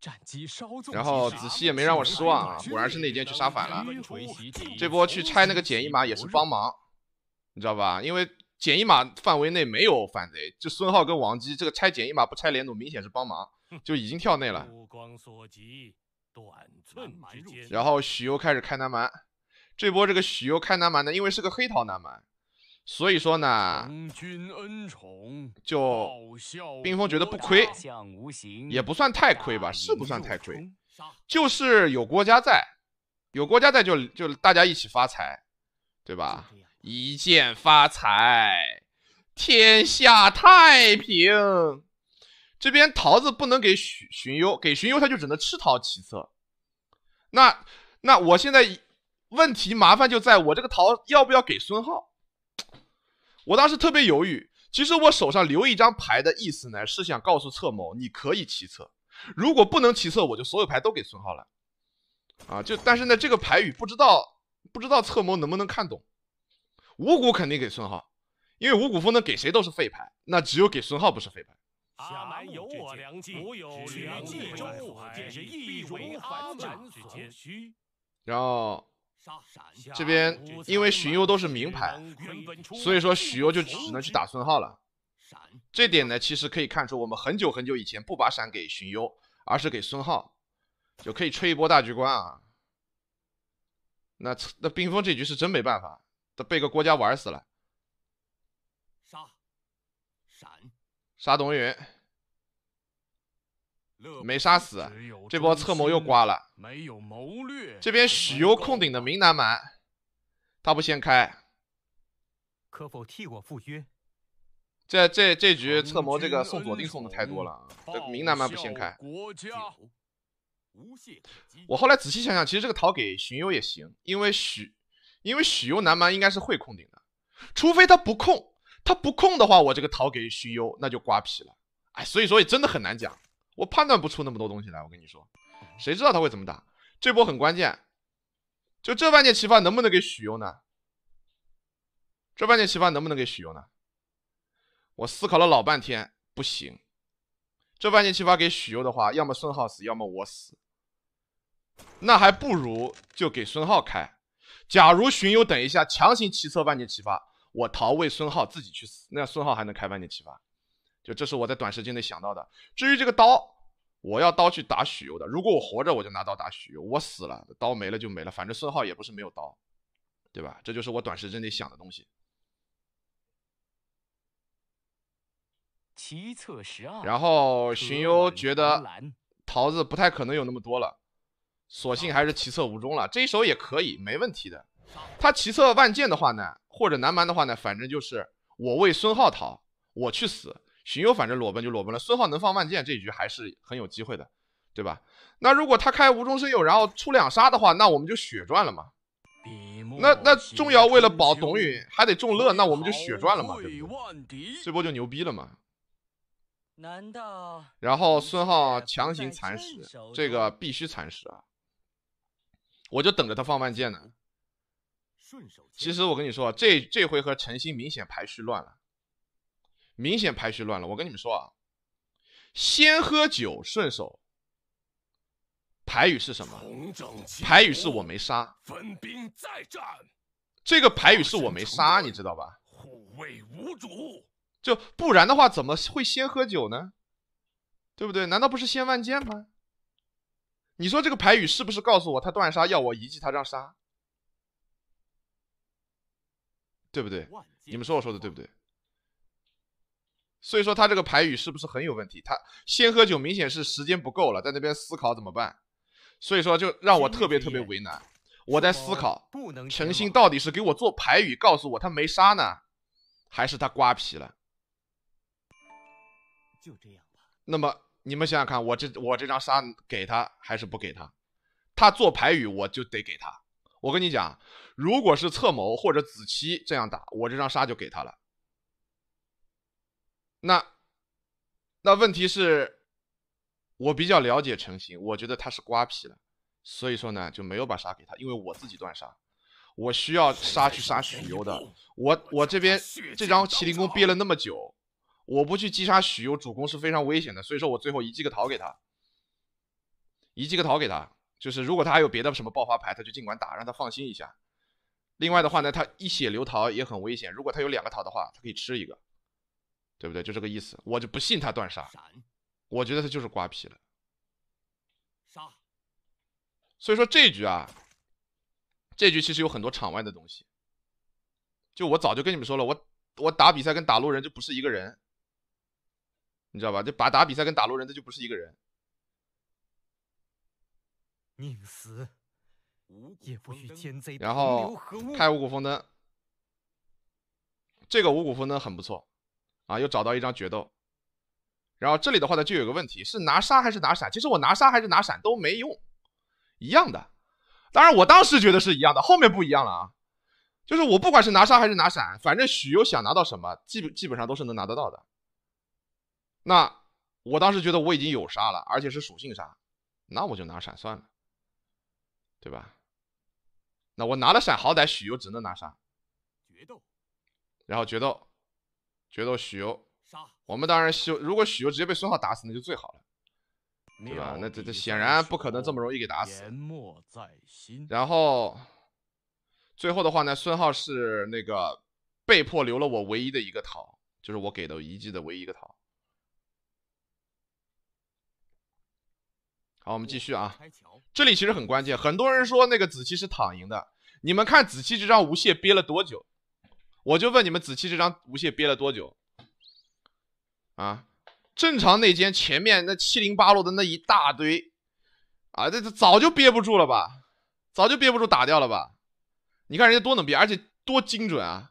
战机稍然后子熙也没让我失望啊，果然是内奸去杀反了。这波去拆那个简易马也是帮忙，你知道吧？因为。简易码范围内没有反贼，就孙浩跟王姬这个拆简易码不拆连弩，明显是帮忙，就已经跳内了。目光所及，短寸之间。然后许攸开始开南蛮，这波这个许攸开南蛮呢，因为是个黑桃南蛮，所以说呢，君恩宠，就冰封觉得不亏，也不算太亏吧，是不算太亏，就是有郭嘉在，有郭嘉在就就大家一起发财，对吧？一箭发财，天下太平。这边桃子不能给荀荀攸，给荀攸他就只能吃桃骑侧。那那我现在问题麻烦就在我这个桃要不要给孙浩？我当时特别犹豫。其实我手上留一张牌的意思呢，是想告诉策谋，你可以骑策，如果不能骑策，我就所有牌都给孙浩了。啊，就但是呢，这个牌语不知道不知道策谋能不能看懂。五谷肯定给孙浩，因为五谷丰能给谁都是废牌，那只有给孙浩不是废牌。然后这边因为荀攸都是名牌，所以说许攸就只能去打孙浩了。这点呢，其实可以看出我们很久很久以前不把闪给荀攸，而是给孙浩，就可以吹一波大局观啊。那那冰封这局是真没办法。他被个郭嘉玩死了，杀，闪，杀董允，云，没杀死，这波策谋又刮了，没有谋略，这边许攸控顶的名南蛮，他不先开，可否替我赴约？这这这局策谋这个送左定送的太多了，这名南蛮不先开。我后来仔细想想，其实这个桃给荀攸也行，因为许。因为许攸南蛮应该是会控顶的，除非他不控。他不控的话，我这个桃给许攸那就瓜皮了。哎，所以说也真的很难讲，我判断不出那么多东西来。我跟你说，谁知道他会怎么打？这波很关键，就这万箭齐发能不能给许攸呢？这万箭齐发能不能给许攸呢？我思考了老半天，不行。这万箭齐发给许攸的话，要么孙浩死，要么我死。那还不如就给孙浩开。假如荀攸等一下强行骑策万箭齐发，我逃位孙浩自己去死，那孙浩还能开万箭齐发？就这是我在短时间内想到的。至于这个刀，我要刀去打许攸的。如果我活着，我就拿刀打许攸；我死了，刀没了就没了。反正孙浩也不是没有刀，对吧？这就是我短时间内想的东西。骑策十二，然后荀攸觉得桃子不太可能有那么多了。索性还是奇策无中了，这一手也可以，没问题的。他奇策万箭的话呢，或者南蛮的话呢，反正就是我为孙浩逃，我去死。荀攸反正裸奔就裸奔了，孙浩能放万箭，这一局还是很有机会的，对吧？那如果他开无中生有，然后出两杀的话，那我们就血赚了嘛。那那钟瑶为了保董允还得中乐，那我们就血赚了嘛，这波这波就牛逼了嘛。然后孙浩强行蚕食，这个必须蚕食啊。我就等着他放万箭呢。其实我跟你说，这这回合陈鑫明显排序乱了，明显排序乱了。我跟你们说啊，先喝酒顺手。排语是什么？排语是我没杀。分兵再战。这个排语是我没杀，你知道吧？护卫无主。就不然的话，怎么会先喝酒呢？对不对？难道不是先万箭吗？你说这个排语是不是告诉我他断杀要我一记他让杀，对不对？你们说我说的对不对？所以说他这个排语是不是很有问题？他先喝酒明显是时间不够了，在那边思考怎么办，所以说就让我特别特别为难。我在思考，诚心到底是给我做排语告诉我他没杀呢，还是他瓜皮了？就这样吧。那么。你们想想看，我这我这张杀给他还是不给他？他做牌语我就得给他。我跟你讲，如果是策谋或者子期这样打，我这张杀就给他了。那那问题是，我比较了解成型，我觉得他是瓜皮了，所以说呢就没有把杀给他，因为我自己断杀，我需要杀去杀许攸的。我我这边这张麒麟弓憋了那么久。我不去击杀许攸，主攻是非常危险的，所以说我最后一记个桃给他，一记个桃给他，就是如果他还有别的什么爆发牌，他就尽管打，让他放心一下。另外的话呢，他一血流桃也很危险，如果他有两个桃的话，他可以吃一个，对不对？就这个意思，我就不信他断杀，我觉得他就是瓜皮了。杀。所以说这局啊，这局其实有很多场外的东西。就我早就跟你们说了，我我打比赛跟打路人就不是一个人。你知道吧？就把打比赛跟打路人，那就不是一个人。宁死，也不与奸贼同流合污。然后开五谷丰登，这个五谷丰登很不错啊！又找到一张决斗。然后这里的话呢，就有个问题是拿杀还是拿闪？其实我拿杀还是拿闪都没用，一样的。当然我当时觉得是一样的，后面不一样了啊！就是我不管是拿杀还是拿闪，反正许攸想拿到什么，基本基本上都是能拿得到的。那我当时觉得我已经有杀了，而且是属性杀，那我就拿闪算了，对吧？那我拿了闪，好歹许攸只能拿杀，决斗，然后决斗，决斗许攸，杀。我们当然许，如果许攸直接被孙浩打死，那就最好了，对吧？那这这显然不可能这么容易给打死。然后最后的话呢，孙浩是那个被迫留了我唯一的一个桃，就是我给的遗迹的唯一一个桃。好，我们继续啊。这里其实很关键，很多人说那个子期是躺赢的。你们看子期这张无懈憋了多久？我就问你们，子期这张无懈憋了多久？啊，正常内奸前面那七零八落的那一大堆，啊，这这早就憋不住了吧？早就憋不住打掉了吧？你看人家多能憋，而且多精准啊！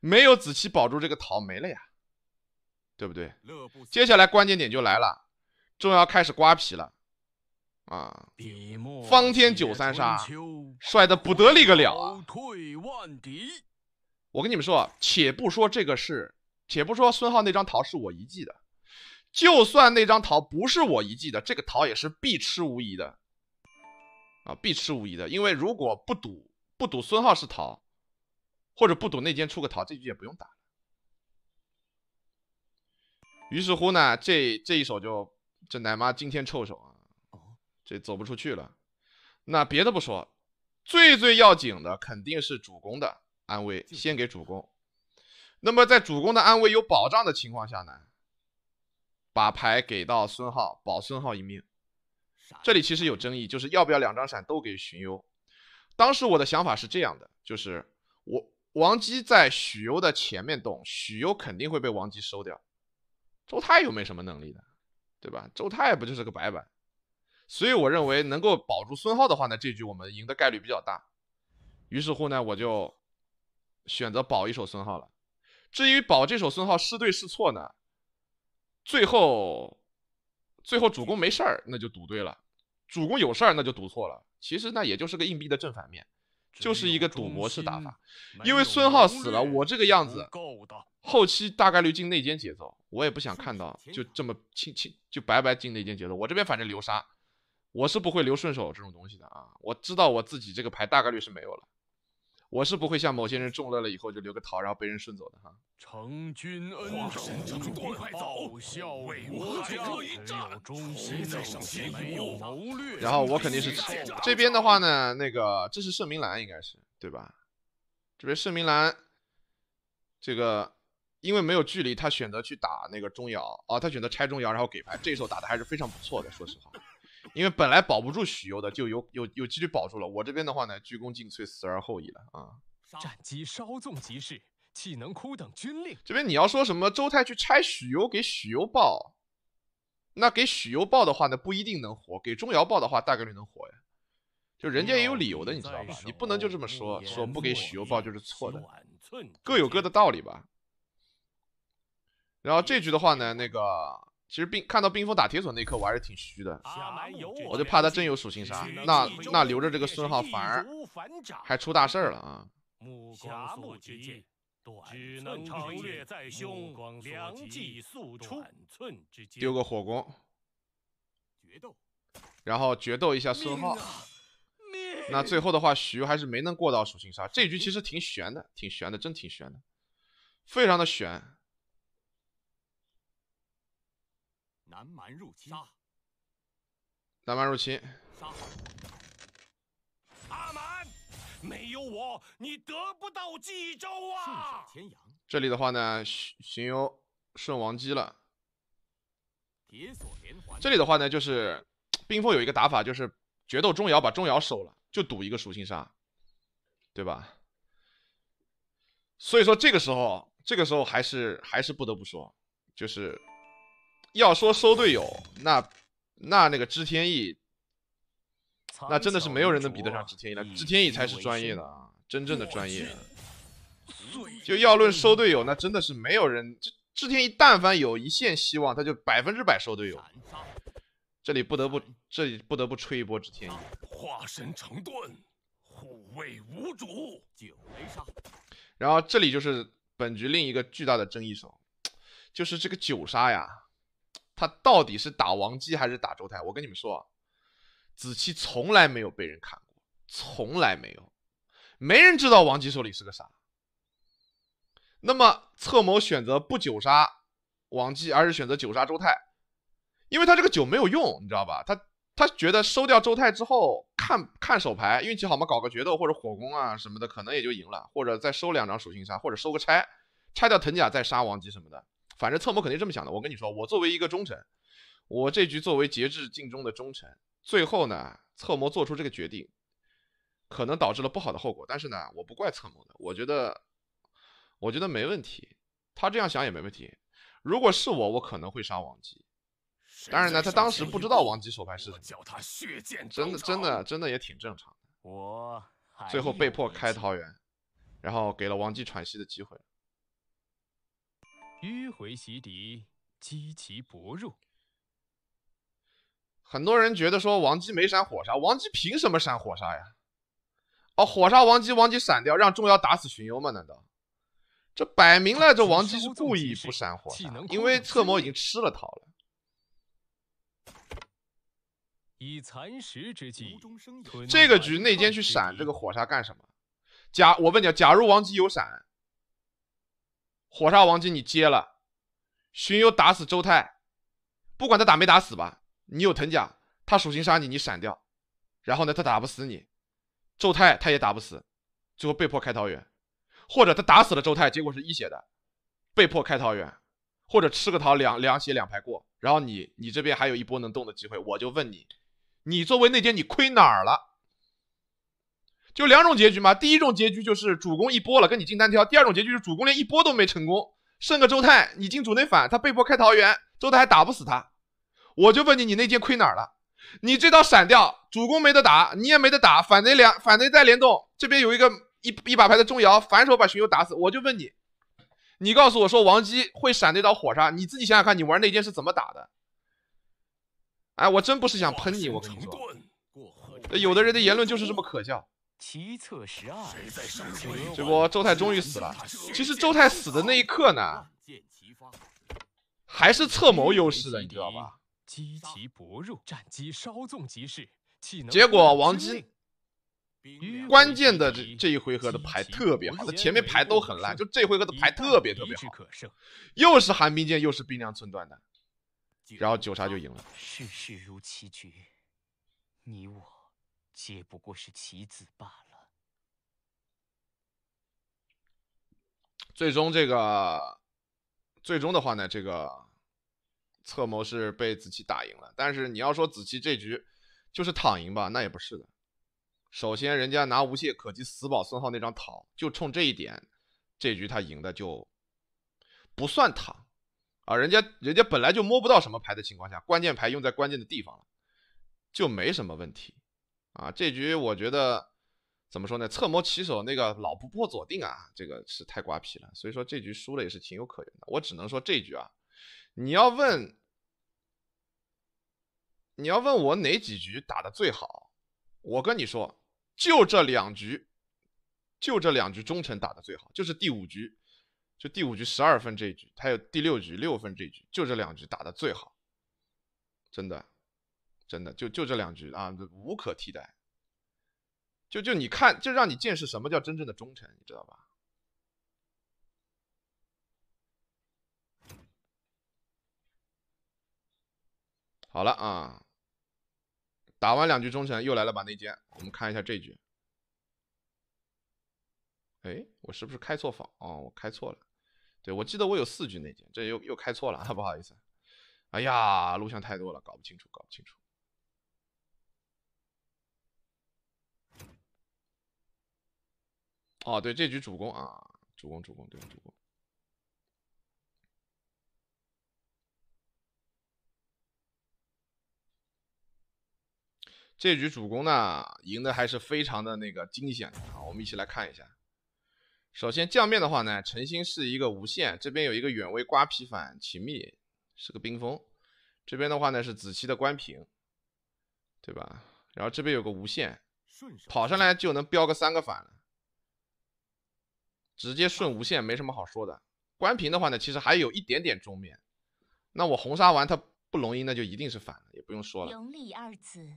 没有子期保住这个桃没了呀，对不对？接下来关键点就来了，重要开始刮皮了。啊！方天九三杀，帅的不得了个了啊！退万敌，我跟你们说，且不说这个事，且不说孙浩那张桃是我遗迹的，就算那张桃不是我遗迹的，这个桃也是必吃无疑的。啊，必吃无疑的，因为如果不赌不赌孙浩是桃，或者不赌内奸出个桃，这局也不用打。于是乎呢，这这一手就这奶妈今天臭手啊！这走不出去了，那别的不说，最最要紧的肯定是主公的安危，先给主公。那么在主公的安危有保障的情况下呢，把牌给到孙浩，保孙浩一命。这里其实有争议，就是要不要两张闪都给荀攸。当时我的想法是这样的，就是我王姬在许攸的前面动，许攸肯定会被王姬收掉。周泰又没什么能力的，对吧？周泰不就是个白板？所以我认为能够保住孙浩的话呢，这局我们赢的概率比较大。于是乎呢，我就选择保一手孙浩了。至于保这手孙浩是对是错呢？最后，最后主公没事儿，那就赌对了；主公有事儿，那就赌错了。其实那也就是个硬币的正反面，就是一个赌模式打法。因为孙浩死了，我这个样子，后期大概率进内奸节奏，我也不想看到 就这么轻轻就白白进内奸节奏。我这边反正流沙。我是不会留顺手这种东西的啊！我知道我自己这个牌大概率是没有了。我是不会像某些人中乐了以后就留个桃，然后被人顺走的哈。成君恩宠，报效为国，只有忠心，没有谋略。然后我肯定是这边的话呢，那个这是盛明兰应该是对吧？这边盛明兰，这个因为没有距离，他选择去打那个钟瑶啊，他选择拆钟瑶然后给牌，这一手打的还是非常不错的，说实话。因为本来保不住许攸的，就有有有几率保住了。我这边的话呢，鞠躬尽瘁，死而后已了啊。战机稍纵即逝，岂能枯等军令？这边你要说什么周泰去拆许攸，给许攸报，那给许攸报的话呢，不一定能活；给钟繇报的话，大概率能活呀。就人家也有理由的，你知道吧？你不能就这么说，说不给许攸报就是错的，各有各的道理吧。然后这局的话呢，那个。其实冰看到冰封打铁索那一刻，我还是挺虚的，我就怕他真有属性杀，那那留着这个孙浩反而还出大事了啊！目光所及，只能长略在胸，良计速出，丢个火攻，决斗，然后决斗一下孙浩，那最后的话，徐还是没能过到属性杀，这局其实挺悬的，挺悬的，真挺悬的，非常的悬。南蛮入侵，南蛮入侵，杀！阿蛮，没有我，你得不到冀州啊！这里的话呢，巡游顺王姬了。铁连环。这里的话呢，就是冰 封有一个打法，就是决斗钟瑶，把钟瑶收了，就赌一个属性杀，对吧？所以说这个时候，这个时候还是还是不得不说，就是。要说收队友，那那那个知天意，那真的是没有人能比得上知天意了。知天意才是专业的啊，真正的专业。就要论收队友，那真的是没有人。知知天意，但凡有一线希望，他就百分之百收队友。这里不得不，这里不得不吹一波知天意。化身成盾，护卫无主。九雷杀。然后这里就是本局另一个巨大的争议手，就是这个九杀呀。他到底是打王姬还是打周泰？我跟你们说，子期从来没有被人砍过，从来没有，没人知道王姬手里是个啥。那么，策谋选择不九杀王姬，而是选择九杀周泰，因为他这个九没有用，你知道吧？他他觉得收掉周泰之后，看看手牌，运气好嘛，搞个决斗或者火攻啊什么的，可能也就赢了，或者再收两张属性杀，或者收个拆拆掉藤甲再杀王姬什么的。反正策谋肯定这么想的。我跟你说，我作为一个忠臣，我这局作为节制尽忠的忠臣，最后呢，策谋做出这个决定，可能导致了不好的后果。但是呢，我不怪策谋的，我觉得，我觉得没问题。他这样想也没问题。如果是我，我可能会杀王姬。当然呢，他当时不知道王姬手牌是什么，真的真的真的也挺正常。的。我最后被迫开桃园，然后给了王姬喘息的机会。迂回袭敌，击其薄入。很多人觉得说王姬没闪火杀，王姬凭什么闪火杀呀？哦，火杀王姬，王姬闪掉，让众妖打死荀攸吗？难道？这摆明了，这王姬是故意不闪火杀，因为策谋已经吃了套了。以蚕食之计，这个局内奸去闪这个火杀干什么？假，我问你，假如王姬有闪？火杀王姬你接了，荀攸打死周泰，不管他打没打死吧，你有藤甲，他属性杀你，你闪掉，然后呢，他打不死你，周泰他也打不死，最后被迫开桃园，或者他打死了周泰，结果是一血的，被迫开桃园，或者吃个桃两两血两排过，然后你你这边还有一波能动的机会，我就问你，你作为内奸你亏哪儿了？就两种结局嘛，第一种结局就是主攻一波了，跟你进单挑；第二种结局是主攻连一波都没成功，剩个周泰，你进主内反，他被迫开桃园，周泰还打不死他。我就问你，你内奸亏哪儿了？你这刀闪掉，主攻没得打，你也没得打，反贼两反贼再联动，这边有一个一一把牌的钟瑶，反手把荀攸打死。我就问你，你告诉我说王姬会闪那刀火杀，你自己想想看，你玩内奸是怎么打的？哎，我真不是想喷你，我跟你说，有的人的言论就是这么可笑。奇策十二，这波周泰终于死了。其实周泰死的那一刻呢，还是策谋优势的，你知道吧？击其薄弱，战机稍纵即逝。结果王姬关键的这这一回合的牌特别好，他前面牌都很烂，就这回合的牌特别特别好，又是寒冰剑，又是冰凉寸断的，然后九杀就赢了。世事如棋局，你我。皆不过是棋子罢了。最终，这个最终的话呢，这个策谋是被子琪打赢了。但是你要说子琪这局就是躺赢吧，那也不是的。首先，人家拿无懈可击死保孙浩那张桃，就冲这一点，这局他赢的就不算躺啊。人家人家本来就摸不到什么牌的情况下，关键牌用在关键的地方了，就没什么问题。啊，这局我觉得怎么说呢？策谋棋手那个老不破锁定啊，这个是太瓜皮了。所以说这局输了也是情有可原的。我只能说这局啊，你要问你要问我哪几局打的最好，我跟你说，就这两局，就这两局忠诚打的最好，就是第五局，就第五局十二分这一局，还有第六局六分这一局，就这两局打的最好，真的。真的就就这两局啊，无可替代。就就你看，就让你见识什么叫真正的忠诚，你知道吧？好了啊，打完两局忠诚，又来了把内奸。我们看一下这局。哎，我是不是开错房哦，我开错了。对，我记得我有四局内奸，这又又开错了啊，不好意思。哎呀，录像太多了，搞不清楚，搞不清楚。哦，对，这局主攻啊，主攻主攻，对，主攻。这局主攻呢，赢的还是非常的那个惊险的。啊！我们一起来看一下。首先，将面的话呢，陈星是一个无限，这边有一个远位瓜皮反，秦密是个冰封，这边的话呢是子期的关平，对吧？然后这边有个无限，跑上来就能标个三个反。了。直接顺无限没什么好说的。关平的话呢，其实还有一点点中面。那我红杀完他不龙吟，那就一定是反了，也不用说了。龙李二子，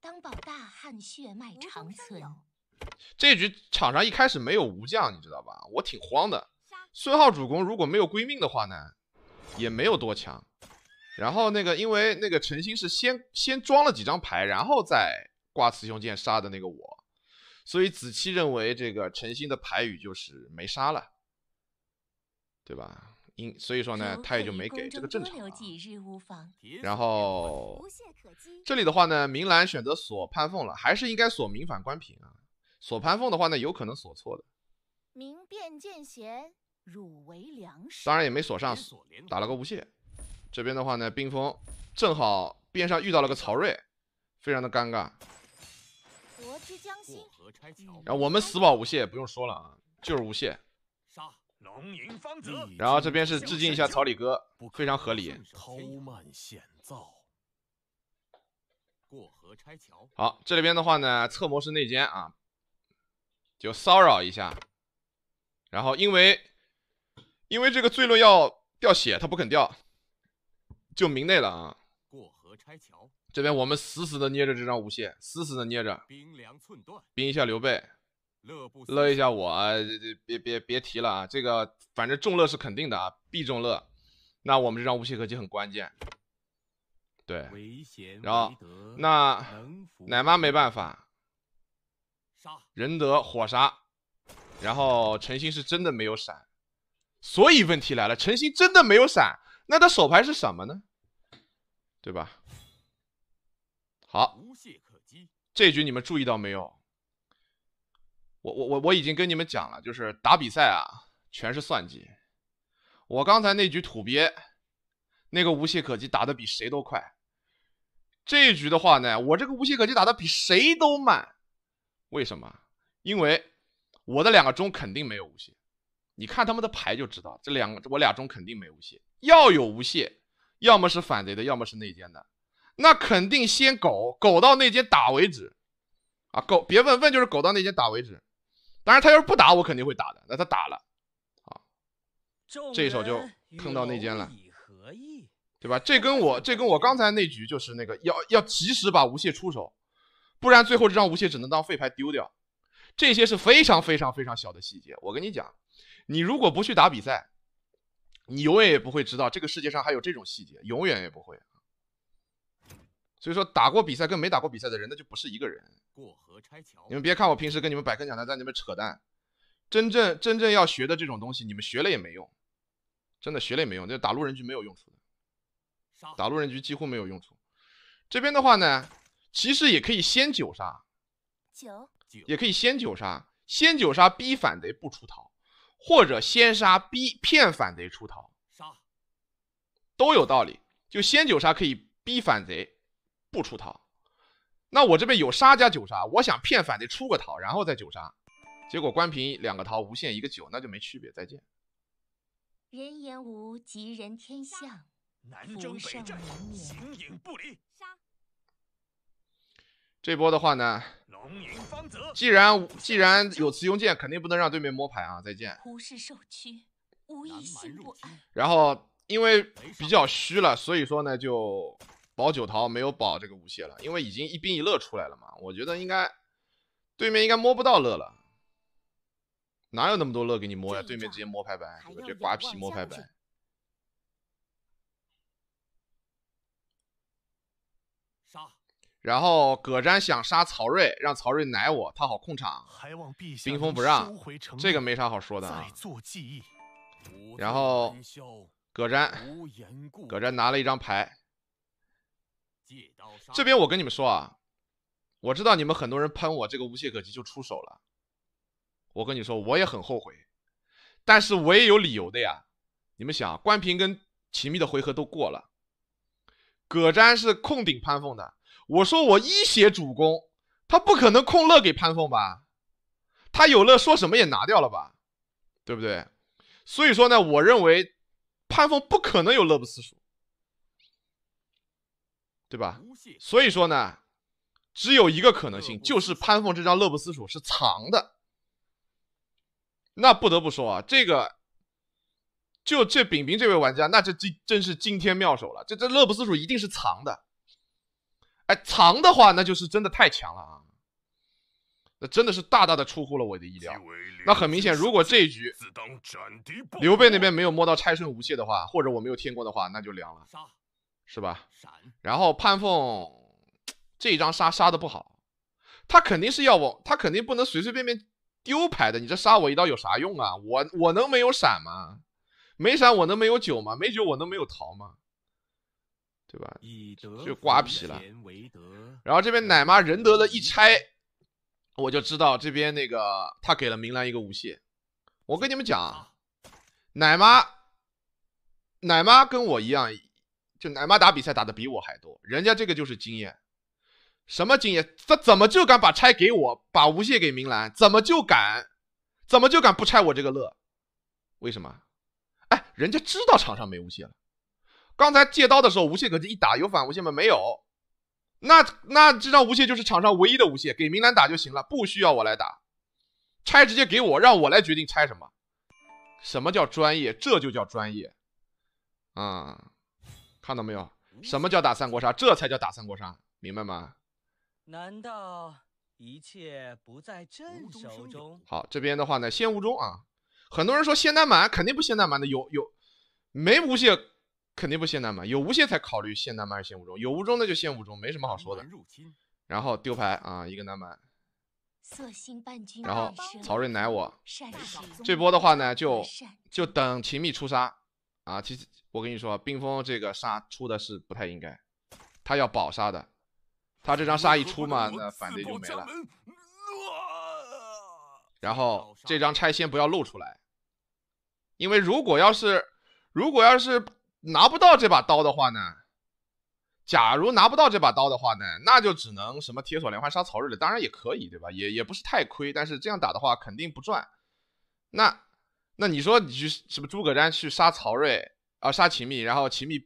当保大汉血脉长存。这局场上一开始没有无将，你知道吧？我挺慌的。孙浩主公如果没有闺蜜的话呢，也没有多强。然后那个，因为那个陈星是先先装了几张牌，然后再挂雌雄剑杀的那个我。所以子期认为这个陈兴的牌语就是没杀了，对吧？因所以说呢，他也就没给，这个正常。然后这里的话呢，明兰选择锁潘凤了，还是应该锁明反关平啊？锁潘凤的话呢，有可能锁错的。明辨见贤，汝为良师。当然也没锁上，打了个无懈。这边的话呢，冰封正好边上遇到了个曹睿，非常的尴尬。过河拆桥。然后我们死保无懈，不用说了啊，就是无懈。杀龙吟方泽。然后这边是致敬一下草里哥，非常合理。偷慢险过河拆桥。好，这里边的话呢，侧模是内奸啊，就骚扰一下。然后因为因为这个坠落要掉血，他不肯掉，就明内了啊。过河拆桥。这边我们死死的捏着这张无懈，死死的捏着。冰凉寸断，冰一下刘备，乐一下我，别别别提了啊！这个反正众乐是肯定的啊，必众乐。那我们这张无懈可击很关键，对。然后那奶妈没办法，杀仁德火杀，然后陈兴是真的没有闪，所以问题来了，陈兴真的没有闪，那他手牌是什么呢？对吧？好，无懈可击。这局你们注意到没有？我我我我已经跟你们讲了，就是打比赛啊，全是算计。我刚才那局土鳖那个无懈可击，打的比谁都快。这一局的话呢，我这个无懈可击打的比谁都慢。为什么？因为我的两个中肯定没有无懈。你看他们的牌就知道，这两个我俩中肯定没有无懈。要有无懈，要么是反贼的，要么是内奸的。那肯定先苟苟到内奸打为止，啊，苟别问问就是苟到内奸打为止。当然他要是不打，我肯定会打的。那他打了，啊，这一手就坑到内奸了，对吧？这跟我这跟我刚才那局就是那个要要及时把无懈出手，不然最后这张无懈只能当废牌丢掉。这些是非常非常非常小的细节，我跟你讲，你如果不去打比赛，你永远也不会知道这个世界上还有这种细节，永远也不会。所以说，打过比赛跟没打过比赛的人，那就不是一个人。过河拆桥，你们别看我平时跟你们百科讲坛在那边扯淡，真正真正要学的这种东西，你们学了也没用。真的学了也没用，就打路人局没有用处。打路人局几乎没有用处。这边的话呢，其实也可以先九杀，九也可以先九杀，先九杀逼反贼不出逃，或者先杀逼骗反贼出逃，杀都有道理。就先九杀可以逼反贼。不出桃，那我这边有杀加九杀，我想骗反得出个桃，然后再九杀。结果关平两个桃，无限一个九，那就没区别。再见。人言无吉人天相，南征北战形影不离。杀。这波的话呢，既然既然有雌雄剑，肯定不能让对面摸牌啊！再见。胡氏受屈，无心不安。然后因为比较虚了，所以说呢就。保九桃没有保这个无懈了，因为已经一兵一乐出来了嘛。我觉得应该对面应该摸不到乐了，哪有那么多乐给你摸呀？对面直接摸牌白，这瓜皮摸牌白。杀！然后葛瞻想杀曹睿，让曹睿奶我，他好控场。冰封不让，这个没啥好说的。啊。然后葛瞻，葛瞻拿了一张牌。这边我跟你们说啊，我知道你们很多人喷我这个无懈可击就出手了，我跟你说我也很后悔，但是我也有理由的呀。你们想，关平跟秦密的回合都过了，葛瞻是控顶潘凤的，我说我一血主攻，他不可能控乐给潘凤吧？他有乐说什么也拿掉了吧？对不对？所以说呢，我认为潘凤不可能有乐不思蜀。对吧？所以说呢，只有一个可能性，就是潘凤这张乐不思蜀是藏的。那不得不说啊，这个就这饼饼这位玩家，那这这真是惊天妙手了。这这乐不思蜀一定是藏的。哎，藏的话，那就是真的太强了啊！那真的是大大的出乎了我的意料。那很明显，如果这一局刘备那边没有摸到拆顺无懈的话，或者我没有天光的话，那就凉了。是吧？然后潘凤这一张杀杀的不好，他肯定是要我，他肯定不能随随便便丢牌的。你这杀我一刀有啥用啊？我我能没有闪吗？没闪我能没有酒吗？没酒我能没有逃吗？对吧？就瓜皮了。然后这边奶妈仁德的一拆，我就知道这边那个他给了明兰一个无懈。我跟你们讲，奶妈奶妈跟我一样。就奶妈打比赛打的比我还多，人家这个就是经验。什么经验？他怎么就敢把拆给我，把无懈给明兰？怎么就敢？怎么就敢不拆我这个乐？为什么？哎，人家知道场上没无懈了。刚才借刀的时候，无懈可击一打有反无懈吗？没有。那那这张无懈就是场上唯一的无懈，给明兰打就行了，不需要我来打。拆直接给我，让我来决定拆什么。什么叫专业？这就叫专业。啊。看到没有？什么叫打三国杀？这才叫打三国杀，明白吗？难道一切不在朕手中？好，这边的话呢，先无中啊。很多人说限单满，肯定不限单满的。有有没无限，肯定不限单满。有无限才考虑限单满还是限无中，有无中那就限无中，没什么好说的。然后丢牌啊，一个南满。然后曹睿奶我。这波的话呢，就就等秦密出杀。啊，其实我跟你说，冰封这个杀出的是不太应该，他要保杀的，他这张杀一出嘛，那反贼就没了。然后这张拆先不要露出来，因为如果要是如果要是拿不到这把刀的话呢，假如拿不到这把刀的话呢，那就只能什么铁索连环杀曹日了，当然也可以，对吧？也也不是太亏，但是这样打的话肯定不赚。那。那你说你去什么诸葛瞻去杀曹睿啊，杀秦宓，然后秦宓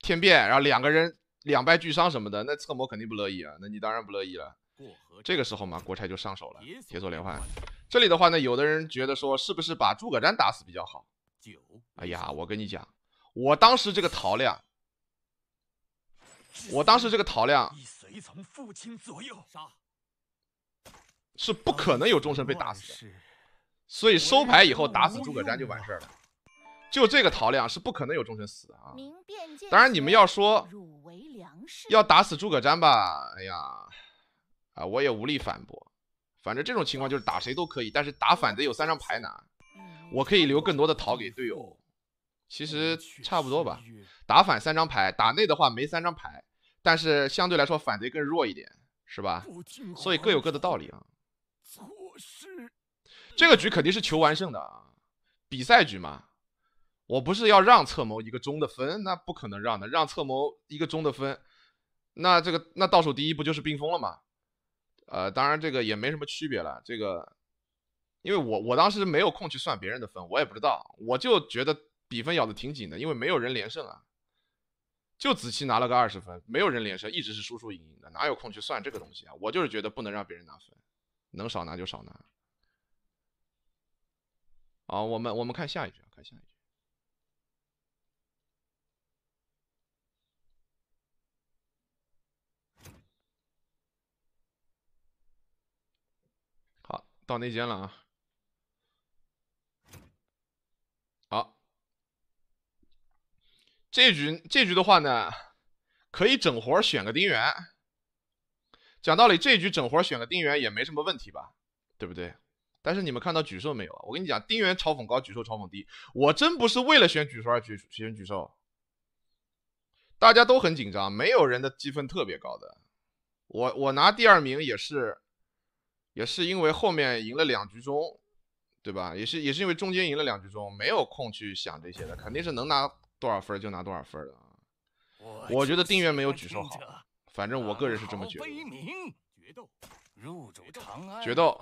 天变，然后两个人两败俱伤什么的，那策谋肯定不乐意啊，那你当然不乐意了。这个时候嘛，国差就上手了，铁索连环。这里的话呢，有的人觉得说是不是把诸葛瞻打死比较好？九，哎呀，我跟你讲，我当时这个陶亮，我当时这个陶亮是不可能有终身被打死的。所以收牌以后打死诸葛瞻就完事儿了，就这个陶亮是不可能有忠臣死啊。当然你们要说要打死诸葛瞻吧，哎呀，啊我也无力反驳。反正这种情况就是打谁都可以，但是打反贼有三张牌拿，我可以留更多的桃给队友。其实差不多吧，打反三张牌，打内的话没三张牌，但是相对来说反贼更弱一点，是吧？所以各有各的道理啊。这个局肯定是求完胜的啊，比赛局嘛，我不是要让策谋一个中的分，那不可能让的，让策谋一个中的分，那这个那倒数第一不就是冰封了吗？呃，当然这个也没什么区别了，这个，因为我我当时没有空去算别人的分，我也不知道，我就觉得比分咬的挺紧的，因为没有人连胜啊，就子期拿了个二十分，没有人连胜，一直是输输赢赢的，哪有空去算这个东西啊？我就是觉得不能让别人拿分，能少拿就少拿。好，我们我们看下一句啊，看下一句。好，到内奸了啊。好，这局这局的话呢，可以整活选个丁原。讲道理，这局整活选个丁原也没什么问题吧，对不对？但是你们看到沮授没有啊？我跟你讲，丁原嘲讽高，沮授嘲讽低。我真不是为了选沮授而选沮，选沮授。大家都很紧张，没有人的积分特别高的。我我拿第二名也是，也是因为后面赢了两局中，对吧？也是也是因为中间赢了两局中，没有空去想这些的，肯定是能拿多少分就拿多少分的。我我觉得丁原没有沮授好，反正我个人是这么觉得。决斗，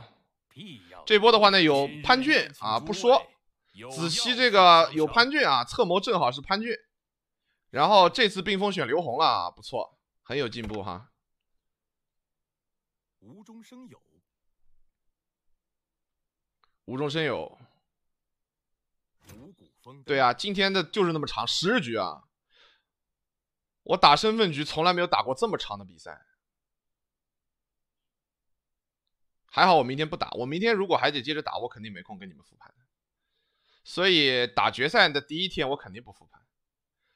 这波的话呢，有潘俊啊，不说，子期这个有潘俊啊，策谋正好是潘俊，然后这次冰封选刘宏了啊，不错，很有进步哈。无中生有，无中生有。对啊，今天的就是那么长，十局啊，我打身份局从来没有打过这么长的比赛。还好我明天不打，我明天如果还得接着打，我肯定没空跟你们复盘。所以打决赛的第一天，我肯定不复盘。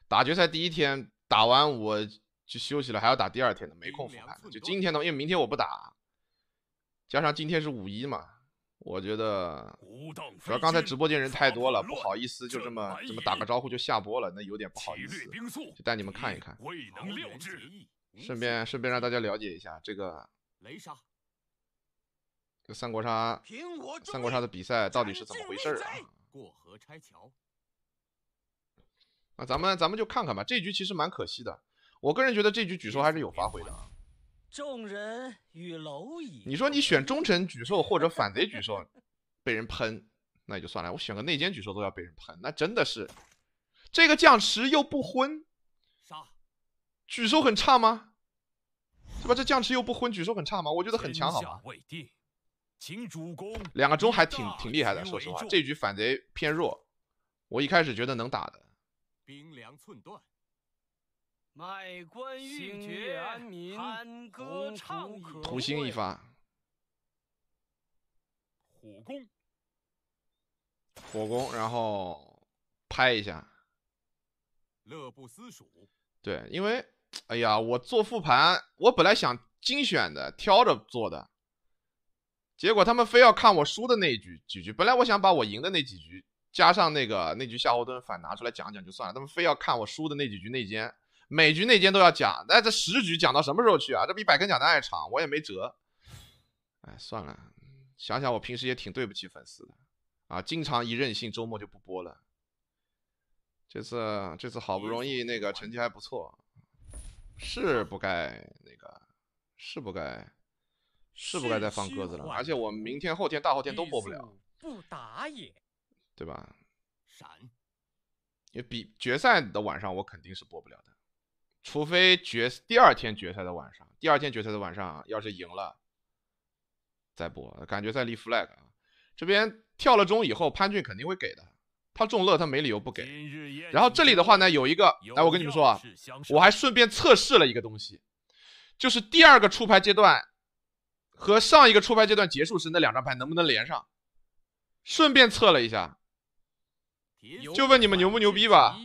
打决赛第一天打完我就休息了，还要打第二天的，没空复盘。就今天的，因为明天我不打，加上今天是五一嘛，我觉得主要刚才直播间人太多了，不好意思就这么这么打个招呼就下播了，那有点不好意思，就带你们看一看，顺便顺便让大家了解一下这个。雷这三国杀，三国杀的比赛到底是怎么回事啊？过河拆桥。那咱们咱们就看看吧。这局其实蛮可惜的。我个人觉得这局举寿还是有发挥的啊。众人与蝼蚁。你说你选忠臣举寿或者反贼举寿，被人喷，那也就算了。我选个内奸举寿都要被人喷，那真的是这个将池又不昏？杀，举寿很差吗？是吧？这将池又不昏，举寿很差吗？我觉得很强，好吧？请主公，两个钟还挺挺厉害的。说实话，这局反贼偏弱，我一开始觉得能打的。兵粮寸断，卖官安民安歌唱可。土星一发。火攻。火攻，然后拍一下。乐不思蜀。对，因为哎呀，我做复盘，我本来想精选的，挑着做的。结果他们非要看我输的那一局几局，本来我想把我赢的那几局加上那个那局夏侯惇反拿出来讲讲就算了，他们非要看我输的那几局内奸，每局内奸都要讲，那这十局讲到什么时候去啊？这比百根讲的还长，我也没辙。哎，算了，想想我平时也挺对不起粉丝的啊，经常一任性周末就不播了。这次这次好不容易那个成绩还不错，是不该那个，是不该。是不该再放鸽子了，而且我明天、后天、大后天都播不了，不打对吧？闪，也比决赛的晚上我肯定是播不了的，除非决第二天决赛的晚上，第二天决赛的晚上要是赢了再播，感觉在立 flag 啊。这边跳了中以后，潘俊肯定会给的，他中乐他没理由不给。然后这里的话呢，有一个，来我跟你们说啊，我还顺便测试了一个东西，就是第二个出牌阶段。和上一个出牌阶段结束时那两张牌能不能连上？顺便测了一下，就问你们牛不牛逼吧。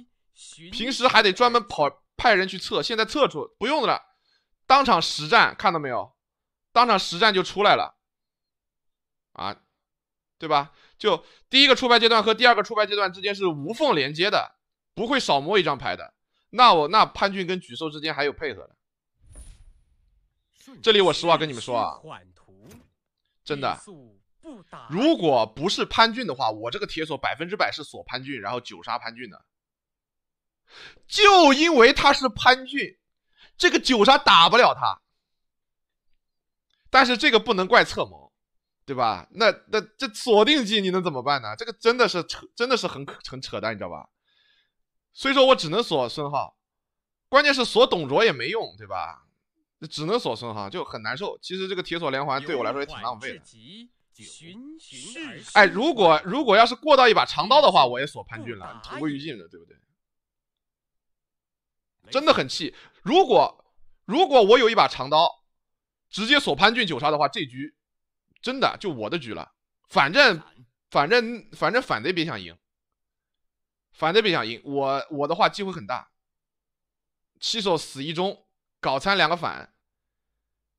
平时还得专门跑派人去测，现在测出不用了，当场实战看到没有？当场实战就出来了，啊，对吧？就第一个出牌阶段和第二个出牌阶段之间是无缝连接的，不会少摸一张牌的。那我那潘俊跟沮授之间还有配合的。这里我实话跟你们说啊，真的，如果不是潘俊的话，我这个铁锁百分之百是锁潘俊，然后九杀潘俊的。就因为他是潘俊，这个九杀打不了他。但是这个不能怪策谋，对吧？那那这锁定技你能怎么办呢？这个真的是扯，真的是很很扯淡，你知道吧？所以说我只能锁孙浩，关键是锁董卓也没用，对吧？只能锁身哈，就很难受。其实这个铁锁连环对我来说也挺浪费的。哎，如果如果要是过到一把长刀的话，我也锁潘俊了，同归于尽了，对不对？真的很气。如果如果我有一把长刀，直接锁潘俊九杀的话，这局真的就我的局了。反正反正反正，反贼别想赢，反对别想赢。我我的话机会很大，七手死一中。搞参两个反，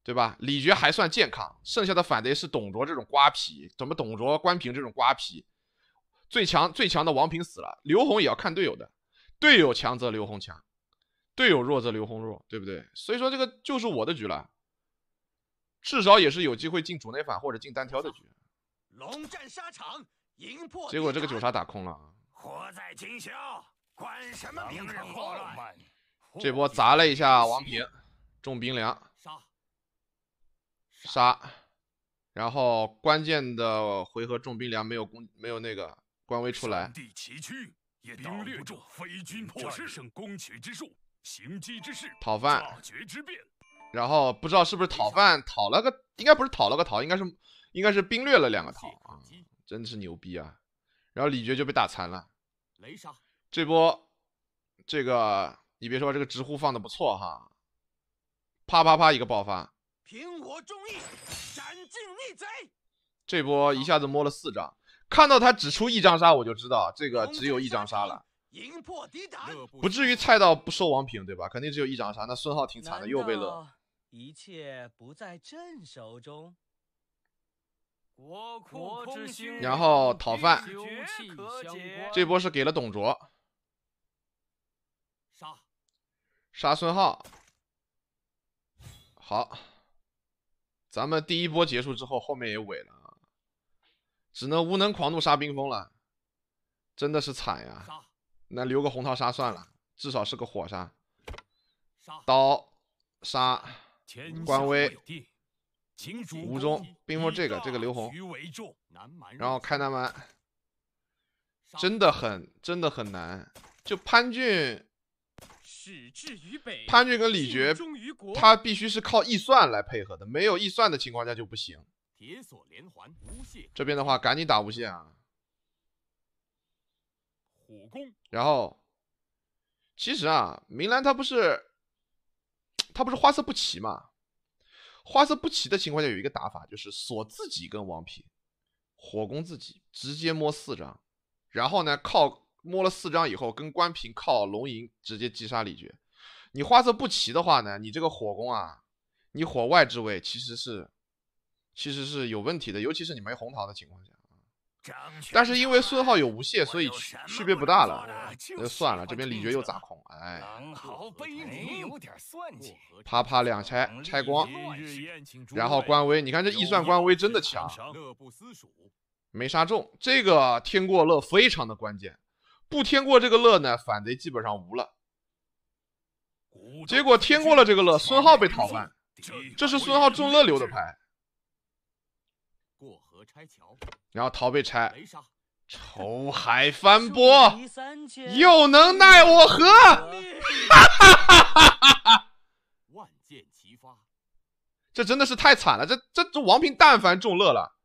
对吧？李傕还算健康，剩下的反贼是董卓这种瓜皮，什么董卓、关平这种瓜皮。最强最强的王平死了，刘宏也要看队友的，队友强则刘宏强，队友弱则刘宏弱，对不对？所以说这个就是我的局了，至少也是有机会进主内反或者进单挑的局。龙战沙场，赢破。结果这个九杀打空了。活在今宵，管什么明日祸乱。这波砸了一下王平，中兵粮，杀，杀，然后关键的回合中兵粮没有攻，没有那个官威出来。地崎岖也挡不住，飞军破二胜攻取之术，行机之势，讨饭。然后不知道是不是讨饭，讨了个应该不是讨了个讨，应该是应该是兵略了两个讨啊，真的是牛逼啊！然后李觉就被打残了，雷杀。这波这个。你别说这个直呼放的不错哈，啪啪啪一个爆发，凭我忠义斩尽逆贼，这波一下子摸了四张，看到他只出一张杀，我就知道这个只有一张杀了，赢破敌胆，不至于菜到不收王平对吧？肯定只有一张杀，那孙浩挺惨的又被乐，一切不在朕手中，国国之君，然后讨饭，这波是给了董卓，杀。杀孙浩，好，咱们第一波结束之后，后面也萎了，只能无能狂怒杀冰封了，真的是惨呀！那留个红桃杀算了，至少是个火杀。刀杀，官威吴忠冰封这个这个刘红，然后开南蛮，真的很真的很难，就潘俊。止至于北，潘俊跟李觉，他必须是靠易算来配合的，没有易算的情况下就不行。铁连环，无这边的话，赶紧打无限啊！攻，然后，其实啊，明兰他不是，他不是花色不齐嘛？花色不齐的情况下，有一个打法就是锁自己跟王平，火攻自己，直接摸四张，然后呢，靠。摸了四张以后，跟关平靠龙吟直接击杀李觉。你花色不齐的话呢，你这个火攻啊，你火外之位其实是，其实是有问题的，尤其是你没红桃的情况下但是因为孙浩有无懈，所以区区别不大了。那算了，这边李觉又咋控？哎，啪啪两拆，拆光。然后关威，你看这易算关威真的强，没杀中。这个天过乐非常的关键。不添过这个乐呢，反贼基本上无了。结果添过了这个乐，孙浩被讨饭。这是孙浩中乐留的牌。过河拆桥，然后桃被拆。仇海翻波，又能奈我何？哈哈哈哈哈哈！万箭齐发，这真的是太惨了。这这这王平但凡中乐了，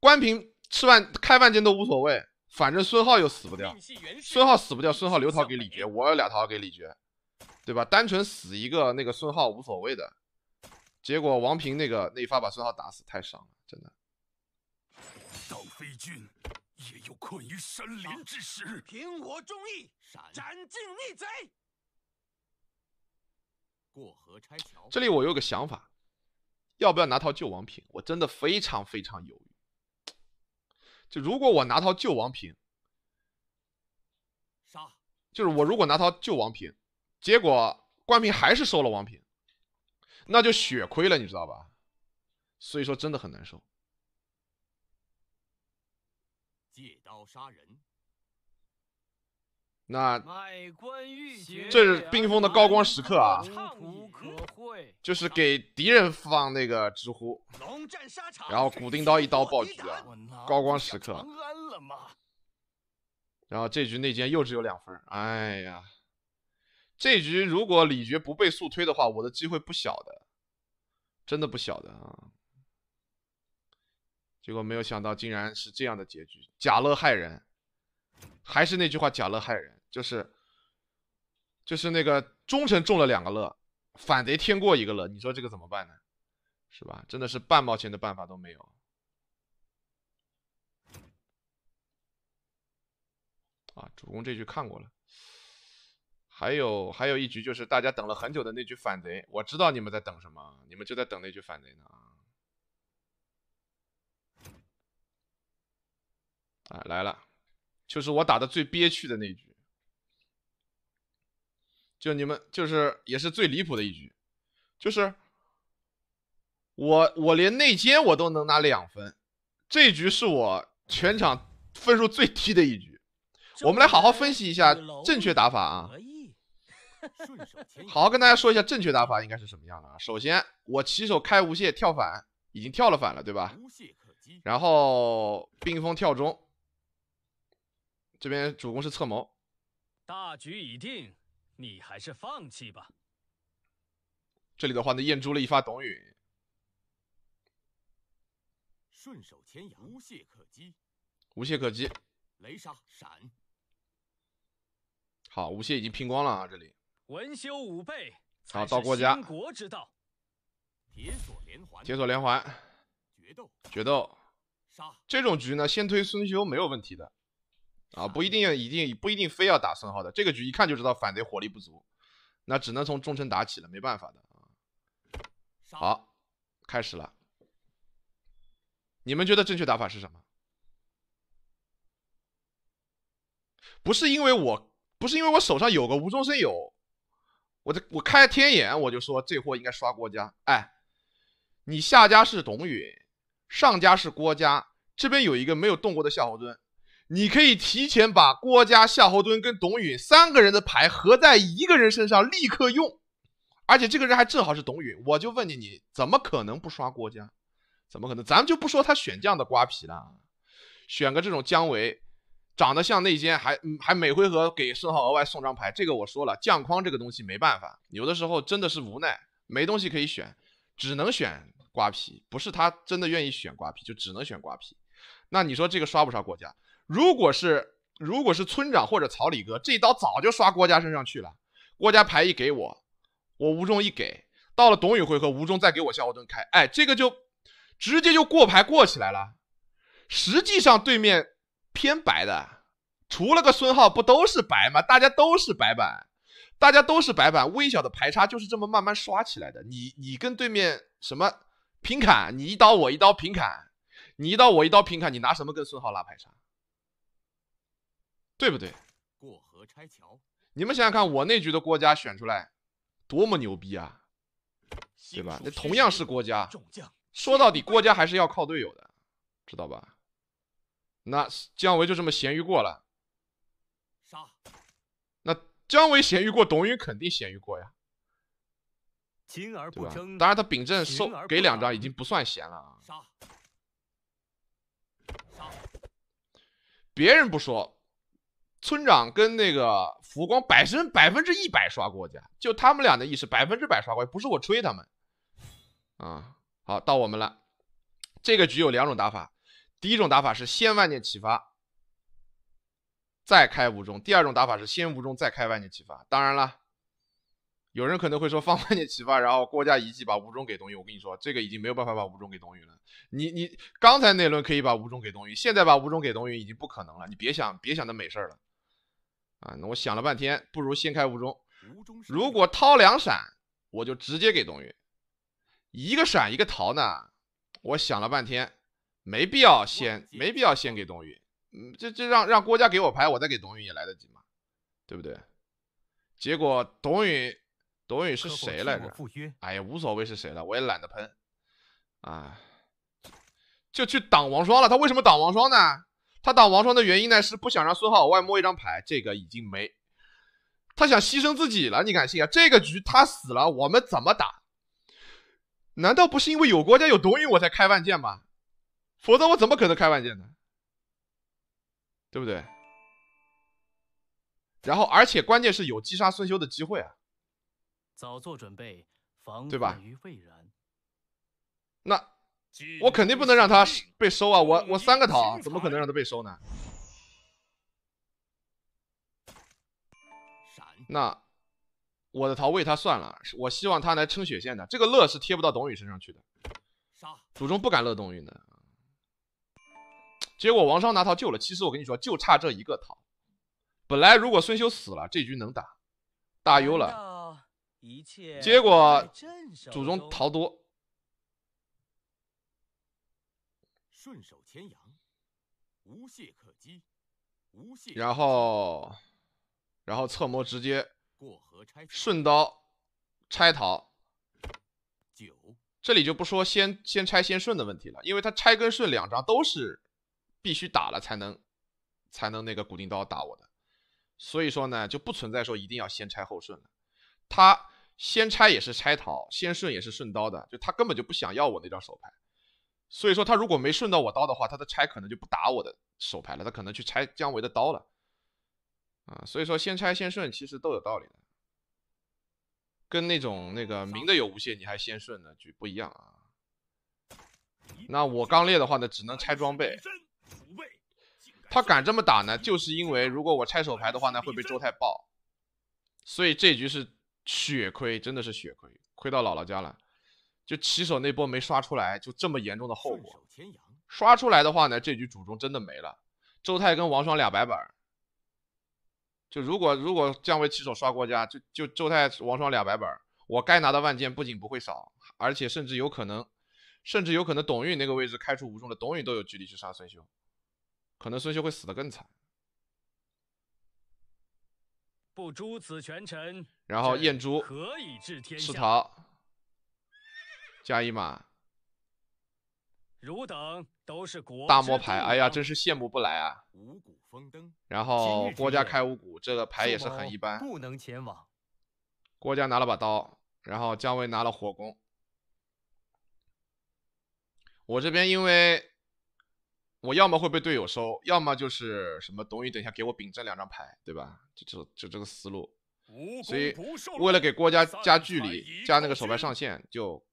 关平吃饭开饭间都无所谓。反正孙浩又死不掉，孙浩死不掉，孙浩留桃给李觉，我有俩桃给李觉，对吧？单纯死一个那个孙浩无所谓的。结果王平那个那一发把孙浩打死，太伤了，真的。当飞军也有困于山林之时，凭我忠义，斩尽逆贼，过河拆桥。这里我有个想法，要不要拿套救王平？我真的非常非常犹豫。就如果我拿套救王平，杀，就是我如果拿套救王平，结果关平还是收了王平，那就血亏了，你知道吧？所以说真的很难受。借刀杀人。那这是冰封的高光时刻啊！就是给敌人放那个直呼，然后古丁刀一刀暴击啊，高光时刻。然后这局内奸又只有两分，哎呀，这局如果李珏不被速推的话，我的机会不小的，真的不小的啊。结果没有想到，竟然是这样的结局。假乐害人，还是那句话，假乐害人，就是就是那个忠臣中了两个乐。反贼天过一个了，你说这个怎么办呢？是吧？真的是半毛钱的办法都没有。啊，主公这局看过了，还有还有一局就是大家等了很久的那局反贼，我知道你们在等什么，你们就在等那局反贼呢。啊，来了，就是我打的最憋屈的那局。就你们就是也是最离谱的一局，就是我我连内奸我都能拿两分，这局是我全场分数最低的一局。我们来好好分析一下正确打法啊！好好跟大家说一下正确打法应该是什么样的啊！首先我起手开无懈跳反，已经跳了反了，对吧？无懈可击。然后冰封跳中，这边主攻是策谋，大局已定。你还是放弃吧。这里的话呢，验珠了一发董允，顺手牵羊，无懈可击，无懈可击，雷杀闪，好，无懈已经拼光了啊！这里文修五倍，好，到郭嘉，国之道，铁索连环，铁索连环，决斗，决斗，杀这种局呢，先推孙修没有问题的。啊，不一定要一定不一定非要打孙浩的这个局，一看就知道反贼火力不足，那只能从中城打起了，没办法的啊。好，开始了，你们觉得正确打法是什么？不是因为我不是因为我手上有个无中生有，我这我开天眼我就说这货应该刷郭嘉。哎，你下家是董允，上家是郭嘉，这边有一个没有动过的夏侯惇。你可以提前把郭嘉、夏侯惇跟董允三个人的牌合在一个人身上，立刻用，而且这个人还正好是董允。我就问你，你怎么可能不刷郭嘉？怎么可能？咱们就不说他选将的瓜皮了，选个这种姜维，长得像内奸，还还每回合给孙浩额外送张牌。这个我说了，将框这个东西没办法，有的时候真的是无奈，没东西可以选，只能选瓜皮。不是他真的愿意选瓜皮，就只能选瓜皮。那你说这个刷不刷郭嘉？如果是如果是村长或者曹李哥，这一刀早就刷郭嘉身上去了。郭嘉牌一给我，我吴忠一给到了董宇回合，吴忠再给我夏侯惇开，哎，这个就直接就过牌过起来了。实际上对面偏白的，除了个孙浩不都是白吗？大家都是白板，大家都是白板，微小的牌差就是这么慢慢刷起来的。你你跟对面什么平砍？你一刀我一刀平砍，你一刀我一刀平砍，你拿什么跟孙浩拉牌差？对不对？过河拆桥。你们想想看，我那局的郭嘉选出来，多么牛逼啊，对吧？那同样是郭嘉，说到底郭嘉还是要靠队友的，知道吧？那姜维就这么咸鱼过了。杀。那姜维咸鱼过，董允肯定咸鱼过呀。不吧？当然他秉正收给两张，已经不算咸了。杀。杀。别人不说。村长跟那个福光百身百分之一百刷过家，就他们俩的意识百分之百刷过，不是我吹他们。啊，好到我们了。这个局有两种打法，第一种打法是先万箭齐发，再开无中；第二种打法是先无中再开万箭齐发。当然了，有人可能会说放万箭齐发，然后郭嘉一计把吴中给董宇，我跟你说，这个已经没有办法把吴中给董宇了。你你刚才那轮可以把吴中给董宇，现在把吴中给董宇已经不可能了，你别想别想那美事了。啊，那我想了半天，不如先开无中。如果掏两闪，我就直接给董云，一个闪一个逃呢。我想了半天，没必要先，没必要先给董云，嗯，这这让让郭嘉给我牌，我再给董云也来得及嘛，对不对？结果董云，董云是谁来着？哎呀，无所谓是谁了，我也懒得喷。啊，就去挡王双了。他为什么挡王双呢？他打王双的原因呢，是不想让孙浩外摸一张牌，这个已经没，他想牺牲自己了，你敢信啊？这个局他死了，我们怎么打？难道不是因为有国家有董允我才开万箭吗？否则我怎么可能开万箭呢？对不对？然后，而且关键是有击杀孙修的机会啊，早做准备，防患于未然。那。我肯定不能让他被收啊！我我三个桃，怎么可能让他被收呢？那我的桃喂他算了，我希望他来撑血线的。这个乐是贴不到董宇身上去的。杀！祖宗不敢乐董宇的。结果王商拿桃救了。其实我跟你说，就差这一个桃。本来如果孙修死了，这局能打，打优了。结果祖宗桃多。顺手牵羊，无懈可击，无懈。然后，然后侧摸直接过河拆。顺刀拆桃九，这里就不说先先拆先顺的问题了，因为他拆跟顺两张都是必须打了才能才能那个古定刀打我的，所以说呢就不存在说一定要先拆后顺了，他先拆也是拆桃，先顺也是顺刀的，就他根本就不想要我那张手牌。所以说他如果没顺到我刀的话，他的拆可能就不打我的手牌了，他可能去拆姜维的刀了，啊，所以说先拆先顺其实都有道理的，跟那种那个明的有无限你还先顺的局不一样啊。那我刚烈的话呢，只能拆装备。他敢这么打呢，就是因为如果我拆手牌的话呢，会被周泰爆，所以这局是血亏，真的是血亏，亏到姥姥家了。就起手那波没刷出来，就这么严重的后果。刷出来的话呢，这局主中真的没了。周泰跟王双俩白板。就如果如果降为起手刷国家，就就周泰王双俩白板，我该拿的万箭不仅不会少，而且甚至有可能，甚至有可能董允那个位置开出无中的董允都有距离去杀孙修，可能孙修会死的更惨。不诛此权臣，然后燕珠，可以治天下？加一码。汝等都是国大魔牌，哎呀，真是羡慕不来啊！五谷丰登。然后郭家开五谷，这个牌也是很一般。不能前往。郭家拿了把刀，然后姜维拿了火攻。我这边因为我要么会被队友收，要么就是什么董宇等一下给我秉这两张牌，对吧？就这、就这个思路。所以为了给郭家加距离、加那个手牌上限，就。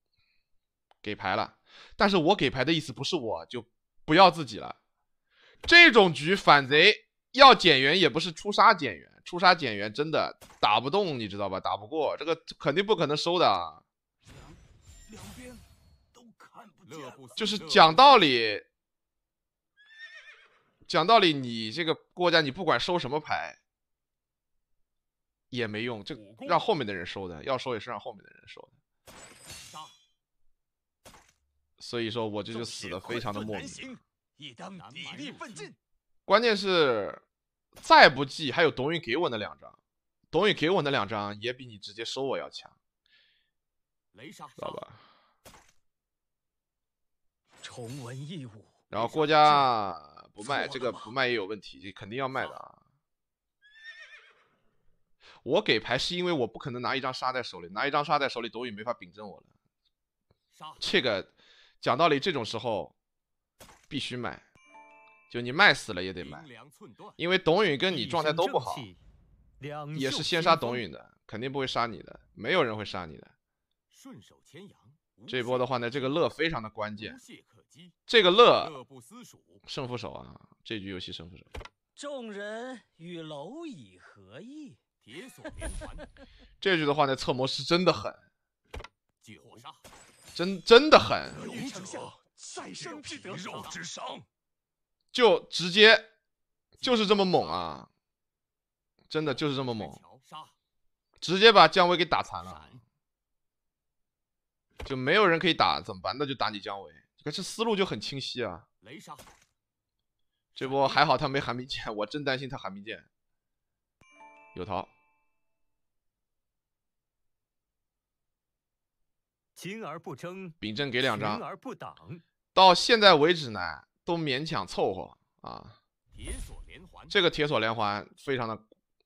给牌了，但是我给牌的意思不是我就不要自己了。这种局反贼要减员也不是出杀减员，出杀减员真的打不动，你知道吧？打不过这个肯定不可能收的。啊。就是讲道理，讲道理，你这个国家你不管收什么牌也没用，这让后面的人收的，要收也是让后面的人收。所以说，我这就死的非常的莫名。关键是，再不济还有董宇给我那两张，董宇给我那两张也比你直接收我要强，知道吧？重文武。然后郭嘉不卖，这个不卖也有问题，肯定要卖的啊。我给牌是因为我不可能拿一张杀在手里，拿一张杀在手里，董宇没法秉正我了。这个。讲道理，这种时候必须买，就你卖死了也得买，因为董允跟你状态都不好，也是先杀董允的，肯定不会杀你的，没有人会杀你的。顺手牵羊，这波的话呢，这个乐非常的关键，这个乐，乐不思蜀，胜负手啊，这局游戏胜负手。众人与蝼蚁何异？铁索连环。这局的话呢，策谋是真的狠。聚杀。真真的狠！就直接就是这么猛啊！真的就是这么猛，直接把姜维给打残了，就没有人可以打。怎么办？那就打你姜维，可是思路就很清晰啊！雷杀，这波还好他没寒冰剑，我真担心他寒冰剑有桃。拼而不争，正而不挡，到现在为止呢，都勉强凑合啊。铁锁连环，这个铁锁连环非常的、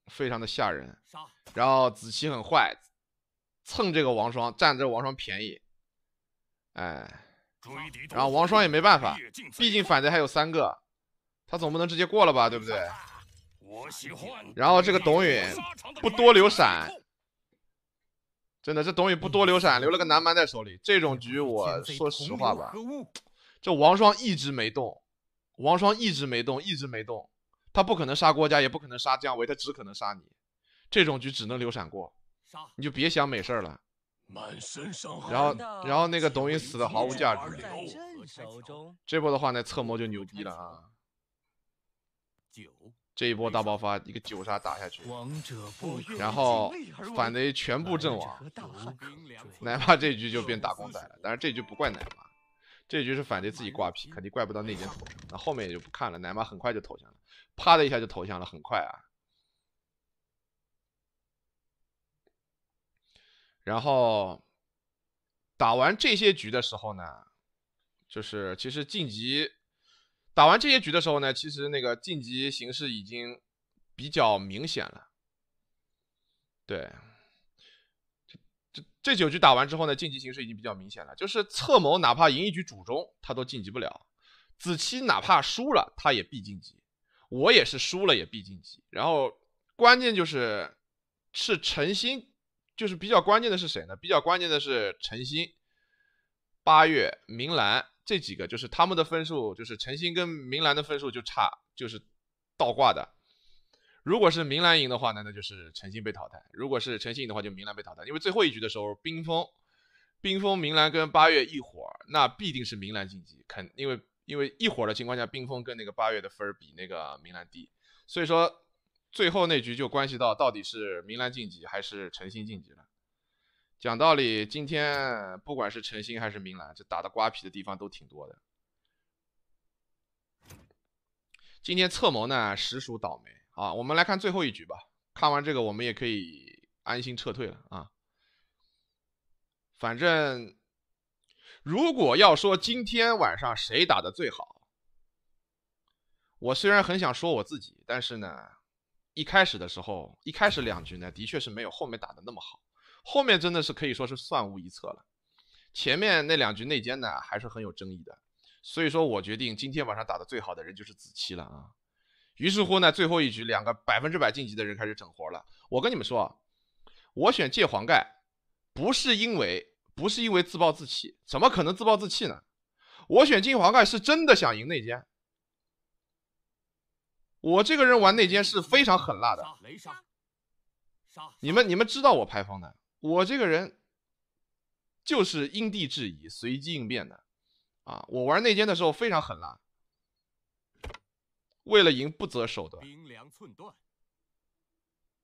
非常的吓人。然后子期很坏，蹭这个王双，占这个王双便宜。哎，然后王双也没办法，毕竟反贼还有三个，他总不能直接过了吧，对不对？然后这个董允不多留闪。真的，这董宇不多留闪，留了个南蛮在手里。这种局，我说实话吧，这王双一直没动，王双一直没动，一直没动。他不可能杀郭嘉，也不可能杀姜维，他只可能杀你。这种局只能留闪过，你就别想美事了。满身伤然后，然后那个董宇死的毫无价值。这波的话呢，策谋就牛逼了啊。九。这一波大爆发，一个九杀打下去，然后反贼全部阵亡，奶妈这局就变打工仔了。但是这局不怪奶妈，这局是反贼自己挂皮，肯定怪不到内奸头上。那后面也就不看了，奶妈很快就投降了，啪的一下就投降了，很快啊。然后打完这些局的时候呢，就是其实晋级。打完这些局的时候呢，其实那个晋级形势已经比较明显了。对，这这九局打完之后呢，晋级形势已经比较明显了。就是策谋哪怕赢一局主中，他都晋级不了；子期哪怕输了，他也必晋级。我也是输了也必晋级。然后关键就是是陈鑫，就是比较关键的是谁呢？比较关键的是陈鑫、八月、明兰。这几个就是他们的分数，就是陈星跟明兰的分数就差就是倒挂的。如果是明兰赢的话，呢，那就是陈星被淘汰；如果是陈星赢的话，就明兰被淘汰。因为最后一局的时候，冰封冰封明兰跟八月一伙那必定是明兰晋级，肯因为因为一伙的情况下，冰封跟那个八月的分比那个明兰低，所以说最后那局就关系到到底是明兰晋级还是陈星晋级了。讲道理，今天不管是陈星还是明兰，这打的瓜皮的地方都挺多的。今天策谋呢，实属倒霉啊！我们来看最后一局吧。看完这个，我们也可以安心撤退了啊。反正，如果要说今天晚上谁打的最好，我虽然很想说我自己，但是呢，一开始的时候，一开始两局呢，的确是没有后面打的那么好。后面真的是可以说是算无一策了，前面那两局内奸呢还是很有争议的，所以说我决定今天晚上打的最好的人就是子期了啊。于是乎呢，最后一局两个百分之百晋级的人开始整活了。我跟你们说，我选借黄盖不是因为不是因为自暴自弃，怎么可能自暴自弃呢？我选借黄盖是真的想赢内奸。我这个人玩内奸是非常狠辣的，你们你们知道我牌坊的。我这个人就是因地制宜、随机应变的啊！我玩内奸的时候非常狠辣，为了赢不择手段。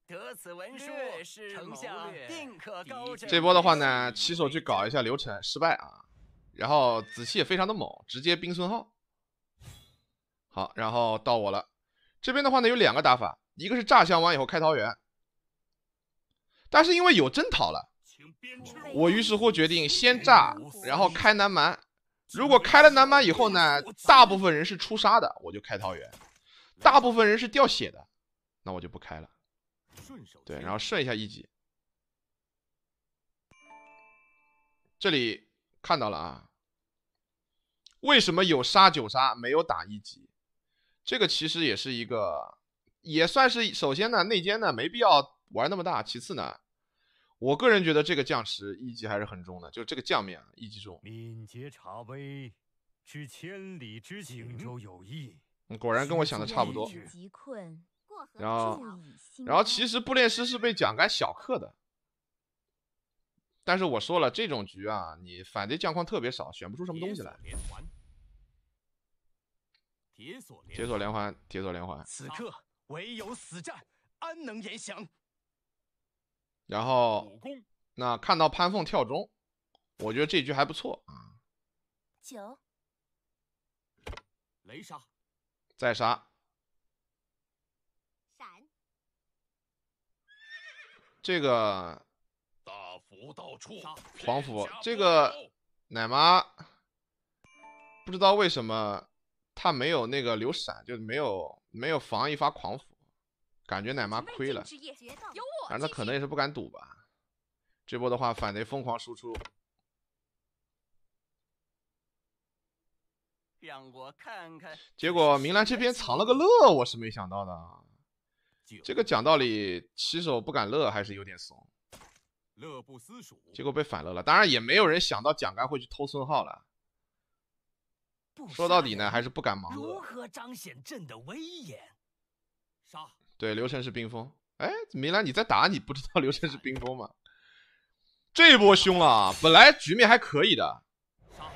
得此文书，丞相定可高枕。这波的话呢，起手去搞一下流程失败啊，然后子期也非常的猛，直接兵孙浩。好，然后到我了，这边的话呢有两个打法，一个是炸降完以后开桃园。但是因为有真桃了，我于是乎决定先炸，然后开南蛮。如果开了南蛮以后呢，大部分人是出杀的，我就开桃园；大部分人是掉血的，那我就不开了。对，然后顺一下一级。这里看到了啊，为什么有杀九杀没有打一级？这个其实也是一个。也算是首先呢，内奸呢没必要玩那么大。其次呢，我个人觉得这个降池一级还是很重的，就是这个降面一级重。敏捷查威知千里之行州有意。果然跟我想的差不多。然后，然后其实布列斯是被蒋干小克的。但是我说了，这种局啊，你反对将况特别少，选不出什么东西来。铁锁连环，铁索连环。此刻。唯有死战，安能言降？然后，那看到潘凤跳钟，我觉得这局还不错啊。九，雷杀，再杀，闪，这个大福到处，黄福这个奶妈，不知道为什么他没有那个留闪，就没有。没有防一发狂斧，感觉奶妈亏了。反正可能也是不敢赌吧。这波的话反贼疯狂输出，让我看看。结果明兰这边藏了个乐，我是没想到的。这个讲道理，起手不敢乐还是有点怂。乐不思蜀。结果被反乐了。当然也没有人想到蒋干会去偷孙浩了。说到底呢，还是不敢盲。如何彰显朕的威严？杀！对，刘晨是冰封。哎，明兰你在打，你不知道 刘晨是冰封吗？这波凶了啊！本来局面还可以的，杀！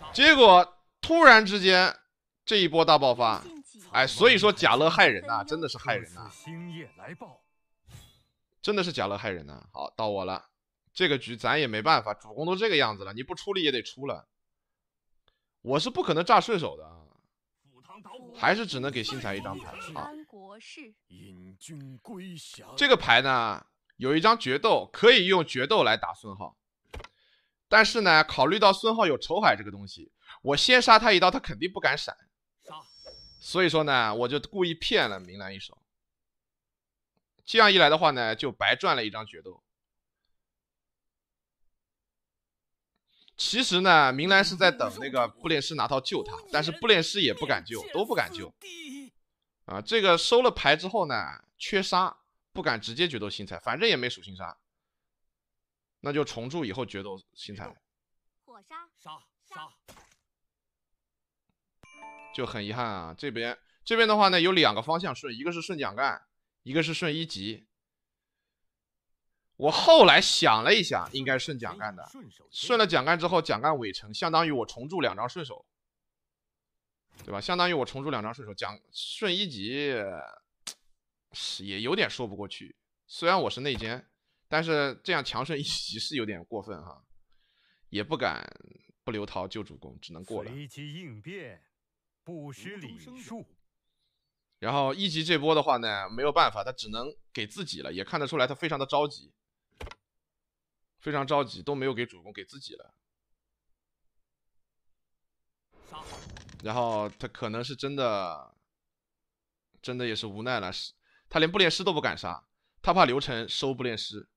杀！结果突然之间这一波大爆发。哎，所以说贾乐害人呐，真的是害人呐！星夜来报。真的是贾乐害人呐！好，到我了。这个局咱也没办法，主公都这个样子了，你不出力也得出了。我是不可能炸顺手的，还是只能给新彩一张牌啊？引军归降。这个牌呢，有一张决斗，可以用决斗来打孙浩。但是呢，考虑到孙浩有仇海这个东西，我先杀他一刀，他肯定不敢闪。所以说呢，我就故意骗了明兰一手。这样一来的话呢，就白赚了一张决斗。其实呢，明兰是在等那个布列师拿刀救他，但是布列师也不敢救，都不敢救。啊，这个收了牌之后呢，缺杀，不敢直接决斗新彩，反正也没属性杀，那就重铸以后决斗新彩。火杀杀杀，就很遗憾啊。这边这边的话呢，有两个方向顺，一个是顺蒋干，一个是顺一级。我后来想了一下，应该顺蒋干的，顺了蒋干之后，蒋干尾城相当于我重铸两张顺手，对吧？相当于我重铸两张顺手，蒋顺一级也有点说不过去。虽然我是内奸，但是这样强顺一级是有点过分哈，也不敢不留桃救主公，只能过了。随机应变，不失礼数。然后一级这波的话呢，没有办法，他只能给自己了，也看得出来他非常的着急。非常着急，都没有给主公给自己了。然后他可能是真的，真的也是无奈了，他连步练师都不敢杀，他怕刘程收步练师。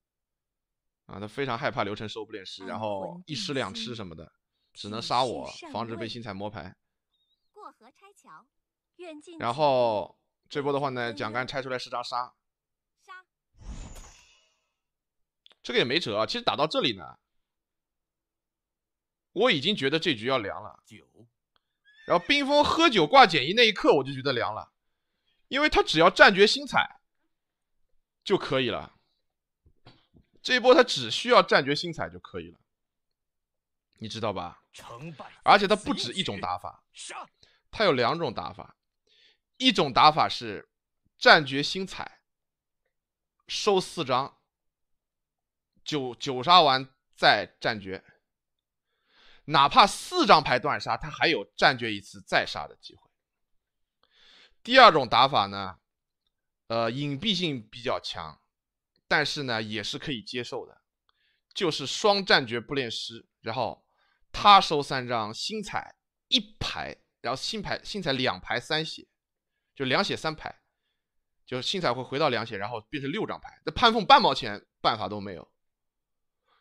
啊，他非常害怕刘程收步练师，然后一师两吃什么的，只能杀我，防止被星彩摸牌。过河拆桥，远近。然后这波的话呢，蒋干拆出来是张杀。这个也没辙啊！其实打到这里呢，我已经觉得这局要凉了。九，然后冰封喝酒挂减一那一刻，我就觉得凉了，因为他只要战觉星彩就可以了。这一波他只需要战觉星彩就可以了，你知道吧？成败。而且他不止一种打法，他有两种打法，一种打法是战觉星彩收四张。九九杀完再战绝，哪怕四张牌断杀，他还有战绝一次再杀的机会。第二种打法呢，呃，隐蔽性比较强，但是呢也是可以接受的，就是双战绝不练失，然后他收三张新彩一排，然后新牌新彩两排三血，就两血三排，就新彩会回到两血，然后变成六张牌，那潘凤半毛钱办法都没有。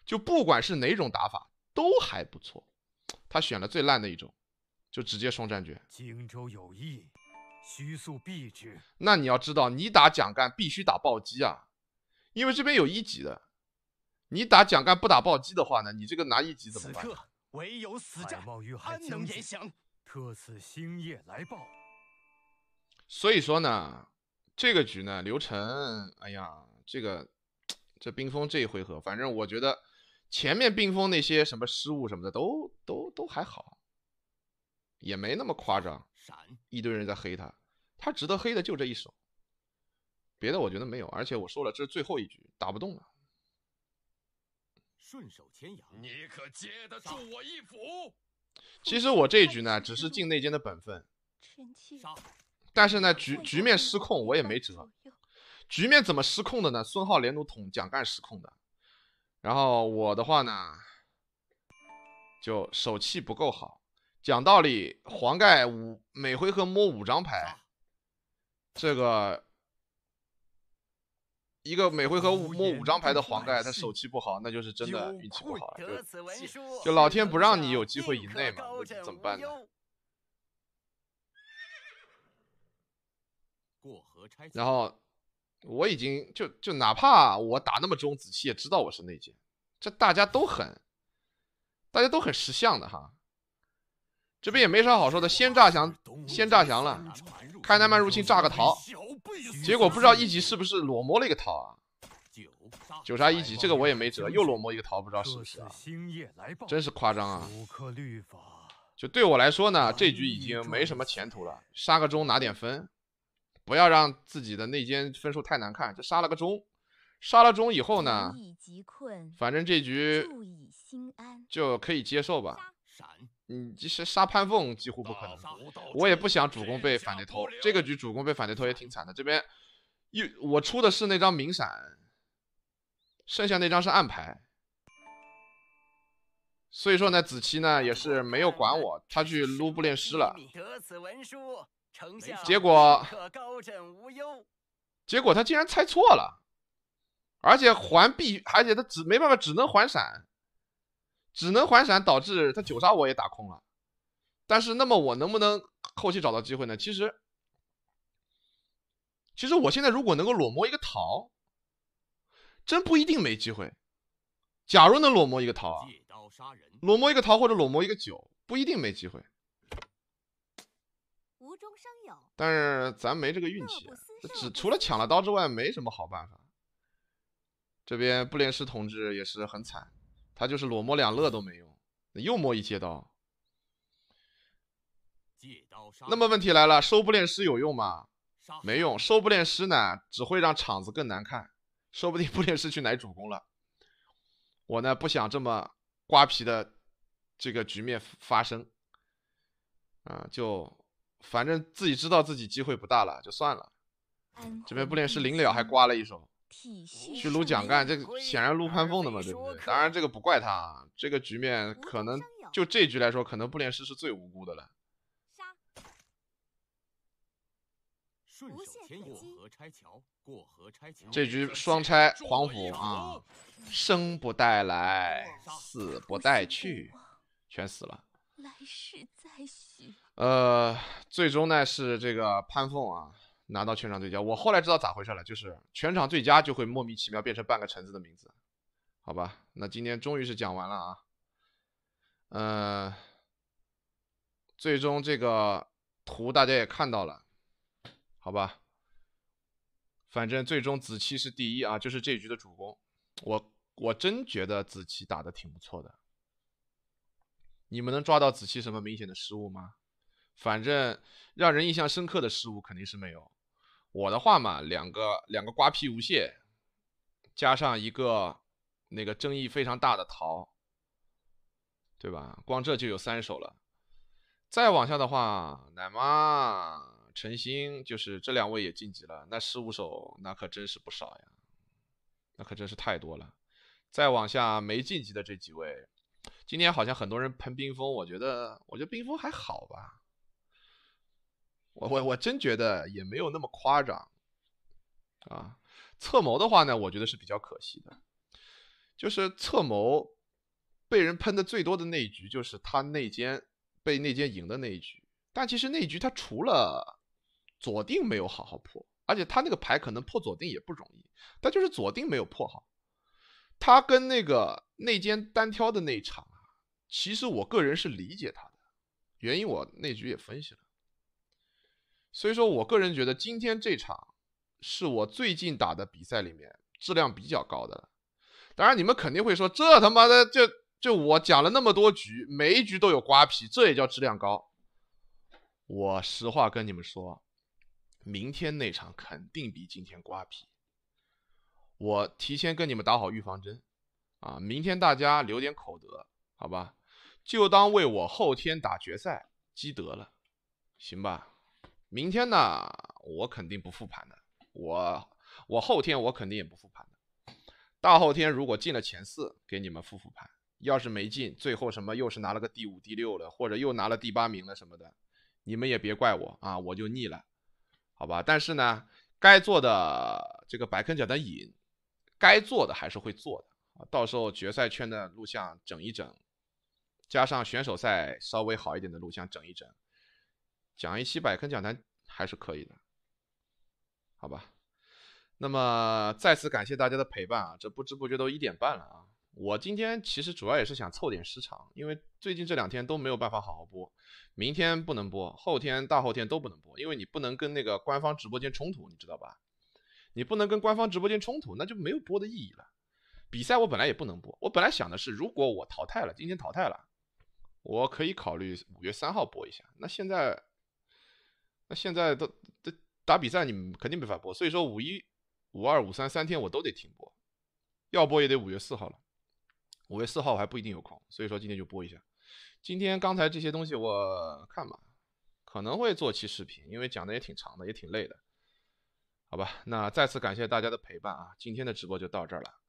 就不管是哪种打法都还不错，他选了最烂的一种，就直接双战局。荆州有意，徐速必去。那你要知道，你打蒋干必须打暴击啊，因为这边有一级的。你打蒋干不打暴击的话呢，你这个拿一级怎么办？此刻唯有死战，安能言降？特此星夜来报。所以说呢，这个局呢，刘成，哎呀，这个 这冰封这一回合，反正我觉得。前面冰封那些什么失误什么的都都都还好，也没那么夸张。闪，一堆人在黑他，他值得黑的就这一手，别的我觉得没有。而且我说了，这是最后一局，打不动了。顺手牵羊，你可接得住我一斧？其实我这一局呢，只是尽内奸的本分。臣妾。但是呢，局局面失控，我也没辙。局面怎么失控的呢？孙浩连弩捅蒋干失控的。然后我的话呢，就手气不够好。讲道理，黄盖五每回合摸五张牌，这个一个每回合摸五张牌的黄盖，他手气不好，那就是真的运气不好，就就老天不让你有机会赢内嘛，怎么办呢？然后。我已经就就哪怕我打那么中子期也知道我是内奸，这大家都很，大家都很识相的哈。这边也没啥好说的，先诈降，先诈降了。开南蛮入侵炸个桃，结果不知道一级是不是裸摸了一个桃啊？九杀一级，这个我也没辙，又裸摸一个桃，不知道是不是啊？真是夸张啊！就对我来说呢，这局已经没什么前途了，杀个中拿点分。不要让自己的内奸分数太难看，就杀了个钟，杀了钟以后呢，反正这局就可以接受吧。你其实杀潘凤几乎不可能，我也不想主公被反对偷，这个局主公被反对偷也挺惨的。这边又我出的是那张明闪，剩下那张是暗牌，所以说呢，子期呢也是没有管我，他去撸布练师了。得此文书。结果，结果他竟然猜错了，而且还必，而且他只没办法只能还闪，只能还闪，导致他九杀我也打空了。但是那么我能不能后期找到机会呢？其实，其实我现在如果能够裸摸一个桃，真不一定没机会。假如能裸摸一个桃啊，裸摸一个桃或者裸摸一个九，不一定没机会。但是咱没这个运气，只除了抢了刀之外，没什么好办法。这边不练师同志也是很惨，他就是裸摸两乐都没用，又摸一借刀。那么问题来了，收不练师有用吗？没用，收不练师呢，只会让场子更难看，说不定不练师去奶主公了。我呢不想这么瓜皮的这个局面发生，啊，就。反正自己知道自己机会不大了，就算了。这边不列师临了还刮了一手，去撸蒋干，这个显然撸潘凤的嘛？对对？不当然这个不怪他，这个局面可能就这局来说，可能不连师是最无辜的了。过河拆桥，过河拆桥。这局双拆黄甫啊，生不带来，死不带去，全死了。来世再续。呃，最终呢是这个潘凤啊拿到全场最佳。我后来知道咋回事了，就是全场最佳就会莫名其妙变成半个橙子的名字，好吧？那今天终于是讲完了啊。嗯，最终这个图大家也看到了，好吧？反正最终子期是第一啊，就是这局的主攻。我我真觉得子期打的挺不错的，你们能抓到子期什么明显的失误吗？反正让人印象深刻的事物肯定是没有。我的话嘛，两个两个瓜皮无懈，加上一个那个争议非常大的桃，对吧？光这就有三首了。再往下的话，奶妈、晨星，就是这两位也晋级了。那十五首，那可真是不少呀，那可真是太多了。再往下没晋级的这几位，今天好像很多人喷冰封，我觉得，我觉得冰封还好吧。我我我真觉得也没有那么夸张，啊，策谋的话呢，我觉得是比较可惜的，就是策谋被人喷的最多的那一局，就是他内奸被内奸赢的那一局。但其实那局他除了左定没有好好破，而且他那个牌可能破左定也不容易，但就是左定没有破好。他跟那个内奸单挑的那一场啊，其实我个人是理解他的，原因我那局也分析了。所以说我个人觉得今天这场是我最近打的比赛里面质量比较高的了。当然你们肯定会说，这他妈的就就我讲了那么多局，每一局都有瓜皮，这也叫质量高？我实话跟你们说，明天那场肯定比今天瓜皮。我提前跟你们打好预防针啊，明天大家留点口德，好吧？就当为我后天打决赛积德了，行吧？明天呢，我肯定不复盘的。我，我后天我肯定也不复盘的。大后天如果进了前四，给你们复复盘。要是没进，最后什么又是拿了个第五、第六了，或者又拿了第八名了什么的，你们也别怪我啊，我就腻了，好吧？但是呢，该做的这个白坑角的瘾，该做的还是会做的啊。到时候决赛圈的录像整一整，加上选手赛稍微好一点的录像整一整。讲一期百坑讲坛还是可以的，好吧？那么再次感谢大家的陪伴啊！这不知不觉都一点半了啊！我今天其实主要也是想凑点时长，因为最近这两天都没有办法好好播，明天不能播，后天、大后天都不能播，因为你不能跟那个官方直播间冲突，你知道吧？你不能跟官方直播间冲突，那就没有播的意义了。比赛我本来也不能播，我本来想的是，如果我淘汰了，今天淘汰了，我可以考虑五月三号播一下。那现在。那现在都这打比赛，你们肯定没法播，所以说五一、五二、五三三天我都得停播，要播也得五月四号了。五月四号我还不一定有空，所以说今天就播一下。今天刚才这些东西我看吧，可能会做期视频，因为讲的也挺长的，也挺累的。好吧，那再次感谢大家的陪伴啊！今天的直播就到这儿了。